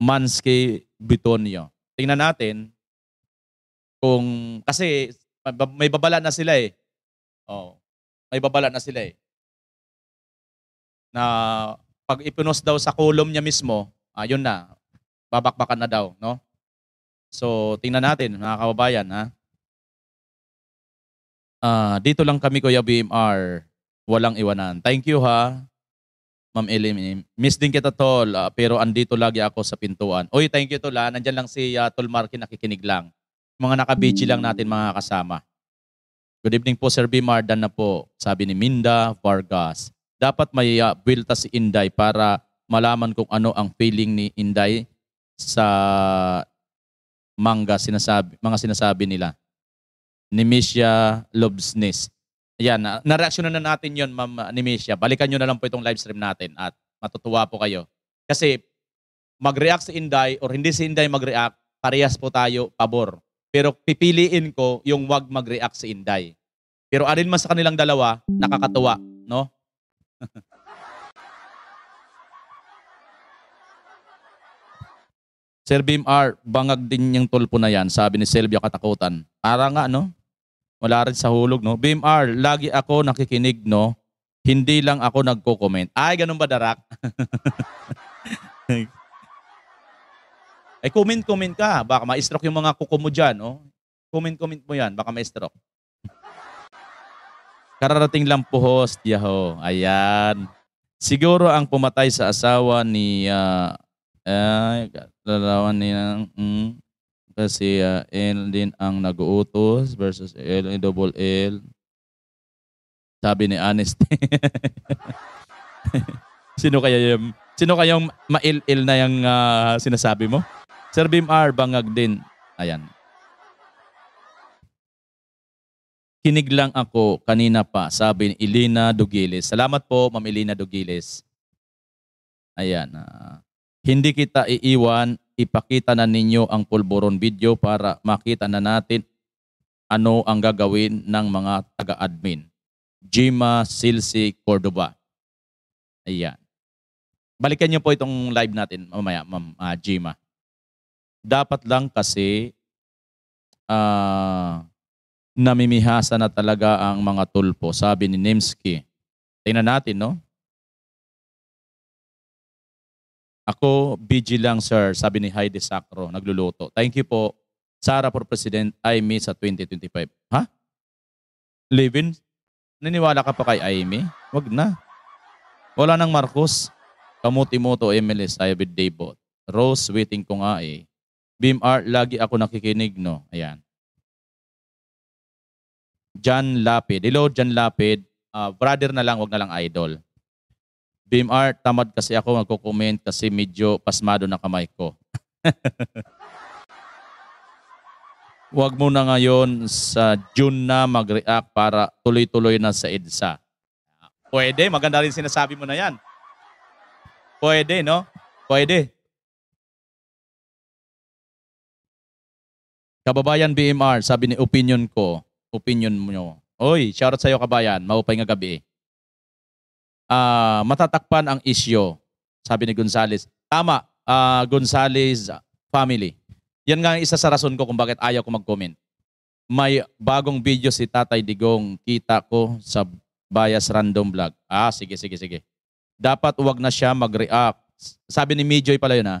Manske Bitonio. Tingnan natin kung kasi may babala na sila eh. Oh, may babala na sila eh. Na pag ipinos daw sa kolom niya mismo, ayun ah, na, babakbakan na daw, no? So, tingnan natin, mga kababayan, ha? Uh, dito lang kami, Kuya BMR. Walang iwanan. Thank you, ha? Ma'am Elim, miss din kita, Tol, uh, pero andito lagi ako sa pintuan. Uy, thank you, Tol, ha? Nandyan lang si uh, Tol Marky, nakikinig lang. Mga nakabitchy lang natin, mga kasama. Good evening po, Sir BMR. Dan na po, sabi ni Minda Vargas. Dapat may uh, builta si Inday para malaman kung ano ang feeling ni Inday sa manga sinasabi, mga sinasabi nila. ni Loves Nest. Ayan, na, na-reaction na natin yon Ma'am ah, ni Nemesia. Balikan nyo na lang po itong live stream natin at matutuwa po kayo. Kasi mag-react si Inday or hindi si Inday mag-react, parehas po tayo pabor. Pero pipiliin ko yung wag mag-react si Inday. Pero alin man sa kanilang dalawa, nakakatuwa, no? [LAUGHS] Sir R, bangag din yung tulpo na yan, sabi ni Selvia Katakutan. Para nga, no? Wala rin sa hulog, no? BMR, lagi ako nakikinig, no? Hindi lang ako nagko-comment. Ay, ganun ba, Darak? Ay, [LAUGHS] eh, comment-comment ka. Baka ma-stroke yung mga kuko mo dyan, no? Oh. Comment-comment mo yan. Baka ma-stroke. Kararating lang po, host. Yaho. Ayan. Siguro ang pumatay sa asawa ni... Uh, ay, larawan niya mm, kasi uh, L din ang naguutos versus L, eh, double L. Sabi ni Honesty. [LAUGHS] sino kaya yung, sino kaya yung mail-il na yung uh, sinasabi mo? Sir Bim R, bangag din. Ayan. Kinig lang ako kanina pa, sabi ni Elena Dugiles. Salamat po, Ma'am Elena Dugiles. Ayan. Uh, hindi kita iiwan, ipakita na ninyo ang pulburon video para makita na natin ano ang gagawin ng mga taga-admin. Jima Silsi Cordoba. Ayan. Balikan niyo po itong live natin mamaya, Ma'am uh, Jima. Dapat lang kasi uh, namimihasa na talaga ang mga tulpo, sabi ni Nimsky. Tingnan natin, no? Ako, BG lang sir, sabi ni Heidi Sacro, nagluluto. Thank you po. Sara for President, Amy sa 2025. Ha? Levin, naniwala ka pa kay Amy? Wag na. Wala nang Marcos. Kamuti mo to, Emily Sayabid Daybot. Rose, waiting ko nga eh. Beam Art, lagi ako nakikinig, no? Ayan. John Lapid. Hello, John Lapid. Uh, brother na lang, wag na lang idol. BMR, tamad kasi ako nagko-comment kasi medyo pasmado na kamay ko. [LAUGHS] Huwag mo na ngayon sa June na mag-react para tuloy-tuloy na sa EDSA. Pwede, maganda rin sinasabi mo na yan. Pwede, no? Pwede. Kababayan BMR, sabi ni opinion ko, opinion mo. Oy, shoutout sa'yo kabayan, maupay nga gabi eh uh, matatakpan ang isyo, sabi ni Gonzales. Tama, uh, Gonzales family. Yan nga ang isa sa rason ko kung bakit ayaw ko mag-comment. May bagong video si Tatay Digong kita ko sa Bias Random Vlog. Ah, sige, sige, sige. Dapat wag na siya mag-react. Sabi ni Mijoy pala yun ha. Ah.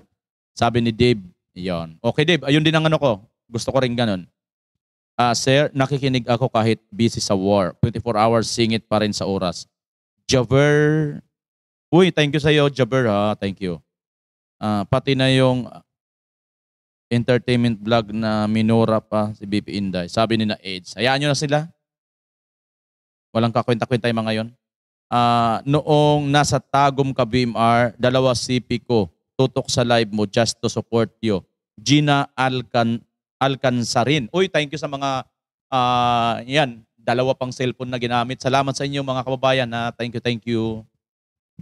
Sabi ni Dave, yon. Okay Dave, ayun din ang ano ko. Gusto ko rin ganun. Uh, sir, nakikinig ako kahit busy sa war. 24 hours, singit pa rin sa oras. Jaber. Uy, thank you sa iyo, Jaber ha. Thank you. Uh, pati na yung entertainment vlog na minura pa si BP Inday. Sabi ni na AIDS. Hayaan nyo na sila. Walang kakwenta-kwenta yung mga yon. Uh, ah, noong nasa Tagum ka BMR, dalawa CP ko tutok sa live mo just to support you. Gina Alcan Alcansarin. Uy, thank you sa mga uh, yan, dalawa pang cellphone na ginamit. Salamat sa inyo mga kababayan na thank you, thank you.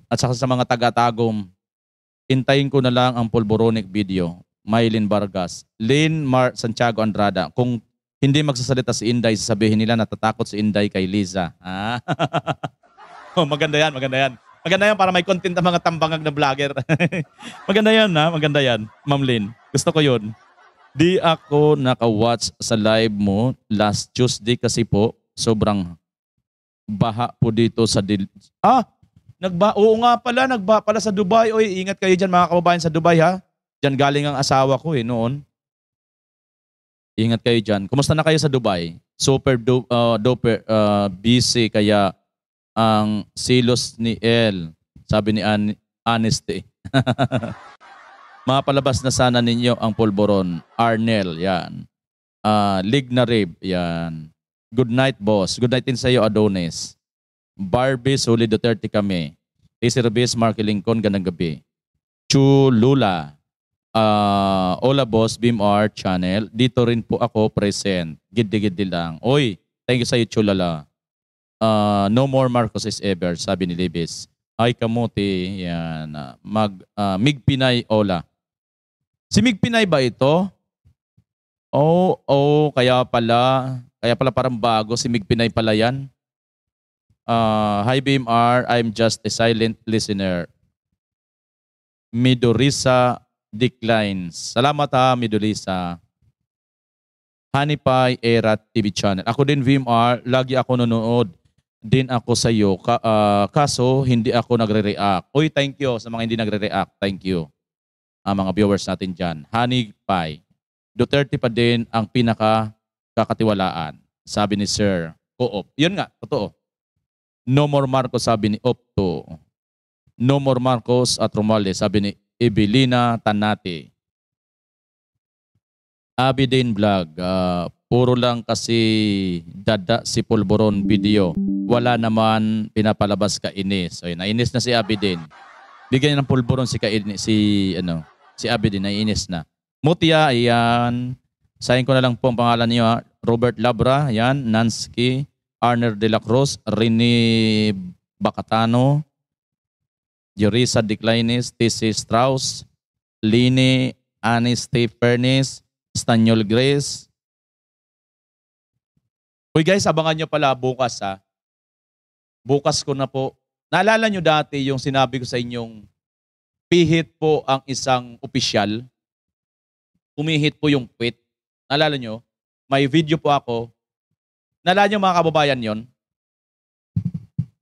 At saka sa mga taga-tagom, hintayin ko na lang ang polboronic video. Mylin Vargas, Lynn Mar Santiago Andrada. Kung hindi magsasalita si Inday, sasabihin nila natatakot si Inday kay Liza. [LAUGHS] Ah. oh, maganda yan, maganda yan. Maganda yan para may content ang mga tambangag na vlogger. [LAUGHS] maganda yan ha, maganda yan. Ma'am Lynn, gusto ko yun. Di ako naka-watch sa live mo last Tuesday kasi po Sobrang baha po dito sa dil- Ah, nagba Oo nga pala, nagba pala sa Dubai. Oy, ingat kayo diyan mga kababayan sa Dubai ha. Diyan galing ang asawa ko eh noon. Ingat kayo diyan. Kumusta na kayo sa Dubai? Super do, uh, doper uh, busy kaya ang silos ni El. Sabi ni An Honesty. [LAUGHS] Mapalabas na sana ninyo ang polboron. Arnel, yan. Uh, ah, Lignarib, yan. Good night, boss. Good night din sa iyo, Adonis. Barbie Soli Duterte kami. Daisy Reyes, Marky Lincoln, ganang gabi. Chulula. Uh, Ola Boss, BMR Channel. Dito rin po ako present. Giddi-giddi lang. Oy, thank you sa iyo, Chulala. Uh, ah, no more Marcos is ever, sabi ni Libis. Ay kamuti, yan. Uh, mag, uh, Mig Pinay Ola. Si Mig Pinay ba ito? Oh, oh, kaya pala kaya pala parang bago, si Mig Pinay pala yan. Uh, hi BMR, I'm just a silent listener. Midorisa declines. Salamat ha, Midorisa. Honey Pie Era TV channel. Ako din VMR, lagi ako nanonood din ako sa iyo. Ka, uh, kaso hindi ako nagre-react. Uy, thank you sa mga hindi nagre-react. Thank you. Ang uh, mga viewers natin diyan. Honey Pie. Duterte pa din ang pinaka kakatiwalaan. Sabi ni Sir, Coop. op Yun nga, totoo. No more Marcos, sabi ni Opto. No more Marcos at Romualde, sabi ni Evelina Tanati. Abidin Vlog, uh, puro lang kasi dada si Pulboron video. Wala naman pinapalabas ka inis. So, nainis na si Abidin. Bigyan ng Pulboron si, ka, si, ano, si Abidin, nainis na. Mutia, ayan. Sayin ko na lang po ang pangalan niyo ha. Robert Labra, yan, Nansky, Arner de la Cruz, Rini Bacatano, Yorisa Declinis, T.C. Strauss, Lini Aniste Pernis, Staniol Grace. Uy guys, abangan nyo pala bukas ha. Bukas ko na po. Naalala nyo dati yung sinabi ko sa inyong pihit po ang isang opisyal. Pumihit po yung pit. Alala nyo? May video po ako. Nalala nyo mga kababayan yon?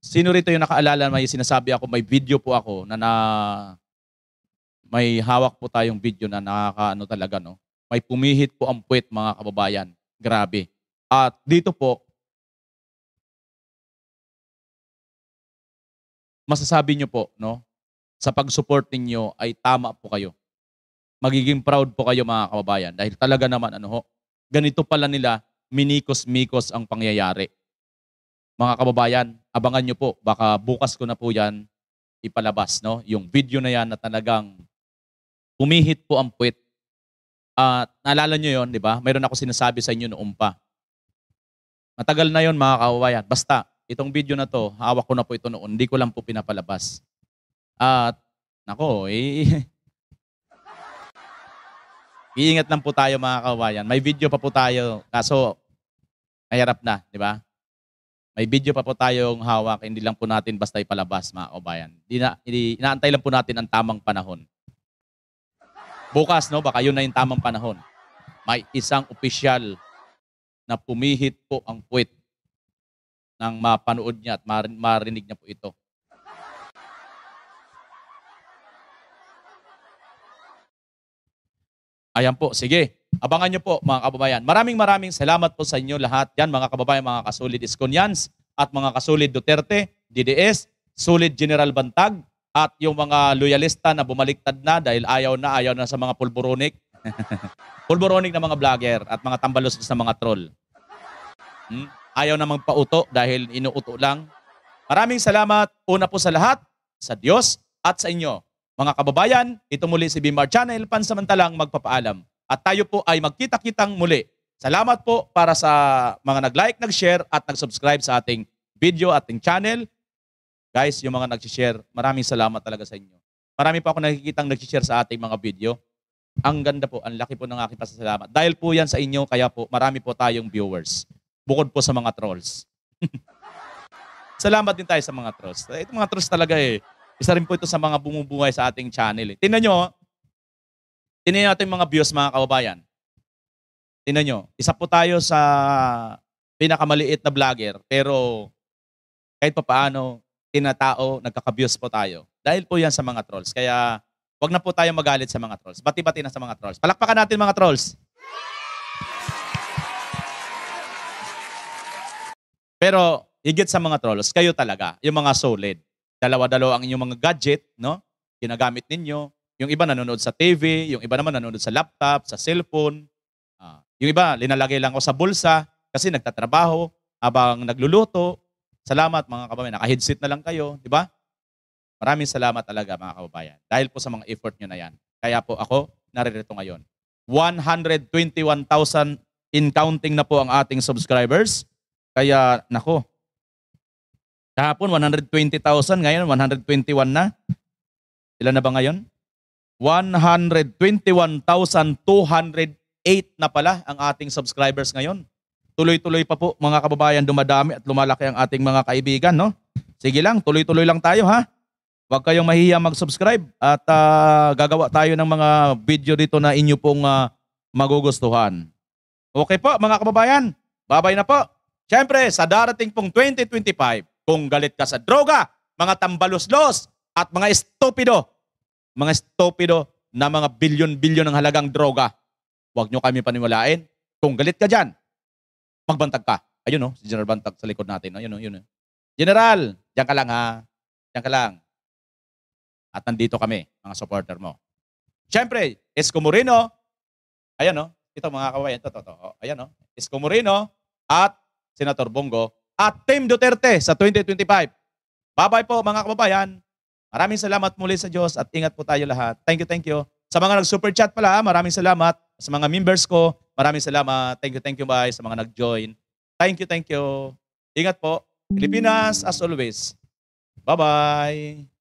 Sino rito yung nakaalala may sinasabi ako, may video po ako na, na may hawak po tayong video na nakakaano talaga no. May pumihit po ang puwet mga kababayan. Grabe. At dito po masasabi nyo po no sa pag-support ninyo ay tama po kayo magiging proud po kayo mga kababayan dahil talaga naman ano ho, ganito pala nila minikos-mikos ang pangyayari. Mga kababayan, abangan nyo po, baka bukas ko na po yan ipalabas, no? Yung video na yan na talagang umihit po ang puwit. At uh, naalala nyo yon di ba? Mayroon ako sinasabi sa inyo noon pa. Matagal na yon mga kababayan. Basta, itong video na to, hawak ko na po ito noon. Hindi ko lang po pinapalabas. At, nako, eh, [LAUGHS] Iingat lang po tayo mga kawayan. May video pa po tayo, kaso nayarap na, di ba? May video pa po tayong hawak, hindi lang po natin basta ipalabas mga kabayan. Ina, inaantay lang po natin ang tamang panahon. Bukas, no, baka yun na yung tamang panahon. May isang opisyal na pumihit po ang puwit ng mapanood niya at marinig niya po ito. Ayan po, sige. Abangan nyo po mga kababayan. Maraming maraming salamat po sa inyo lahat. Yan mga kababayan, mga kasulid Iskonyans at mga kasulid Duterte, DDS, solid General Bantag at yung mga loyalista na bumaliktad na dahil ayaw na ayaw na sa mga pulboronic. [LAUGHS] pulboronic na mga vlogger at mga tambalos na mga troll. Hmm? Ayaw na magpauto dahil inuuto lang. Maraming salamat una po sa lahat, sa Diyos at sa inyo. Mga kababayan, ito muli si Bimar Channel, pansamantalang magpapaalam. At tayo po ay magkita-kitang muli. Salamat po para sa mga nag-like, nag-share at nag-subscribe sa ating video, ating channel. Guys, yung mga nag-share, maraming salamat talaga sa inyo. Marami pa ako nakikitang nag-share sa ating mga video. Ang ganda po, ang laki po ng aking pasasalamat. Dahil po yan sa inyo, kaya po marami po tayong viewers. Bukod po sa mga trolls. [LAUGHS] salamat din tayo sa mga trolls. Ito mga trolls talaga eh. Isa rin po ito sa mga bumubuhay sa ating channel. Eh. Tingnan nyo, oh. tingnan nyo natin mga views mga kababayan. Tingnan nyo, isa po tayo sa pinakamaliit na vlogger pero kahit pa paano, tinatao, nagkakabios po tayo. Dahil po yan sa mga trolls. Kaya wag na po tayo magalit sa mga trolls. Bati-bati na sa mga trolls. Palakpakan natin mga trolls. Pero higit sa mga trolls, kayo talaga, yung mga solid dalawa-dalawa ang inyong mga gadget, no? Ginagamit ninyo. Yung iba nanonood sa TV, yung iba naman nanonood sa laptop, sa cellphone. Uh, yung iba, linalagay lang ko sa bulsa kasi nagtatrabaho habang nagluluto. Salamat mga kababayan. Naka-headset na lang kayo, di ba? Maraming salamat talaga mga kababayan. Dahil po sa mga effort nyo na yan. Kaya po ako naririto ngayon. 121,000 in counting na po ang ating subscribers. Kaya, nako, Kahapon, 120,000. Ngayon, 121 na. Ilan na ba ngayon? 121,208 na pala ang ating subscribers ngayon. Tuloy-tuloy pa po mga kababayan, dumadami at lumalaki ang ating mga kaibigan. No? Sige lang, tuloy-tuloy lang tayo ha. Huwag kayong mahihiya mag-subscribe at uh, gagawa tayo ng mga video dito na inyo pong uh, magugustuhan. Okay po mga kababayan, babay na po. Siyempre, sa darating pong 2025, kung galit ka sa droga, mga tambaluslos, at mga estupido, mga estupido na mga bilyon-bilyon ng halagang droga, huwag nyo kami paniwalain. Kung galit ka dyan, magbantag ka. Ayun no, oh, si General Bantag sa likod natin. Ayun no, oh, yun no. Oh. General, dyan ka lang ha. Dyan ka lang. At nandito kami, mga supporter mo. Siyempre, Esco Moreno, ayan no, ito mga kawayan, totoo, to, to, ayan no, Esco Moreno at Senator Bongo at Team Duterte sa 2025. Bye-bye po mga kababayan. Maraming salamat muli sa Diyos at ingat po tayo lahat. Thank you, thank you. Sa mga nag-super chat pala, ah, maraming salamat. Sa mga members ko, maraming salamat. Thank you, thank you bye sa mga nag-join. Thank you, thank you. Ingat po. Pilipinas, as always. Bye-bye.